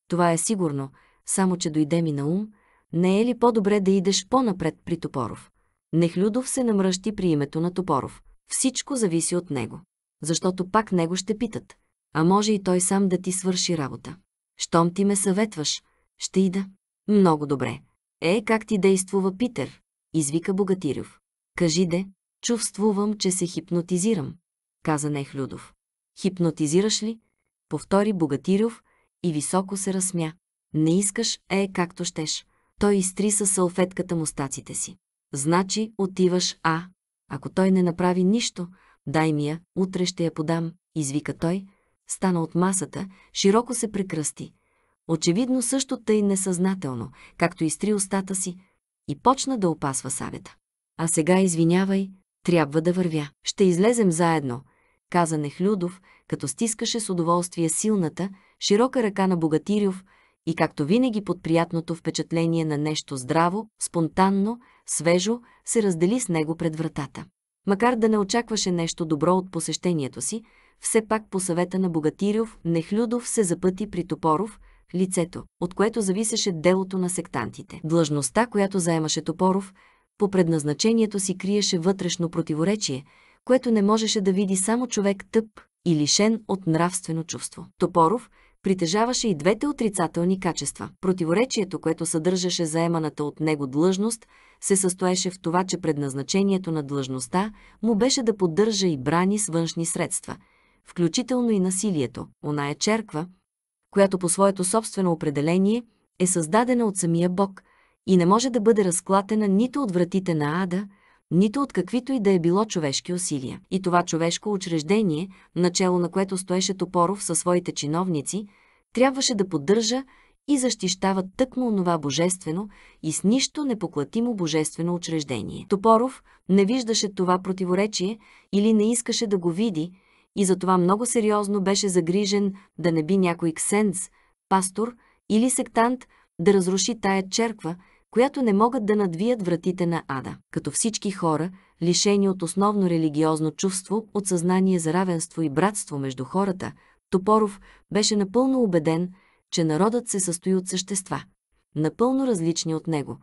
A: Това е сигурно, само че дойде ми на ум, не е ли по-добре да идеш по-напред при Топоров? Нехлюдов се намръщи при името на Топоров. Всичко зависи от него защото пак него ще питат. А може и той сам да ти свърши работа. Щом ти ме съветваш, ще ида. Много добре. Е, как ти действува Питер? Извика Богатирев. Кажи де, чувствувам, че се хипнотизирам, каза Нехлюдов. Хипнотизираш ли? Повтори Богатирев и високо се разсмя. Не искаш, е, както щеш. Той изтри със салфетката стаците си. Значи отиваш, а... Ако той не направи нищо, Дай ми я, утре ще я подам, извика той, стана от масата, широко се прекръсти. Очевидно също тъй несъзнателно, както изтри устата си и почна да опасва савета. А сега извинявай, трябва да вървя. Ще излезем заедно, каза Нехлюдов, като стискаше с удоволствие силната, широка ръка на Богатирюв и както винаги под приятното впечатление на нещо здраво, спонтанно, свежо, се раздели с него пред вратата. Макар да не очакваше нещо добро от посещението си, все пак по съвета на Богатирев, Нехлюдов се запъти при Топоров, лицето, от което зависеше делото на сектантите. Длъжността, която заемаше Топоров, по предназначението си криеше вътрешно противоречие, което не можеше да види само човек тъп и лишен от нравствено чувство. Топоров притежаваше и двете отрицателни качества. Противоречието, което съдържаше заеманата от него длъжност – се състоеше в това, че предназначението на длъжността му беше да поддържа и брани с външни средства, включително и насилието. Она е черква, която по своето собствено определение е създадена от самия Бог и не може да бъде разклатена нито от вратите на ада, нито от каквито и да е било човешки усилия. И това човешко учреждение, начало на което стоеше Топоров със своите чиновници, трябваше да поддържа и защищават тъкмо онова божествено и с нищо непоклатимо божествено учреждение. Топоров не виждаше това противоречие или не искаше да го види и затова много сериозно беше загрижен да не би някой ксенц, пастор или сектант да разруши тая черква, която не могат да надвият вратите на ада. Като всички хора, лишени от основно религиозно чувство, от съзнание за равенство и братство между хората, Топоров беше напълно убеден, че народът се състои от същества, напълно различни от него,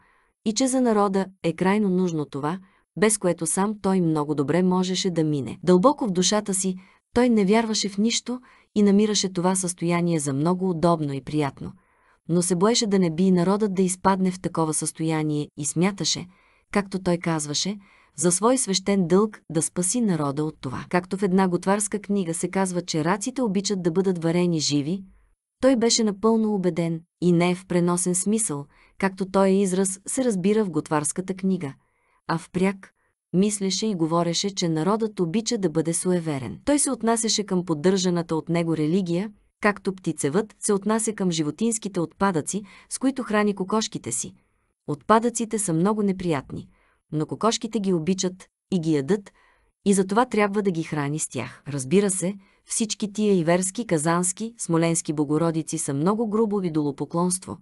A: и че за народа е крайно нужно това, без което сам той много добре можеше да мине. Дълбоко в душата си той не вярваше в нищо и намираше това състояние за много удобно и приятно. Но се боеше да не би народът да изпадне в такова състояние и смяташе, както той казваше, за свой свещен дълг да спаси народа от това. Както в една готварска книга се казва, че раците обичат да бъдат варени живи, той беше напълно убеден, и не в преносен смисъл, както той е израз се разбира в готварската книга, а впряк мислеше и говореше, че народът обича да бъде суеверен. Той се отнасяше към поддържаната от него религия, както птицевът се отнася към животинските отпадъци, с които храни кокошките си. Отпадъците са много неприятни, но кокошките ги обичат и ги ядат, и затова трябва да ги храни с тях. Разбира се, всички тия иверски, казански, смоленски богородици са много грубо видолопоклонство,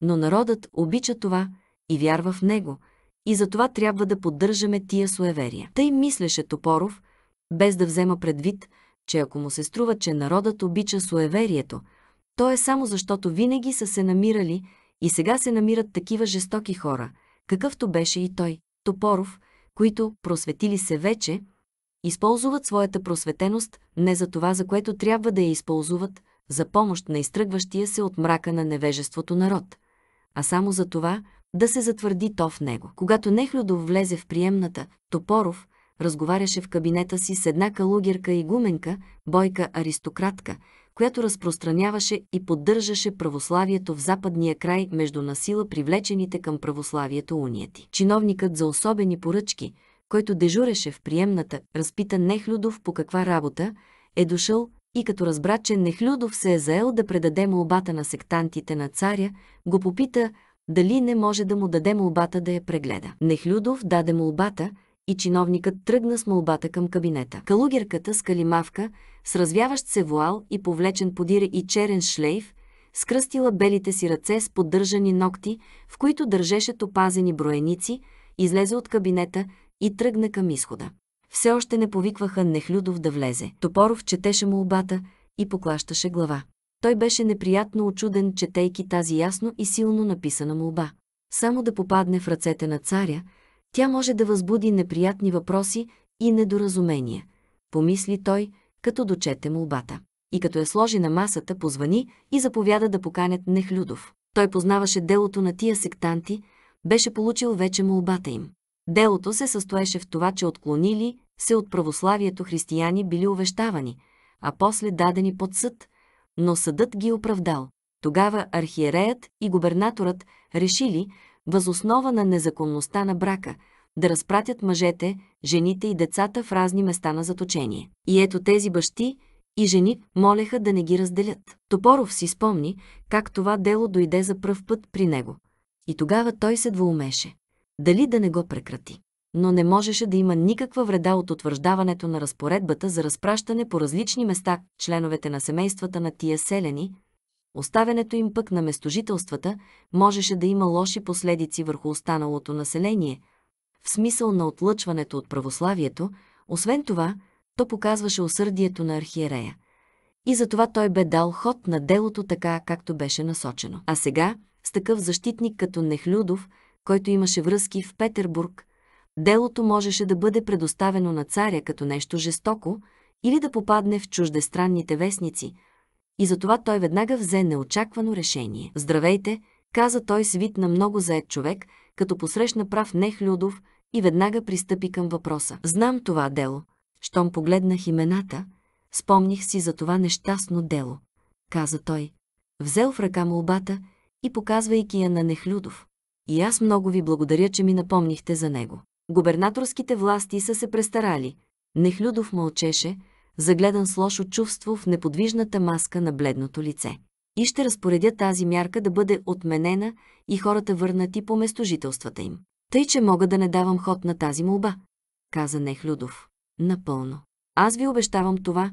A: но народът обича това и вярва в него, и за това трябва да поддържаме тия суеверия. Тъй мислеше Топоров, без да взема предвид, че ако му се струва, че народът обича суеверието, то е само защото винаги са се намирали и сега се намират такива жестоки хора, какъвто беше и той, Топоров, които, просветили се вече, използват своята просветеност не за това, за което трябва да я използват, за помощ на изтръгващия се от мрака на невежеството народ, а само за това да се затвърди то в него. Когато Нехлюдов влезе в приемната, Топоров разговаряше в кабинета си с една калугерка и гуменка, бойка аристократка, която разпространяваше и поддържаше православието в западния край между насила привлечените към православието унияти. Чиновникът за особени поръчки – който дежуреше в приемната, разпита Нехлюдов по каква работа е дошъл и като разбра, че Нехлюдов се е заел да предаде молбата на сектантите на царя, го попита дали не може да му даде молбата да я прегледа. Нехлюдов даде молбата и чиновникът тръгна с молбата към кабинета. Калугерката с калимавка, с развяващ се вуал и повлечен подире и черен шлейф, скръстила белите си ръце с поддържани ногти, в които държеше топазени броеници, излезе от кабинета, и тръгна към изхода. Все още не повикваха Нехлюдов да влезе. Топоров четеше му обата и поклащаше глава. Той беше неприятно очуден, четейки тази ясно и силно написана молба. Само да попадне в ръцете на царя, тя може да възбуди неприятни въпроси и недоразумения, помисли той, като дочете молбата. И като я сложи на масата, позвани и заповяда да поканят Нехлюдов. Той познаваше делото на тия сектанти, беше получил вече молбата им. Делото се състоеше в това, че отклонили се от православието християни били увещавани, а после дадени под съд, но съдът ги е оправдал. Тогава архиереят и губернаторът решили, възоснова на незаконността на брака, да разпратят мъжете, жените и децата в разни места на заточение. И ето тези бащи и жени молеха да не ги разделят. Топоров си спомни как това дело дойде за пръв път при него. И тогава той се двоумеше дали да не го прекрати. Но не можеше да има никаква вреда от утвърждаването на разпоредбата за разпращане по различни места членовете на семействата на тия селени, оставянето им пък на местожителствата можеше да има лоши последици върху останалото население, в смисъл на отлъчването от православието, освен това, то показваше усърдието на архиерея. И затова той бе дал ход на делото така, както беше насочено. А сега, с такъв защитник като Нехлюдов, който имаше връзки в Петербург, делото можеше да бъде предоставено на царя като нещо жестоко или да попадне в чуждестранните вестници, и затова той веднага взе неочаквано решение. «Здравейте!» каза той с вид на много заед човек, като посрещна прав Нехлюдов и веднага пристъпи към въпроса. «Знам това дело». Щом погледнах имената, спомних си за това нещастно дело, каза той. Взел в ръка молбата и показвайки я на Нехлюдов. И аз много ви благодаря, че ми напомнихте за него. Губернаторските власти са се престарали. Нехлюдов мълчеше, загледан с лошо чувство в неподвижната маска на бледното лице. И ще разпоредя тази мярка да бъде отменена и хората върнати по местожителствата им. Тъй, че мога да не давам ход на тази молба, каза Нехлюдов. Напълно. Аз ви обещавам това,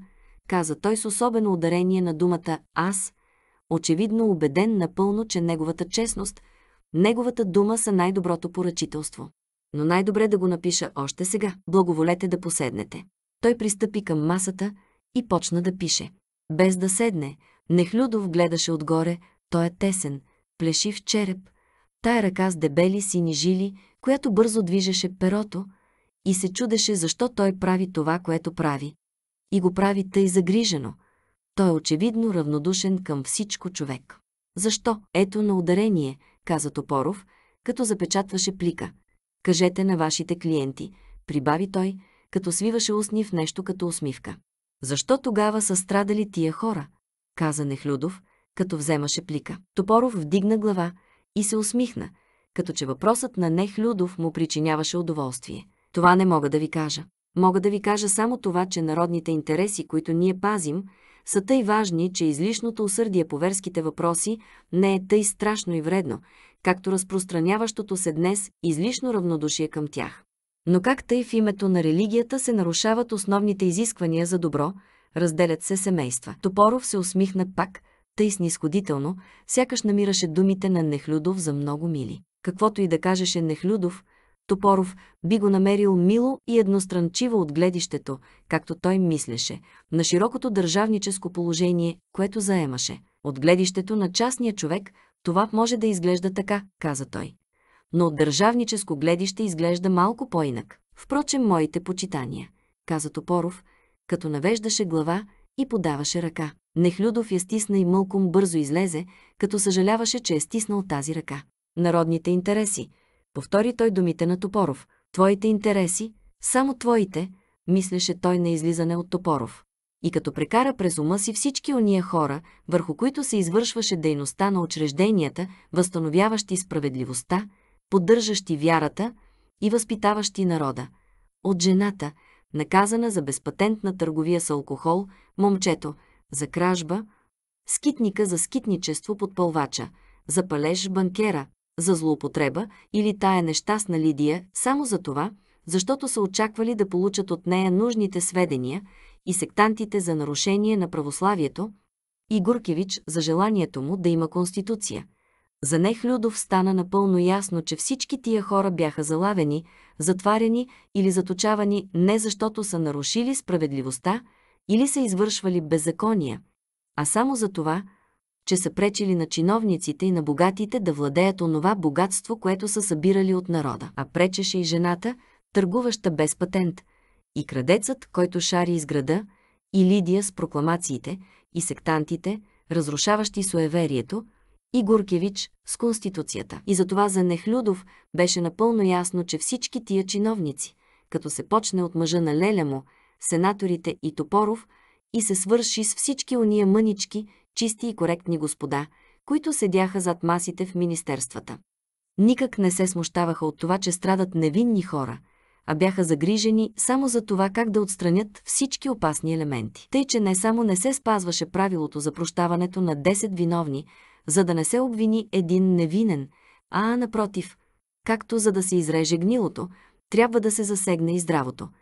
A: каза той с особено ударение на думата «аз», очевидно убеден напълно, че неговата честност Неговата дума са най-доброто поръчителство. Но най-добре да го напиша още сега. Благоволете да поседнете. Той пристъпи към масата и почна да пише. Без да седне, Нехлюдов гледаше отгоре, той е тесен, плешив череп, тая ръка с дебели сини жили, която бързо движеше перото и се чудеше защо той прави това, което прави. И го прави тъй загрижено. Той е очевидно равнодушен към всичко човек. Защо? Ето на ударение, каза Топоров, като запечатваше плика. Кажете на вашите клиенти, прибави той, като свиваше устни в нещо като усмивка. Защо тогава са страдали тия хора? каза Нехлюдов, като вземаше плика. Топоров вдигна глава и се усмихна, като че въпросът на Нехлюдов му причиняваше удоволствие. Това не мога да ви кажа. Мога да ви кажа само това, че народните интереси, които ние пазим, са тъй важни, че излишното усърдие по верските въпроси не е тъй страшно и вредно, както разпространяващото се днес излишно равнодушие към тях. Но как тъй в името на религията се нарушават основните изисквания за добро, разделят се семейства. Топоров се усмихна пак, тъй снисходително, сякаш намираше думите на Нехлюдов за много мили. Каквото и да кажеше Нехлюдов – Топоров би го намерил мило и едностранчиво от гледището, както той мислеше, на широкото държавническо положение, което заемаше. От гледището на частния човек това може да изглежда така, каза той. Но от държавническо гледище изглежда малко по-инак. Впрочем, моите почитания, каза Топоров, като навеждаше глава и подаваше ръка. Нехлюдов я стисна и мълком бързо излезе, като съжаляваше, че е стиснал тази ръка. Народните интереси, повтори той думите на Топоров. Твоите интереси, само твоите, мислеше той на излизане от Топоров. И като прекара през ума си всички ония хора, върху които се извършваше дейността на учрежденията, възстановяващи справедливостта, поддържащи вярата и възпитаващи народа. От жената, наказана за безпатентна търговия с алкохол, момчето, за кражба, скитника за скитничество под пълвача, за палеж банкера, за злоупотреба или тая нещастна Лидия само за това, защото са очаквали да получат от нея нужните сведения и сектантите за нарушение на православието, и Гуркевич за желанието му да има конституция. За нех Людов стана напълно ясно, че всички тия хора бяха залавени, затваряни или заточавани не защото са нарушили справедливостта или са извършвали беззакония, а само за това – че са пречили на чиновниците и на богатите да владеят онова богатство, което са събирали от народа. А пречеше и жената, търгуваща без патент, и крадецът, който шари из града, и Лидия с прокламациите, и сектантите, разрушаващи суеверието, и Гуркевич с Конституцията. И затова за Нехлюдов беше напълно ясно, че всички тия чиновници, като се почне от мъжа на Леля му, сенаторите и Топоров, и се свърши с всички уния мънички, чисти и коректни господа, които седяха зад масите в министерствата. Никак не се смущаваха от това, че страдат невинни хора, а бяха загрижени само за това как да отстранят всички опасни елементи. Тъй, че не само не се спазваше правилото за прощаването на 10 виновни, за да не се обвини един невинен, а напротив, както за да се изреже гнилото, трябва да се засегне и здравото –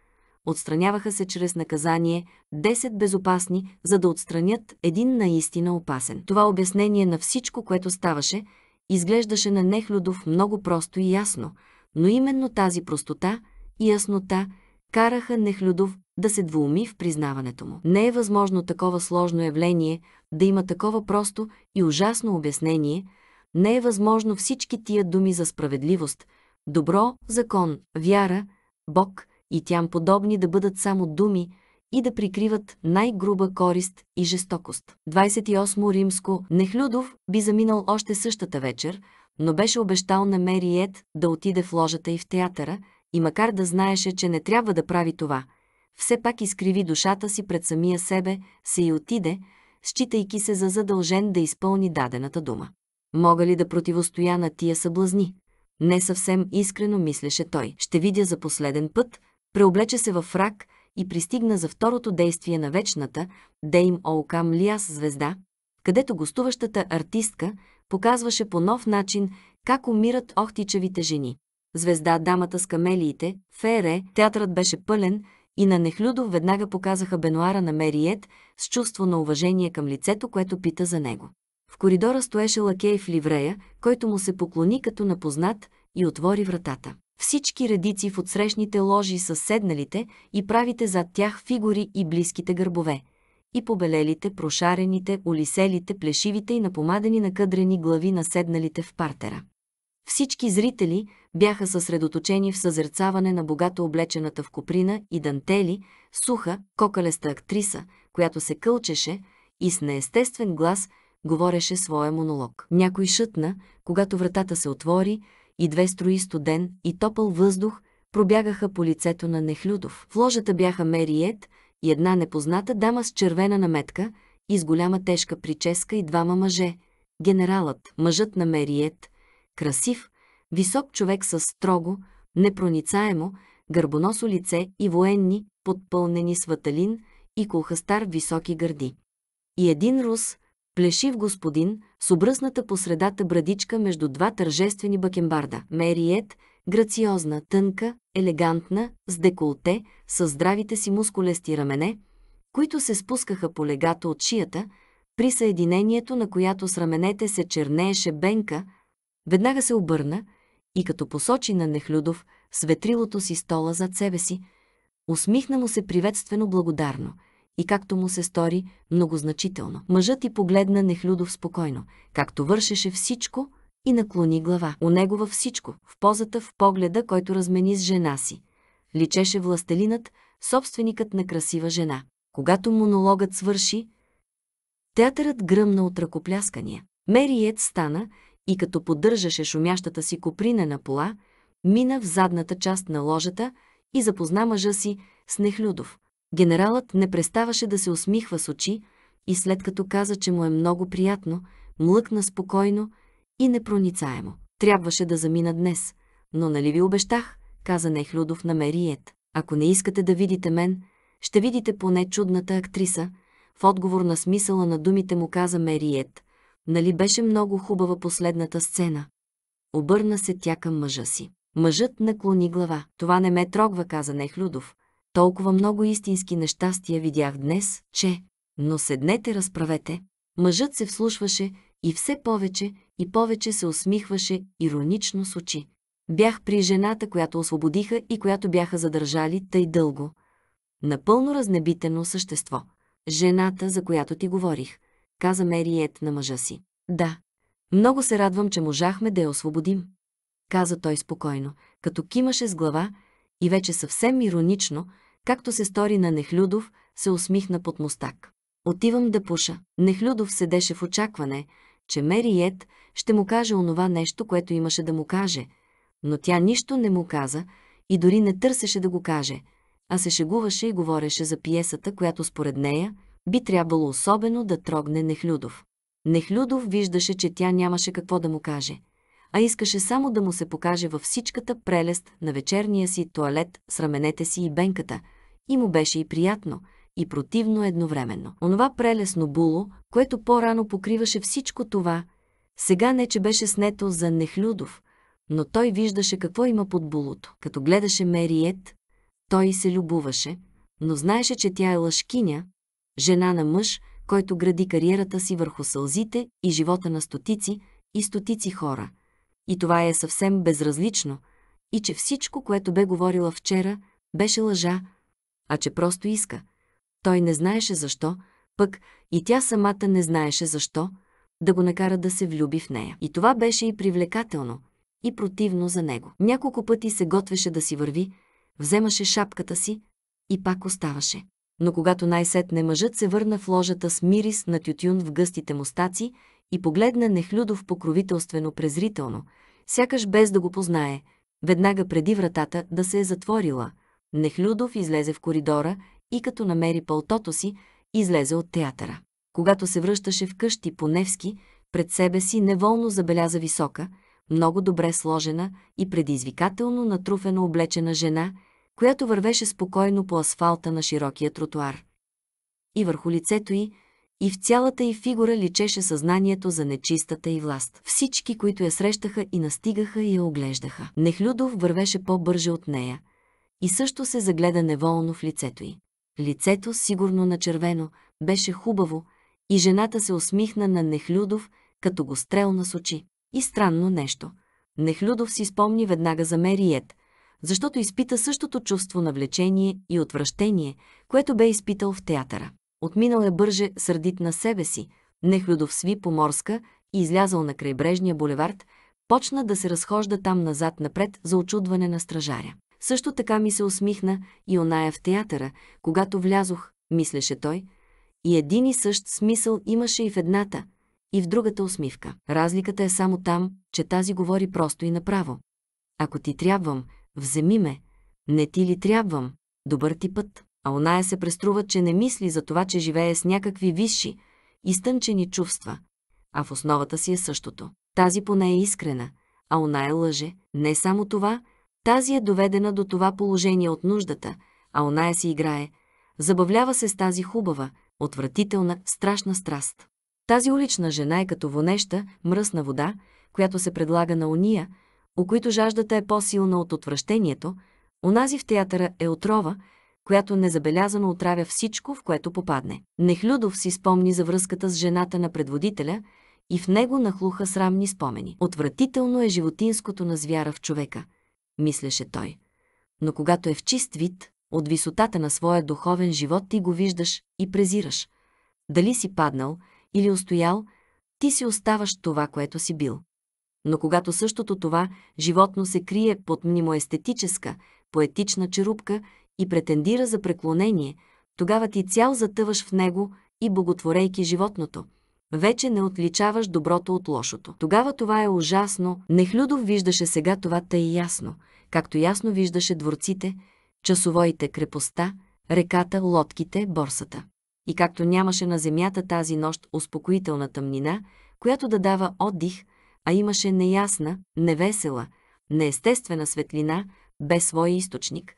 A: отстраняваха се чрез наказание 10 безопасни, за да отстранят един наистина опасен. Това обяснение на всичко, което ставаше, изглеждаше на Нехлюдов много просто и ясно, но именно тази простота и яснота караха Нехлюдов да се двуми в признаването му. Не е възможно такова сложно явление да има такова просто и ужасно обяснение, не е възможно всички тия думи за справедливост, добро, закон, вяра, Бог – и тям подобни да бъдат само думи и да прикриват най-груба корист и жестокост. 28 римско Нехлюдов би заминал още същата вечер, но беше обещал на Мериет да отиде в ложата и в театъра, и макар да знаеше, че не трябва да прави това, все пак изкриви душата си пред самия себе, се и отиде, считайки се за задължен да изпълни дадената дума. Мога ли да противостоя на тия съблазни? Не съвсем искрено мислеше той. Ще видя за последен път, преоблече се в фрак и пристигна за второто действие на вечната Дейм Оукам Лиас звезда, където гостуващата артистка показваше по нов начин как умират охтичавите жени. Звезда дамата с камелиите, Фере, театърът беше пълен и на Нехлюдов веднага показаха бенуара на Мериет с чувство на уважение към лицето, което пита за него. В коридора стоеше лакей в ливрея, който му се поклони като напознат и отвори вратата всички редици в отсрещните ложи с седналите и правите зад тях фигури и близките гърбове, и побелелите, прошарените, улиселите, плешивите и напомадени накъдрени глави на седналите в партера. Всички зрители бяха съсредоточени в съзерцаване на богато облечената в коприна и дантели, суха, кокалеста актриса, която се кълчеше и с неестествен глас говореше своя монолог. Някой шътна, когато вратата се отвори, и две строи студен и топъл въздух пробягаха по лицето на Нехлюдов. В ложата бяха Мериет и една непозната дама с червена наметка и с голяма тежка прическа и двама мъже. Генералът, мъжът на Мериет, красив, висок човек с строго, непроницаемо, гърбоносо лице и военни, подпълнени с ваталин и колхастар високи гърди. И един рус, плешив господин, с обръсната по средата брадичка между два тържествени бакембарда. Мериет, грациозна, тънка, елегантна, с деколте, с здравите си мускулести рамене, които се спускаха по легато от шията, при съединението на която с раменете се чернееше бенка, веднага се обърна и като посочи на Нехлюдов светрилото си стола зад себе си, усмихна му се приветствено благодарно – и както му се стори, многозначително. Мъжът и погледна Нехлюдов спокойно, както вършеше всичко и наклони глава. У него във всичко, в позата, в погледа, който размени с жена си. Личеше властелинът, собственикът на красива жена. Когато монологът свърши, театърът гръмна от ръкопляскания. Мериет стана и като поддържаше шумящата си куприна на пола, мина в задната част на ложата и запозна мъжа си с Нехлюдов, Генералът не преставаше да се усмихва с очи и след като каза, че му е много приятно, млъкна спокойно и непроницаемо. Трябваше да замина днес, но нали ви обещах, каза Нехлюдов на Мериет. Ако не искате да видите мен, ще видите поне чудната актриса, в отговор на смисъла на думите му каза Мериет. Нали беше много хубава последната сцена? Обърна се тя към мъжа си. Мъжът наклони глава. Това не ме трогва, каза Нехлюдов. Толкова много истински нещастия видях днес, че... Но седнете, разправете. Мъжът се вслушваше и все повече и повече се усмихваше иронично с очи. Бях при жената, която освободиха и която бяха задържали тъй дълго. Напълно разнебитено същество. Жената, за която ти говорих, каза Мериет на мъжа си. Да, много се радвам, че можахме да я освободим, каза той спокойно, като кимаше с глава и вече съвсем иронично, както се стори на Нехлюдов, се усмихна под мустак. Отивам да пуша. Нехлюдов седеше в очакване, че Мери Ед ще му каже онова нещо, което имаше да му каже, но тя нищо не му каза и дори не търсеше да го каже, а се шегуваше и говореше за пиесата, която според нея би трябвало особено да трогне Нехлюдов. Нехлюдов виждаше, че тя нямаше какво да му каже, а искаше само да му се покаже във всичката прелест на вечерния си туалет с раменете си и бенката – и му беше и приятно, и противно едновременно. Онова прелесно було, което по-рано покриваше всичко това, сега не че беше снето за Нехлюдов, но той виждаше какво има под булото. Като гледаше Мериет, той се любоваше, но знаеше, че тя е лъшкиня, жена на мъж, който гради кариерата си върху сълзите и живота на стотици и стотици хора. И това е съвсем безразлично, и че всичко, което бе говорила вчера, беше лъжа, а че просто иска. Той не знаеше защо, пък и тя самата не знаеше защо, да го накара да се влюби в нея. И това беше и привлекателно, и противно за него. Няколко пъти се готвеше да си върви, вземаше шапката си и пак оставаше. Но когато най-сетне мъжът се върна в ложата с мирис на тютюн в гъстите му стаци и погледна Нехлюдов покровителствено презрително, сякаш без да го познае, веднага преди вратата да се е затворила – Нехлюдов излезе в коридора и като намери пълтото си, излезе от театъра. Когато се връщаше вкъщи по Невски, пред себе си неволно забеляза висока, много добре сложена и предизвикателно натруфено облечена жена, която вървеше спокойно по асфалта на широкия тротуар. И върху лицето й, и в цялата й фигура личеше съзнанието за нечистата и власт. Всички, които я срещаха и настигаха, и я оглеждаха. Нехлюдов вървеше по-бърже от нея – и също се загледа неволно в лицето й. Лицето, сигурно на червено, беше хубаво и жената се усмихна на Нехлюдов, като го стрелна с очи. И странно нещо. Нехлюдов си спомни веднага за Мериет, защото изпита същото чувство на влечение и отвращение, което бе изпитал в театъра. Отминал е бърже сърдит на себе си, Нехлюдов сви по морска и излязъл на крайбрежния булевард, почна да се разхожда там назад-напред за очудване на стражаря. Също така ми се усмихна и оная в театъра, когато влязох, мислеше той, и един и същ смисъл имаше и в едната, и в другата усмивка. Разликата е само там, че тази говори просто и направо. Ако ти трябвам, вземи ме. Не ти ли трябвам? Добър ти път. А оная се преструва, че не мисли за това, че живее с някакви висши, изтънчени чувства. А в основата си е същото. Тази поне е искрена, а оная лъже. Не само това, тази е доведена до това положение от нуждата, а оная си играе. Забавлява се с тази хубава, отвратителна, страшна страст. Тази улична жена е като вонеща, мръсна вода, която се предлага на уния, у които жаждата е по-силна от отвращението, онази в театъра е отрова, която незабелязано отравя всичко, в което попадне. Нехлюдов си спомни за връзката с жената на предводителя и в него нахлуха срамни спомени. Отвратително е животинското на звяра в човека – мислеше той. Но когато е в чист вид, от висотата на своя духовен живот ти го виждаш и презираш. Дали си паднал или устоял, ти си оставаш това, което си бил. Но когато същото това животно се крие под мнимоестетическа, поетична черупка и претендира за преклонение, тогава ти цял затъваш в него и боготворейки животното – вече не отличаваш доброто от лошото. Тогава това е ужасно. Нехлюдов виждаше сега това тъй ясно, както ясно виждаше дворците, часовоите крепостта, реката, лодките, борсата. И както нямаше на земята тази нощ успокоителна тъмнина, която да дава отдих, а имаше неясна, невесела, неестествена светлина, без своя източник.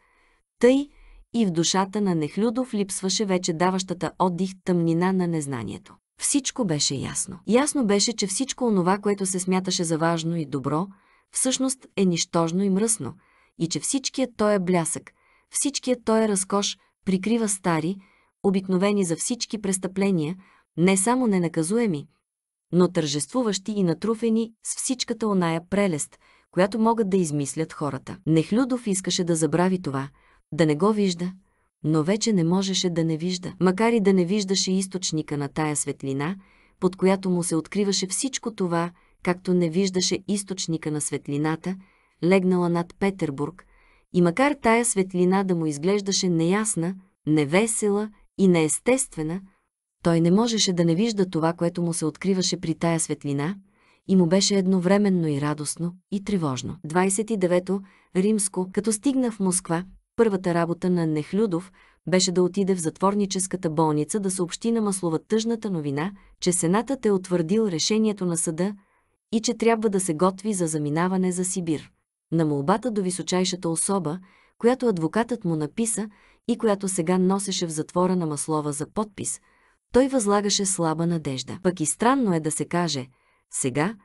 A: Тъй и в душата на Нехлюдов липсваше вече даващата отдих тъмнина на незнанието. Всичко беше ясно. Ясно беше, че всичко онова, което се смяташе за важно и добро, всъщност е нищожно и мръсно, и че всичкият той е блясък, всичкият той е разкош, прикрива стари, обикновени за всички престъпления, не само ненаказуеми, но тържествуващи и натруфени с всичката оная прелест, която могат да измислят хората. Нехлюдов искаше да забрави това, да не го вижда, но вече не можеше да не вижда. Макар и да не виждаше източника на тая светлина, под която му се откриваше всичко това, както не виждаше източника на светлината, легнала над Петербург, и макар тая светлина да му изглеждаше неясна, невесела и неестествена, той не можеше да не вижда това, което му се откриваше при тая светлина, и му беше едновременно и радостно, и тревожно. 29. Римско, като стигна в Москва, Първата работа на Нехлюдов беше да отиде в затворническата болница да съобщи на Маслова тъжната новина, че Сенатът е утвърдил решението на съда и че трябва да се готви за заминаване за Сибир. На молбата до височайшата особа, която адвокатът му написа и която сега носеше в затвора на Маслова за подпис, той възлагаше слаба надежда. Пък и странно е да се каже «сега»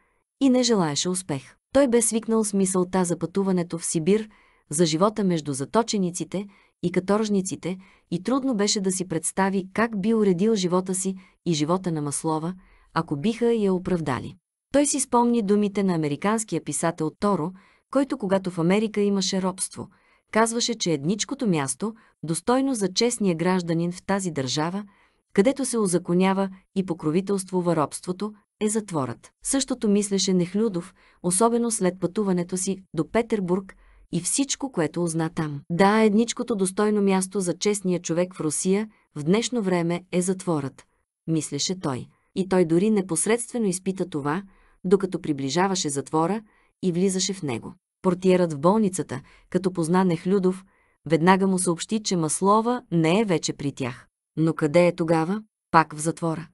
A: и не желаеше успех. Той бе свикнал с мисълта за пътуването в Сибир – за живота между заточениците и каторжниците и трудно беше да си представи как би уредил живота си и живота на Маслова, ако биха я оправдали. Той си спомни думите на американския писател Торо, който когато в Америка имаше робство, казваше, че едничкото място, достойно за честния гражданин в тази държава, където се озаконява и покровителствува робството, е затворът. Същото мислеше Нехлюдов, особено след пътуването си до Петербург, и всичко, което узна там. Да, едничкото достойно място за честния човек в Русия в днешно време е затворът, мислеше той. И той дори непосредствено изпита това, докато приближаваше затвора и влизаше в него. Портиерът в болницата, като позна Нехлюдов, веднага му съобщи, че Маслова не е вече при тях. Но къде е тогава? Пак в затвора.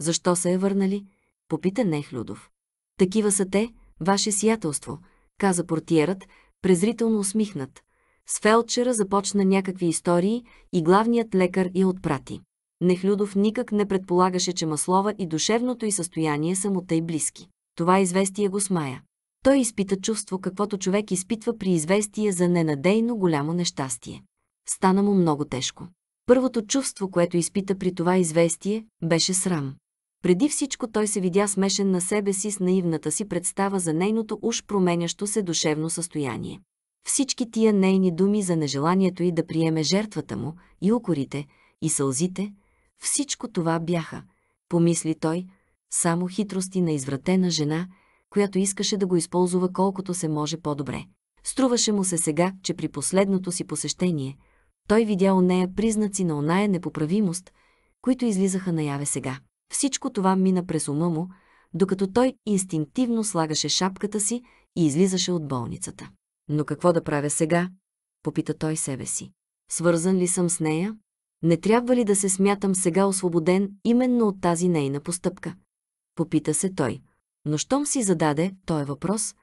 A: Защо се е върнали? Попита Нехлюдов. Такива са те, ваше сиятелство, каза портиерът, презрително усмихнат. С фелчера започна някакви истории и главният лекар я отпрати. Нехлюдов никак не предполагаше, че Маслова и душевното й състояние са му тъй близки. Това известие го смая. Той изпита чувство, каквото човек изпитва при известие за ненадейно голямо нещастие. Стана му много тежко. Първото чувство, което изпита при това известие, беше срам. Преди всичко той се видя смешен на себе си с наивната си представа за нейното уж променящо се душевно състояние. Всички тия нейни думи за нежеланието й да приеме жертвата му, и укорите, и сълзите, всичко това бяха, помисли той, само хитрости на извратена жена, която искаше да го използва колкото се може по-добре. Струваше му се сега, че при последното си посещение той видя у нея признаци на оная непоправимост, които излизаха наяве сега. Всичко това мина през ума му, докато той инстинктивно слагаше шапката си и излизаше от болницата. Но какво да правя сега? Попита той себе си. Свързан ли съм с нея? Не трябва ли да се смятам сега освободен именно от тази нейна постъпка? Попита се той. Но щом си зададе той въпрос,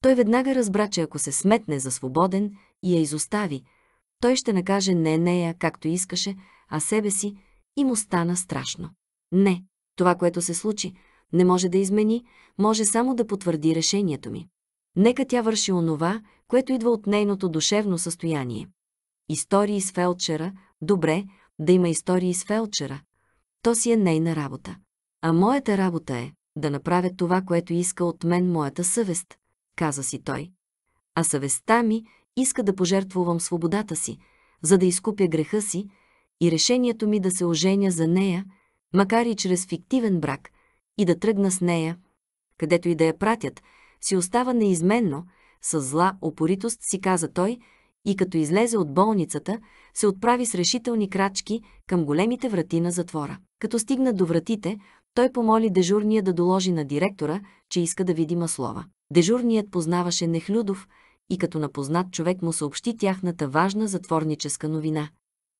A: той веднага разбра, че ако се сметне за свободен и я изостави, той ще накаже не нея, както искаше, а себе си, и му стана страшно. Не, това, което се случи, не може да измени, може само да потвърди решението ми. Нека тя върши онова, което идва от нейното душевно състояние. Истории с Фелчера, добре, да има истории с Фелчера. То си е нейна работа. А моята работа е да направя това, което иска от мен моята съвест, каза си той. А съвестта ми иска да пожертвувам свободата си, за да изкупя греха си и решението ми да се оженя за нея макар и чрез фиктивен брак, и да тръгна с нея, където и да я пратят, си остава неизменно, с зла опоритост си каза той, и като излезе от болницата, се отправи с решителни крачки към големите врати на затвора. Като стигна до вратите, той помоли дежурния да доложи на директора, че иска да види Маслова. Дежурният познаваше Нехлюдов и като напознат човек му съобщи тяхната важна затворническа новина.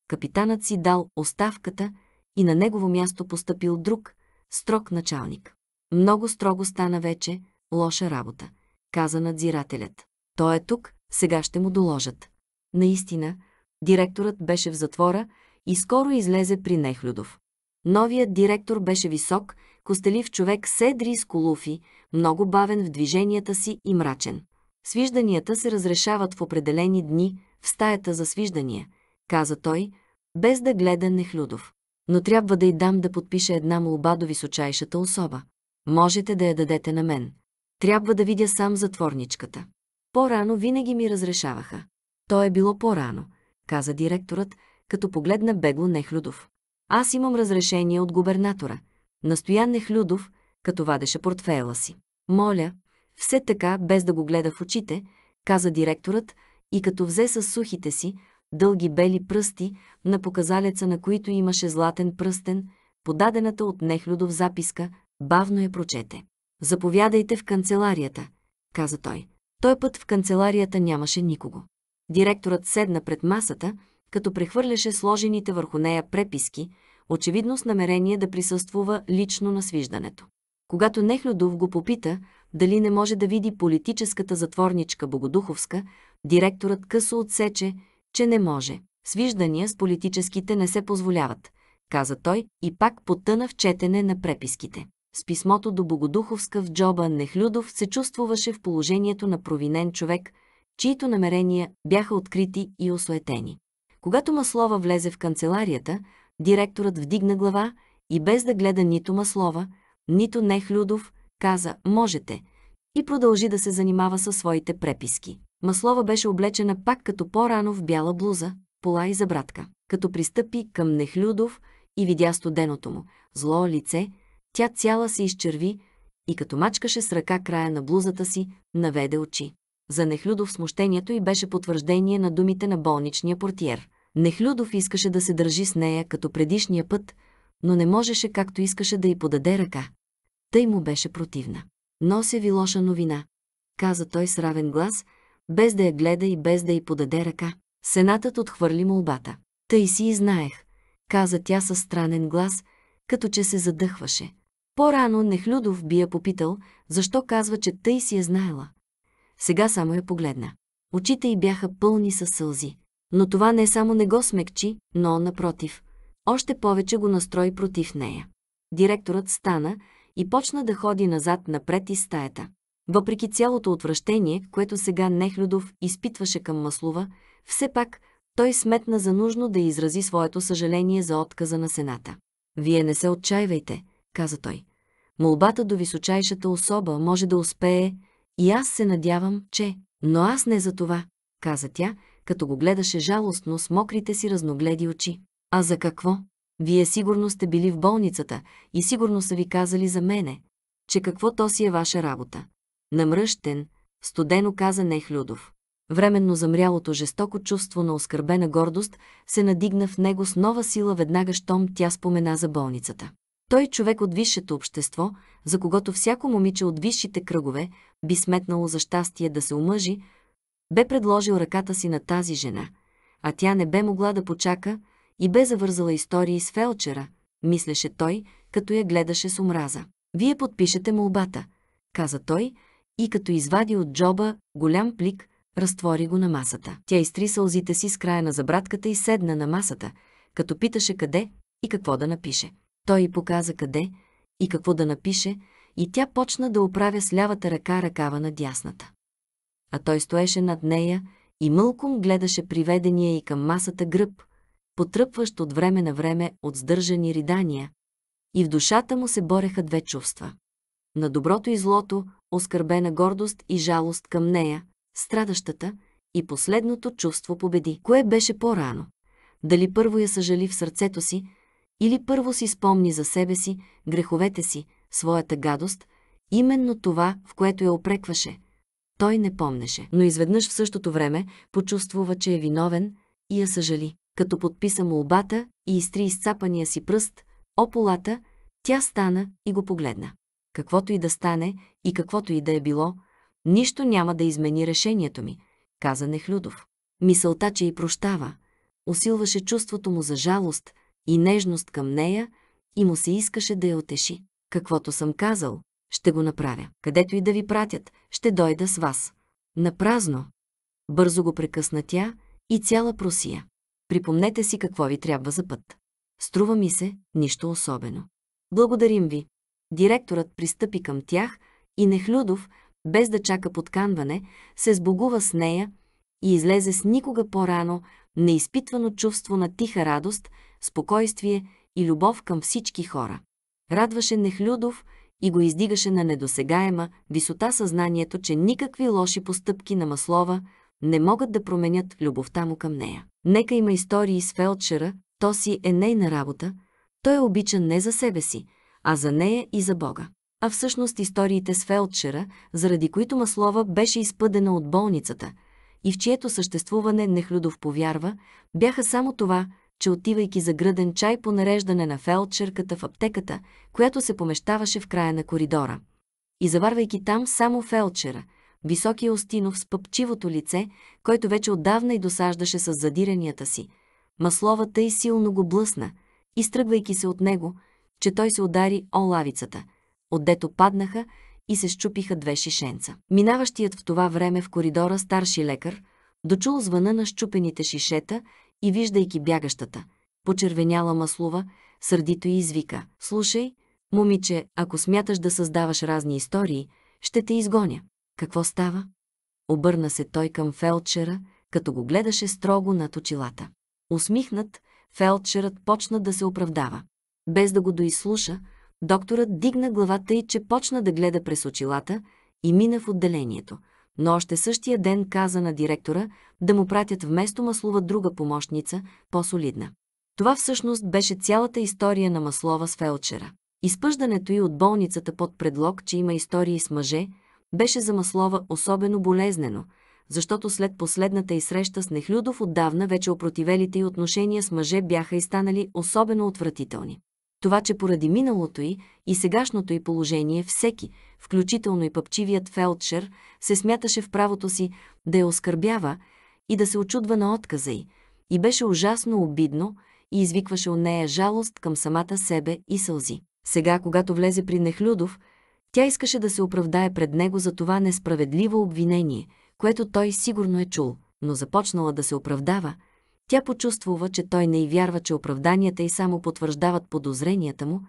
A: Капитанът си дал оставката – и на негово място постъпил друг, строг началник. Много строго стана вече, лоша работа, каза надзирателят. Той е тук, сега ще му доложат. Наистина, директорът беше в затвора и скоро излезе при Нехлюдов. Новият директор беше висок, костелив човек с колуфи, много бавен в движенията си и мрачен. Свижданията се разрешават в определени дни в стаята за свиждания, каза той, без да гледа Нехлюдов но трябва да й дам да подпиша една молба до височайшата особа. Можете да я дадете на мен. Трябва да видя сам затворничката. По-рано винаги ми разрешаваха. То е било по-рано, каза директорът, като погледна бегло Нехлюдов. Аз имам разрешение от губернатора. Настоян Нехлюдов, като вадеше портфела си. Моля, все така, без да го гледа в очите, каза директорът и като взе с сухите си, дълги бели пръсти, на показалеца на които имаше златен пръстен, подадената от Нехлюдов записка, бавно я прочете. «Заповядайте в канцеларията», каза той. Той път в канцеларията нямаше никого. Директорът седна пред масата, като прехвърляше сложените върху нея преписки, очевидно с намерение да присъствува лично на свиждането. Когато Нехлюдов го попита дали не може да види политическата затворничка Богодуховска, директорът късо отсече, че не може. Свиждания с политическите не се позволяват, каза той и пак потъна в четене на преписките. С писмото до Богодуховска в джоба Нехлюдов се чувствуваше в положението на провинен човек, чието намерения бяха открити и осуетени. Когато Маслова влезе в канцеларията, директорът вдигна глава и без да гледа нито Маслова, нито Нехлюдов, каза «Можете» и продължи да се занимава със своите преписки. Маслова беше облечена пак като по-рано в бяла блуза, пола и забратка. Като пристъпи към Нехлюдов и видя студеното му, зло лице, тя цяла се изчерви и като мачкаше с ръка края на блузата си, наведе очи. За Нехлюдов смущението й беше потвърждение на думите на болничния портиер. Нехлюдов искаше да се държи с нея като предишния път, но не можеше както искаше да й подаде ръка. Тъй му беше противна. Нося ви лоша новина, каза той с равен глас – без да я гледа и без да й подаде ръка. Сенатът отхвърли молбата. Тъй си и знаех, каза тя със странен глас, като че се задъхваше. По-рано Нехлюдов би я попитал, защо казва, че тъй си е знаела. Сега само я погледна. Очите й бяха пълни със сълзи. Но това не само не го смекчи, но, напротив, още повече го настрои против нея. Директорът стана и почна да ходи назад-напред из стаята. Въпреки цялото отвращение, което сега Нехлюдов изпитваше към Маслова, все пак той сметна за нужно да изрази своето съжаление за отказа на Сената. «Вие не се отчаивайте», каза той. «Молбата до височайшата особа може да успее и аз се надявам, че...» «Но аз не за това», каза тя, като го гледаше жалостно с мокрите си разногледи очи. «А за какво? Вие сигурно сте били в болницата и сигурно са ви казали за мене, че какво то си е ваша работа. Намръщен, студено каза Нехлюдов. Временно замрялото жестоко чувство на оскърбена гордост се надигна в него с нова сила веднага, щом тя спомена за болницата. Той е човек от висшето общество, за когото всяко момиче от висшите кръгове би сметнало за щастие да се омъжи, бе предложил ръката си на тази жена, а тя не бе могла да почака и бе завързала истории с Фелчера, мислеше той, като я гледаше с омраза. «Вие подпишете молбата», каза той, и като извади от джоба голям плик, разтвори го на масата. Тя изтри сълзите си с края на забратката и седна на масата, като питаше къде и какво да напише. Той й показа къде и какво да напише и тя почна да оправя с лявата ръка ръкава на дясната. А той стоеше над нея и мълком гледаше приведения и към масата гръб, потръпващ от време на време от сдържани ридания, и в душата му се бореха две чувства. На доброто и злото, оскърбена гордост и жалост към нея, страдащата, и последното чувство победи. Кое беше по-рано? Дали първо я съжали в сърцето си, или първо си спомни за себе си, греховете си, своята гадост, именно това, в което я опрекваше. Той не помнеше, но изведнъж в същото време почувствува, че е виновен и я съжали. Като подписа молбата и изтри изцапания си пръст, ополата, тя стана и го погледна каквото и да стане и каквото и да е било, нищо няма да измени решението ми, каза Нехлюдов. Мисълта, че и прощава, усилваше чувството му за жалост и нежност към нея и му се искаше да я отеши. Каквото съм казал, ще го направя. Където и да ви пратят, ще дойда с вас. Напразно. Бързо го прекъсна тя и цяла просия. Припомнете си какво ви трябва за път. Струва ми се нищо особено. Благодарим ви, Директорът пристъпи към тях и Нехлюдов, без да чака подканване, се сбогува с нея и излезе с никога по-рано неизпитвано чувство на тиха радост, спокойствие и любов към всички хора. Радваше Нехлюдов и го издигаше на недосегаема висота съзнанието, че никакви лоши постъпки на Маслова не могат да променят любовта му към нея. Нека има истории с фелчера, то си е нейна работа, той е обича не за себе си, а за нея и за Бога. А всъщност историите с Фелдшера, заради които Маслова беше изпъдена от болницата и в чието съществуване Нехлюдов повярва, бяха само това, че отивайки за гръден чай по нареждане на фелдшерката в аптеката, която се помещаваше в края на коридора. И заварвайки там само фелдшера, високия Остинов с пъпчивото лице, който вече отдавна и досаждаше с задиранията си. Масловата и силно го блъсна, изтръгвайки се от него – че той се удари о лавицата, отдето паднаха и се щупиха две шишенца. Минаващият в това време в коридора старши лекар дочул звъна на щупените шишета и виждайки бягащата, почервеняла маслова, сърдито и извика. «Слушай, момиче, ако смяташ да създаваш разни истории, ще те изгоня. Какво става?» Обърна се той към Фелчера, като го гледаше строго над очилата. Усмихнат, Фелчерът почна да се оправдава. Без да го доизслуша, докторът дигна главата и, че почна да гледа през очилата и мина в отделението, но още същия ден каза на директора да му пратят вместо Маслова друга помощница, по-солидна. Това всъщност беше цялата история на Маслова с фелчера. Изпъждането й от болницата под предлог, че има истории с мъже, беше за Маслова особено болезнено, защото след последната и среща с Нехлюдов отдавна вече опротивелите и отношения с мъже бяха и станали особено отвратителни това, че поради миналото й и сегашното й положение всеки, включително и пъпчивият фелдшер, се смяташе в правото си да я оскърбява и да се очудва на отказа й, и беше ужасно обидно и извикваше у нея жалост към самата себе и сълзи. Сега, когато влезе при Нехлюдов, тя искаше да се оправдае пред него за това несправедливо обвинение, което той сигурно е чул, но започнала да се оправдава – тя почувствува, че той не й вярва, че оправданията й само потвърждават подозренията му.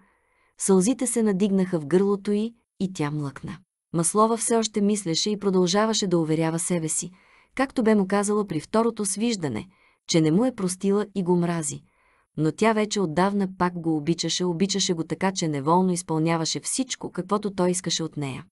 A: Сълзите се надигнаха в гърлото й и тя млъкна. Маслова все още мислеше и продължаваше да уверява себе си, както бе му казала при второто свиждане, че не му е простила и го мрази. Но тя вече отдавна пак го обичаше, обичаше го така, че неволно изпълняваше всичко, каквото той искаше от нея.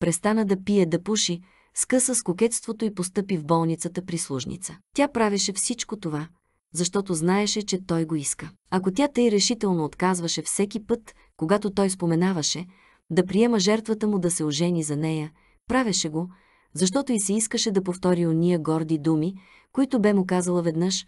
A: Престана да пие, да пуши, скъса с кокетството и постъпи в болницата прислужница. Тя правеше всичко това, защото знаеше, че той го иска. Ако тя тъй решително отказваше всеки път, когато той споменаваше, да приема жертвата му да се ожени за нея, правеше го, защото и се искаше да повтори уния горди думи, които бе му казала веднъж,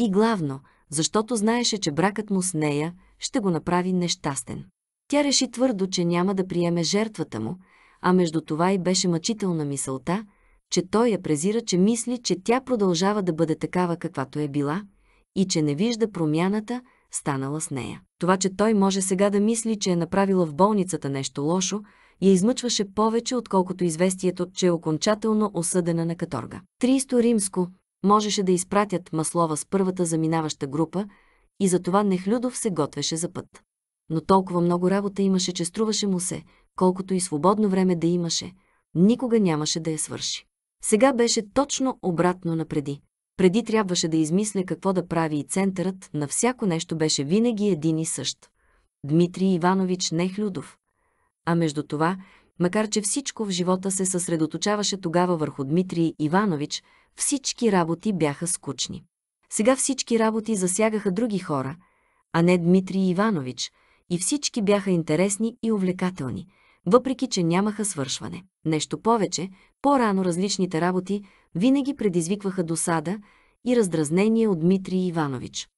A: и главно, защото знаеше, че бракът му с нея ще го направи нещастен. Тя реши твърдо, че няма да приеме жертвата му, а между това и беше мъчителна мисълта, че той я презира, че мисли, че тя продължава да бъде такава каквато е била и че не вижда промяната, станала с нея. Това, че той може сега да мисли, че е направила в болницата нещо лошо, я измъчваше повече, отколкото известието, че е окончателно осъдена на каторга. Тристо римско можеше да изпратят Маслова с първата заминаваща група и затова Нехлюдов се готвеше за път. Но толкова много работа имаше, че струваше му се, колкото и свободно време да имаше, никога нямаше да я свърши. Сега беше точно обратно напреди. Преди трябваше да измисля какво да прави и центърът на всяко нещо беше винаги един и същ. Дмитрий Иванович Нехлюдов. А между това, макар че всичко в живота се съсредоточаваше тогава върху Дмитрий Иванович, всички работи бяха скучни. Сега всички работи засягаха други хора, а не Дмитрий Иванович, и всички бяха интересни и увлекателни – въпреки че нямаха свършване. Нещо повече, по-рано различните работи винаги предизвикваха досада и раздразнение от Дмитрий Иванович.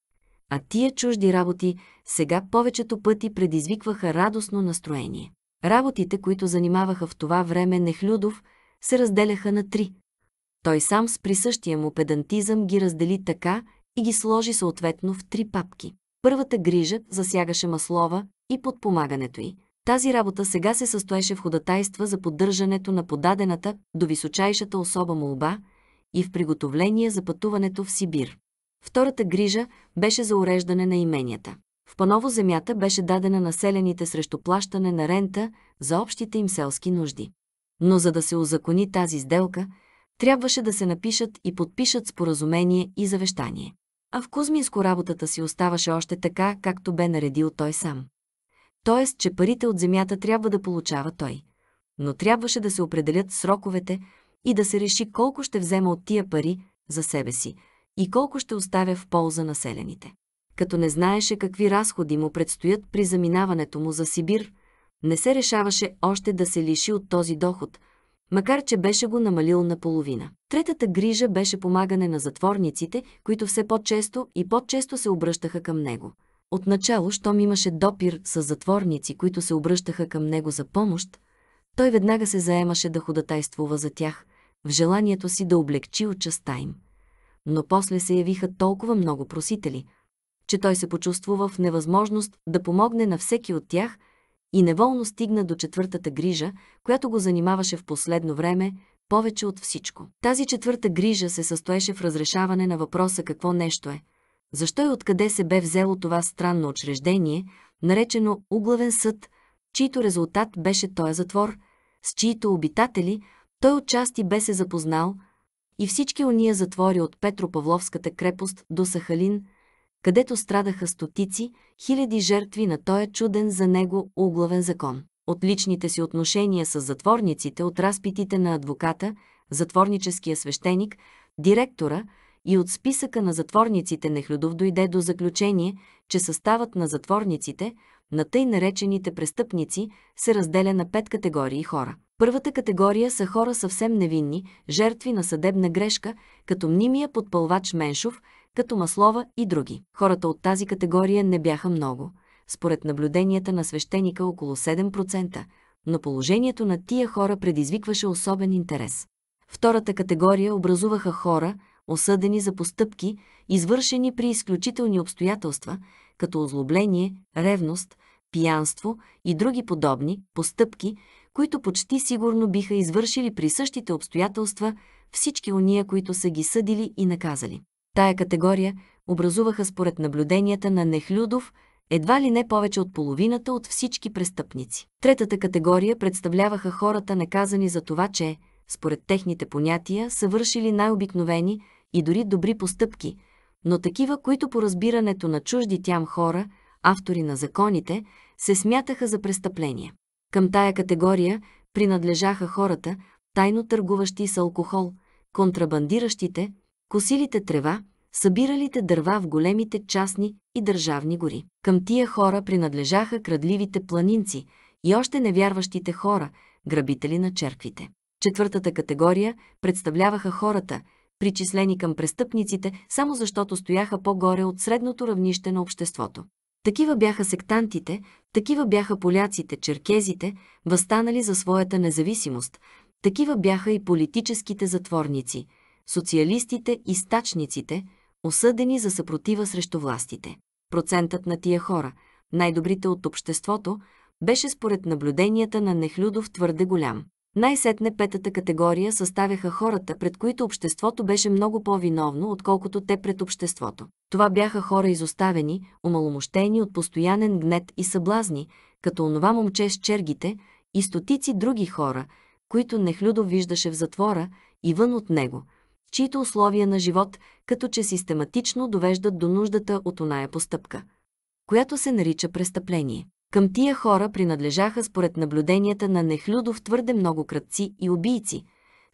A: А тия чужди работи сега повечето пъти предизвикваха радостно настроение. Работите, които занимаваха в това време Нехлюдов, се разделяха на три. Той сам с присъщия му педантизъм ги раздели така и ги сложи съответно в три папки. Първата грижа засягаше маслова и подпомагането й – тази работа сега се състоеше в ходатайства за поддържането на подадената до височайшата особа молба и в приготовление за пътуването в Сибир. Втората грижа беше за уреждане на именията. В паново земята беше дадена населените срещу плащане на рента за общите им селски нужди. Но за да се озакони тази сделка, трябваше да се напишат и подпишат споразумение и завещание. А в Кузминско работата си оставаше още така, както бе наредил той сам т.е. че парите от земята трябва да получава той. Но трябваше да се определят сроковете и да се реши колко ще взема от тия пари за себе си и колко ще оставя в полза населените. Като не знаеше какви разходи му предстоят при заминаването му за Сибир, не се решаваше още да се лиши от този доход, макар че беше го намалил наполовина. Третата грижа беше помагане на затворниците, които все по-често и по-често се обръщаха към него – Отначало, щом имаше допир с затворници, които се обръщаха към него за помощ, той веднага се заемаше да ходатайствува за тях, в желанието си да облегчи отчаста им. Но после се явиха толкова много просители, че той се почувствува в невъзможност да помогне на всеки от тях и неволно стигна до четвъртата грижа, която го занимаваше в последно време повече от всичко. Тази четвърта грижа се състоеше в разрешаване на въпроса какво нещо е – защо и откъде се бе взело това странно учреждение, наречено Углавен съд, чийто резултат беше този затвор, с чието обитатели той отчасти бе се запознал и всички уния затвори от Петропавловската крепост до Сахалин, където страдаха стотици, хиляди жертви на този чуден за него углавен закон. От личните си отношения с затворниците, от разпитите на адвоката, затворническия свещеник, директора – и от списъка на затворниците Нехлюдов дойде до заключение, че съставът на затворниците, на тъй наречените престъпници, се разделя на пет категории хора. Първата категория са хора съвсем невинни, жертви на съдебна грешка, като мнимия подпълвач Меншов, като Маслова и други. Хората от тази категория не бяха много. Според наблюденията на свещеника около 7%, но положението на тия хора предизвикваше особен интерес. Втората категория образуваха хора, осъдени за постъпки, извършени при изключителни обстоятелства, като озлобление, ревност, пиянство и други подобни постъпки, които почти сигурно биха извършили при същите обстоятелства всички уния, които са ги съдили и наказали. Тая категория образуваха според наблюденията на Нехлюдов едва ли не повече от половината от всички престъпници. Третата категория представляваха хората наказани за това, че, според техните понятия, са вършили най-обикновени, и дори добри постъпки, но такива, които по разбирането на чужди тям хора, автори на законите, се смятаха за престъпления. Към тая категория принадлежаха хората, тайно търгуващи с алкохол, контрабандиращите, косилите трева, събиралите дърва в големите частни и държавни гори. Към тия хора принадлежаха крадливите планинци и още невярващите хора, грабители на черквите. Четвъртата категория представляваха хората, причислени към престъпниците, само защото стояха по-горе от средното равнище на обществото. Такива бяха сектантите, такива бяха поляците, черкезите, възстанали за своята независимост, такива бяха и политическите затворници, социалистите и стачниците, осъдени за съпротива срещу властите. Процентът на тия хора, най-добрите от обществото, беше според наблюденията на Нехлюдов твърде голям. Най-сетне петата категория съставяха хората, пред които обществото беше много по-виновно, отколкото те пред обществото. Това бяха хора изоставени, омаломощени от постоянен гнет и съблазни, като онова момче с чергите и стотици други хора, които Нехлюдо виждаше в затвора и вън от него, чието условия на живот като че систематично довеждат до нуждата от оная постъпка, която се нарича престъпление. Към тия хора принадлежаха според наблюденията на Нехлюдов твърде много кръдци и убийци,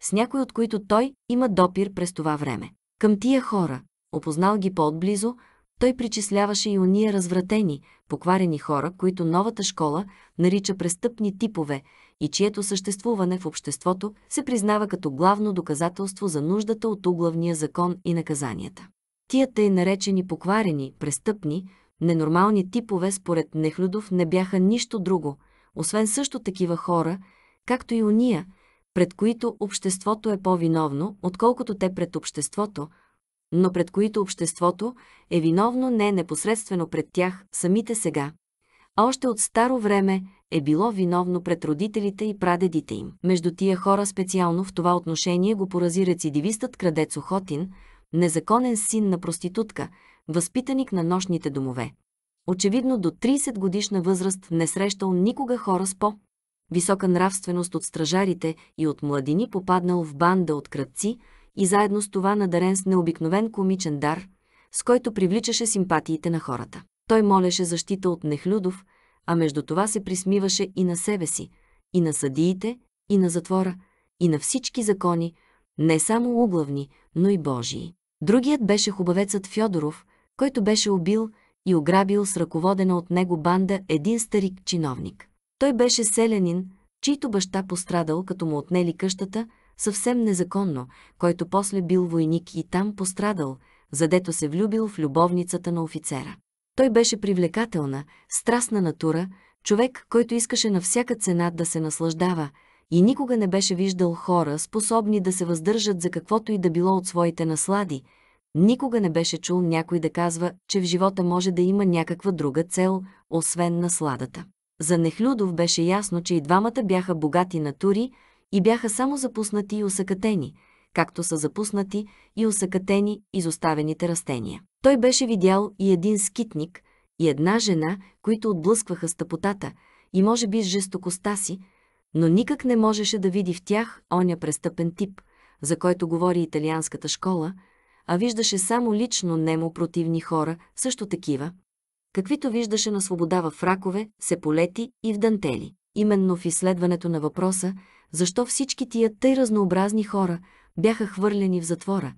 A: с някои от които той има допир през това време. Към тия хора, опознал ги по-отблизо, той причисляваше и уния развратени, покварени хора, които новата школа нарича престъпни типове и чието съществуване в обществото се признава като главно доказателство за нуждата от углавния закон и наказанията. Тия тъй наречени покварени, престъпни, Ненормални типове според Нехлюдов не бяха нищо друго, освен също такива хора, както и уния, пред които обществото е по-виновно, отколкото те пред обществото, но пред които обществото е виновно не непосредствено пред тях самите сега, а още от старо време е било виновно пред родителите и прадедите им. Между тия хора специално в това отношение го порази рецидивистът крадец Охотин, незаконен син на проститутка, възпитаник на нощните домове. Очевидно до 30 годишна възраст не срещал никога хора с по висока нравственост от стражарите и от младини попаднал в банда от кръдци, и заедно с това надарен с необикновен комичен дар, с който привличаше симпатиите на хората. Той молеше защита от Нехлюдов, а между това се присмиваше и на себе си, и на съдиите, и на затвора, и на всички закони, не само углавни, но и божии. Другият беше хубавецът Фьодоров, който беше убил и ограбил с ръководена от него банда един старик чиновник. Той беше селянин, чийто баща пострадал, като му отнели къщата, съвсем незаконно, който после бил войник и там пострадал, задето се влюбил в любовницата на офицера. Той беше привлекателна, страстна натура, човек, който искаше на всяка цена да се наслаждава и никога не беше виждал хора, способни да се въздържат за каквото и да било от своите наслади, Никога не беше чул някой да казва, че в живота може да има някаква друга цел, освен насладата. За Нехлюдов беше ясно, че и двамата бяха богати натури и бяха само запуснати и усъкътени, както са запуснати и усъкътени изоставените растения. Той беше видял и един скитник, и една жена, които отблъскваха стъпотата и може би с жестокостта си, но никак не можеше да види в тях оня престъпен тип, за който говори италианската школа – а виждаше само лично немо противни хора, също такива, каквито виждаше на свобода в ракове, сеполети и в дантели. Именно в изследването на въпроса, защо всички тия тъй разнообразни хора бяха хвърлени в затвора,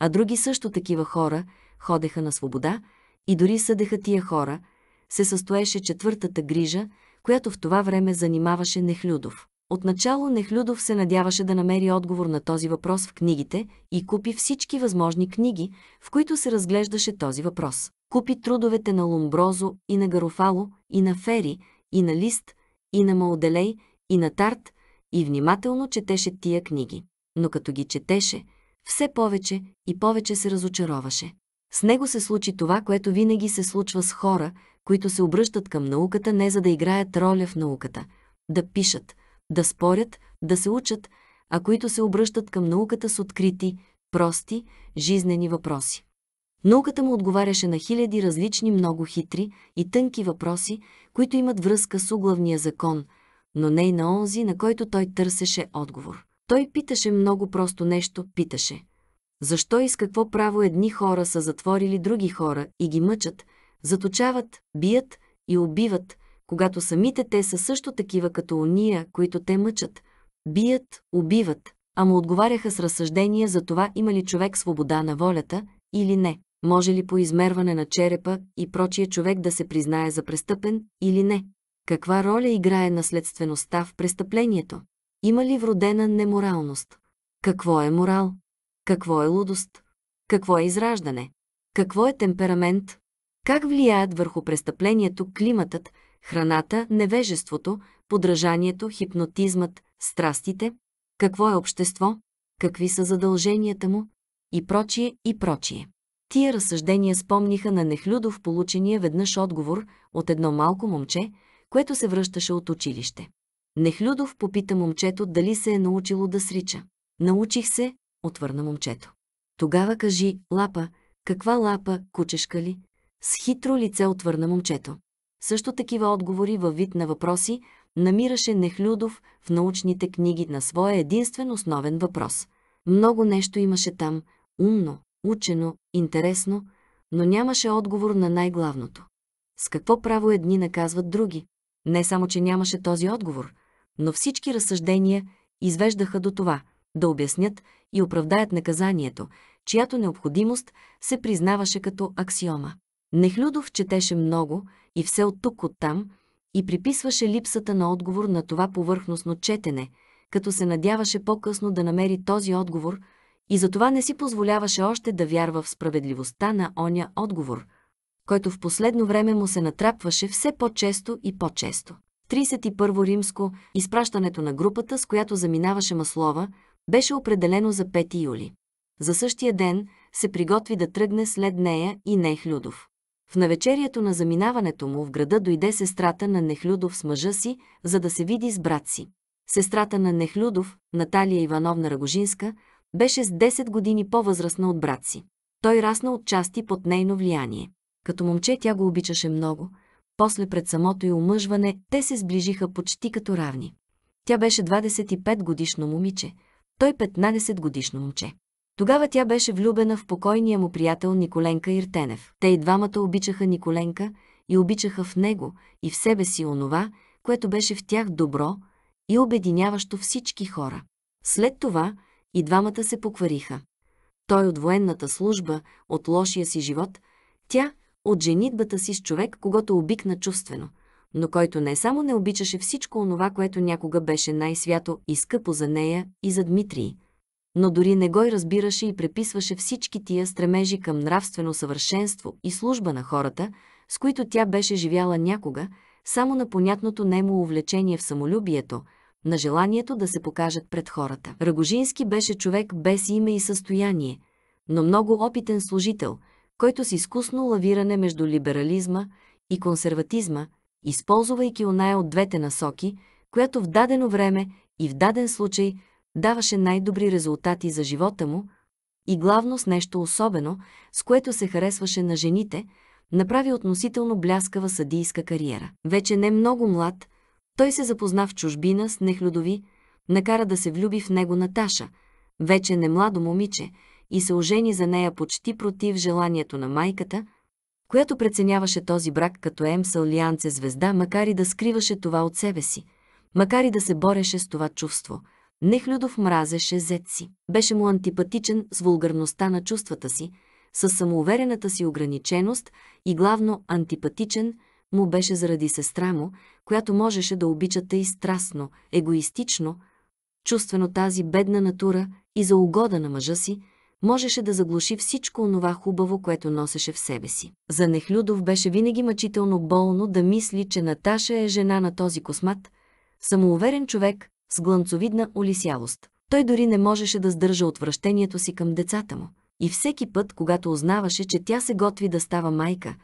A: а други също такива хора ходеха на свобода и дори съдеха тия хора, се състоеше четвъртата грижа, която в това време занимаваше Нехлюдов. Отначало Нехлюдов се надяваше да намери отговор на този въпрос в книгите и купи всички възможни книги, в които се разглеждаше този въпрос. Купи трудовете на Ломброзо и на Гарофало, и на Фери, и на Лист, и на Мауделей, и на Тарт, и внимателно четеше тия книги. Но като ги четеше, все повече и повече се разочароваше. С него се случи това, което винаги се случва с хора, които се обръщат към науката не за да играят роля в науката, да пишат – да спорят, да се учат, а които се обръщат към науката с открити, прости, жизнени въпроси. Науката му отговаряше на хиляди различни много хитри и тънки въпроси, които имат връзка с углавния закон, но не и на онзи, на който той търсеше отговор. Той питаше много просто нещо, питаше. Защо и с какво право едни хора са затворили други хора и ги мъчат, заточават, бият и убиват, когато самите те са също такива като уния, които те мъчат, бият, убиват, а му отговаряха с разсъждения за това има ли човек свобода на волята или не, може ли по измерване на черепа и прочия човек да се признае за престъпен или не, каква роля играе наследствеността в престъплението, има ли вродена неморалност, какво е морал, какво е лудост, какво е израждане, какво е темперамент, как влияят върху престъплението климатът, храната, невежеството, подражанието, хипнотизмът, страстите, какво е общество, какви са задълженията му и прочие и прочие. Тия разсъждения спомниха на Нехлюдов получения веднъж отговор от едно малко момче, което се връщаше от училище. Нехлюдов попита момчето дали се е научило да срича. Научих се, отвърна момчето. Тогава кажи, лапа, каква лапа, кучешка ли? С хитро лице отвърна момчето. Също такива отговори във вид на въпроси намираше Нехлюдов в научните книги на своя единствен основен въпрос. Много нещо имаше там, умно, учено, интересно, но нямаше отговор на най-главното. С какво право едни наказват други? Не само, че нямаше този отговор, но всички разсъждения извеждаха до това да обяснят и оправдаят наказанието, чиято необходимост се признаваше като аксиома. Нехлюдов четеше много и все от тук оттам, и приписваше липсата на отговор на това повърхностно четене, като се надяваше по-късно да намери този отговор и затова не си позволяваше още да вярва в справедливостта на оня отговор, който в последно време му се натрапваше все по-често и по-често. 31 римско изпращането на групата, с която заминаваше Маслова, беше определено за 5 юли. За същия ден се приготви да тръгне след нея и Нех Людов. В навечерието на заминаването му в града дойде сестрата на Нехлюдов с мъжа си, за да се види с брат си. Сестрата на Нехлюдов, Наталия Ивановна Рагожинска, беше с 10 години по-възрастна от брат си. Той расна от части под нейно влияние. Като момче тя го обичаше много, после пред самото й омъжване те се сближиха почти като равни. Тя беше 25 годишно момиче, той 15 годишно момче. Тогава тя беше влюбена в покойния му приятел Николенка Иртенев. Те и двамата обичаха Николенка и обичаха в него и в себе си онова, което беше в тях добро и обединяващо всички хора. След това и двамата се поквариха. Той от военната служба, от лошия си живот, тя от женитбата си с човек, когато обикна чувствено, но който не само не обичаше всичко онова, което някога беше най-свято и скъпо за нея и за Дмитрий, но дори не го и разбираше и преписваше всички тия стремежи към нравствено съвършенство и служба на хората, с които тя беше живяла някога, само на понятното немо увлечение в самолюбието, на желанието да се покажат пред хората. Рагожински беше човек без име и състояние, но много опитен служител, който с изкусно лавиране между либерализма и консерватизма, използвайки оная от двете насоки, която в дадено време и в даден случай – даваше най-добри резултати за живота му и главно с нещо особено, с което се харесваше на жените, направи относително бляскава съдийска кариера. Вече не много млад, той се запозна в чужбина с нехлюдови, накара да се влюби в него Наташа, вече не младо момиче, и се ожени за нея почти против желанието на майката, която преценяваше този брак като емсъл лианце звезда, макар и да скриваше това от себе си, макар и да се бореше с това чувство – Нехлюдов мразеше зет си. Беше му антипатичен с вулгарността на чувствата си, с самоуверената си ограниченост и главно антипатичен му беше заради сестра му, която можеше да обича тъй страстно, егоистично, чувствено тази бедна натура и за угода на мъжа си, можеше да заглуши всичко онова хубаво, което носеше в себе си. За Нехлюдов беше винаги мъчително болно да мисли, че Наташа е жена на този космат, самоуверен човек с глънцовидна олисялост. Той дори не можеше да сдържа отвращението си към децата му. И всеки път, когато узнаваше, че тя се готви да става майка,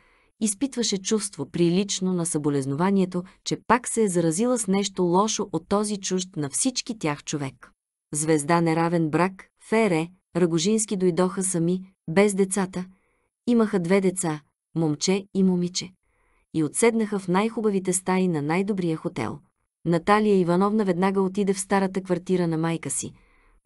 A: изпитваше чувство прилично на съболезнованието, че пак се е заразила с нещо лошо от този чужд на всички тях човек. Звезда неравен брак, Фере, Рагожински дойдоха сами, без децата. Имаха две деца, момче и момиче. И отседнаха в най-хубавите стаи на най-добрия хотел. Наталия Ивановна веднага отиде в старата квартира на майка си,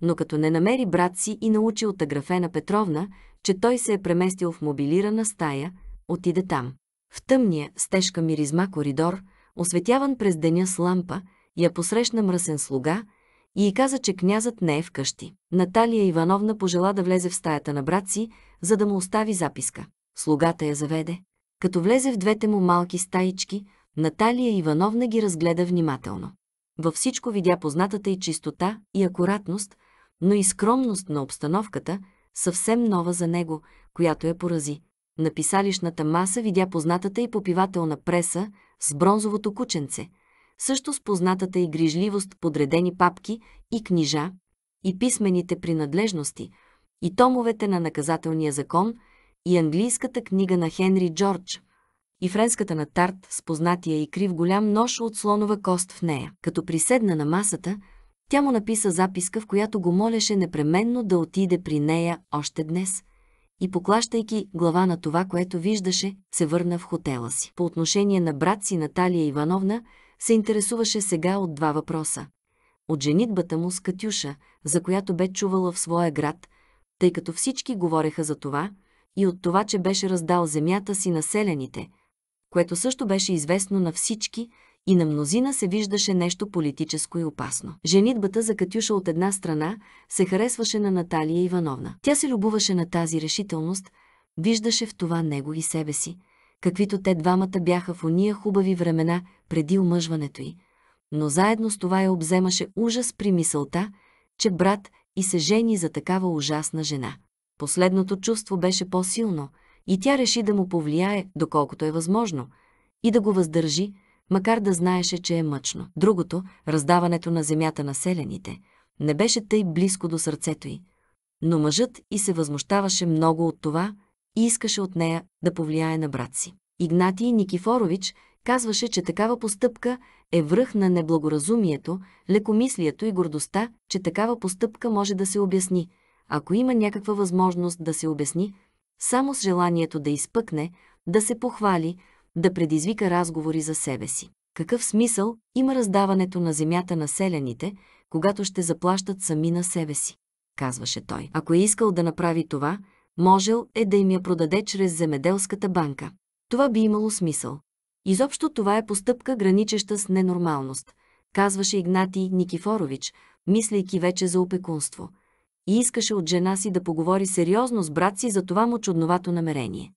A: но като не намери брат си и научи от Аграфена Петровна, че той се е преместил в мобилирана стая, отиде там. В тъмния, с тежка миризма коридор, осветяван през деня с лампа, я посрещна мръсен слуга и й каза, че князът не е вкъщи. Наталия Ивановна пожела да влезе в стаята на брат си, за да му остави записка. Слугата я заведе. Като влезе в двете му малки стаички, Наталия Ивановна ги разгледа внимателно. Във всичко видя познатата и чистота, и акуратност, но и скромност на обстановката, съвсем нова за него, която я порази. На писалищната маса видя познатата и попивателна преса с бронзовото кученце, също с познатата и грижливост подредени папки и книжа, и писмените принадлежности, и томовете на наказателния закон, и английската книга на Хенри Джордж – и френската на тарт с познатия и крив голям нож от слонова кост в нея. Като приседна на масата, тя му написа записка, в която го молеше непременно да отиде при нея още днес – и поклащайки глава на това, което виждаше, се върна в хотела си. По отношение на брат си Наталия Ивановна се интересуваше сега от два въпроса. От женитбата му с Катюша, за която бе чувала в своя град, тъй като всички говореха за това, и от това, че беше раздал земята си населените – което също беше известно на всички и на мнозина се виждаше нещо политическо и опасно. Женитбата за Катюша от една страна се харесваше на Наталия Ивановна. Тя се любуваше на тази решителност, виждаше в това него и себе си, каквито те двамата бяха в уния хубави времена преди омъжването й. Но заедно с това я обземаше ужас при мисълта, че брат и се жени за такава ужасна жена. Последното чувство беше по-силно – и тя реши да му повлияе, доколкото е възможно, и да го въздържи, макар да знаеше, че е мъчно. Другото, раздаването на земята на селените, не беше тъй близко до сърцето й. Но мъжът и се възмущаваше много от това и искаше от нея да повлияе на брат си. Игнатий Никифорович казваше, че такава постъпка е връх на неблагоразумието, лекомислието и гордостта, че такава постъпка може да се обясни. Ако има някаква възможност да се обясни, само с желанието да изпъкне, да се похвали, да предизвика разговори за себе си. Какъв смисъл има раздаването на земята на селените, когато ще заплащат сами на себе си? казваше той. Ако е искал да направи това, можел е да им я продаде чрез земеделската банка. Това би имало смисъл. Изобщо това е постъпка, граничеща с ненормалност, казваше Игнатий Никифорович, мислейки вече за опекунство – и искаше от жена си да поговори сериозно с брат си за това му чудновато намерение.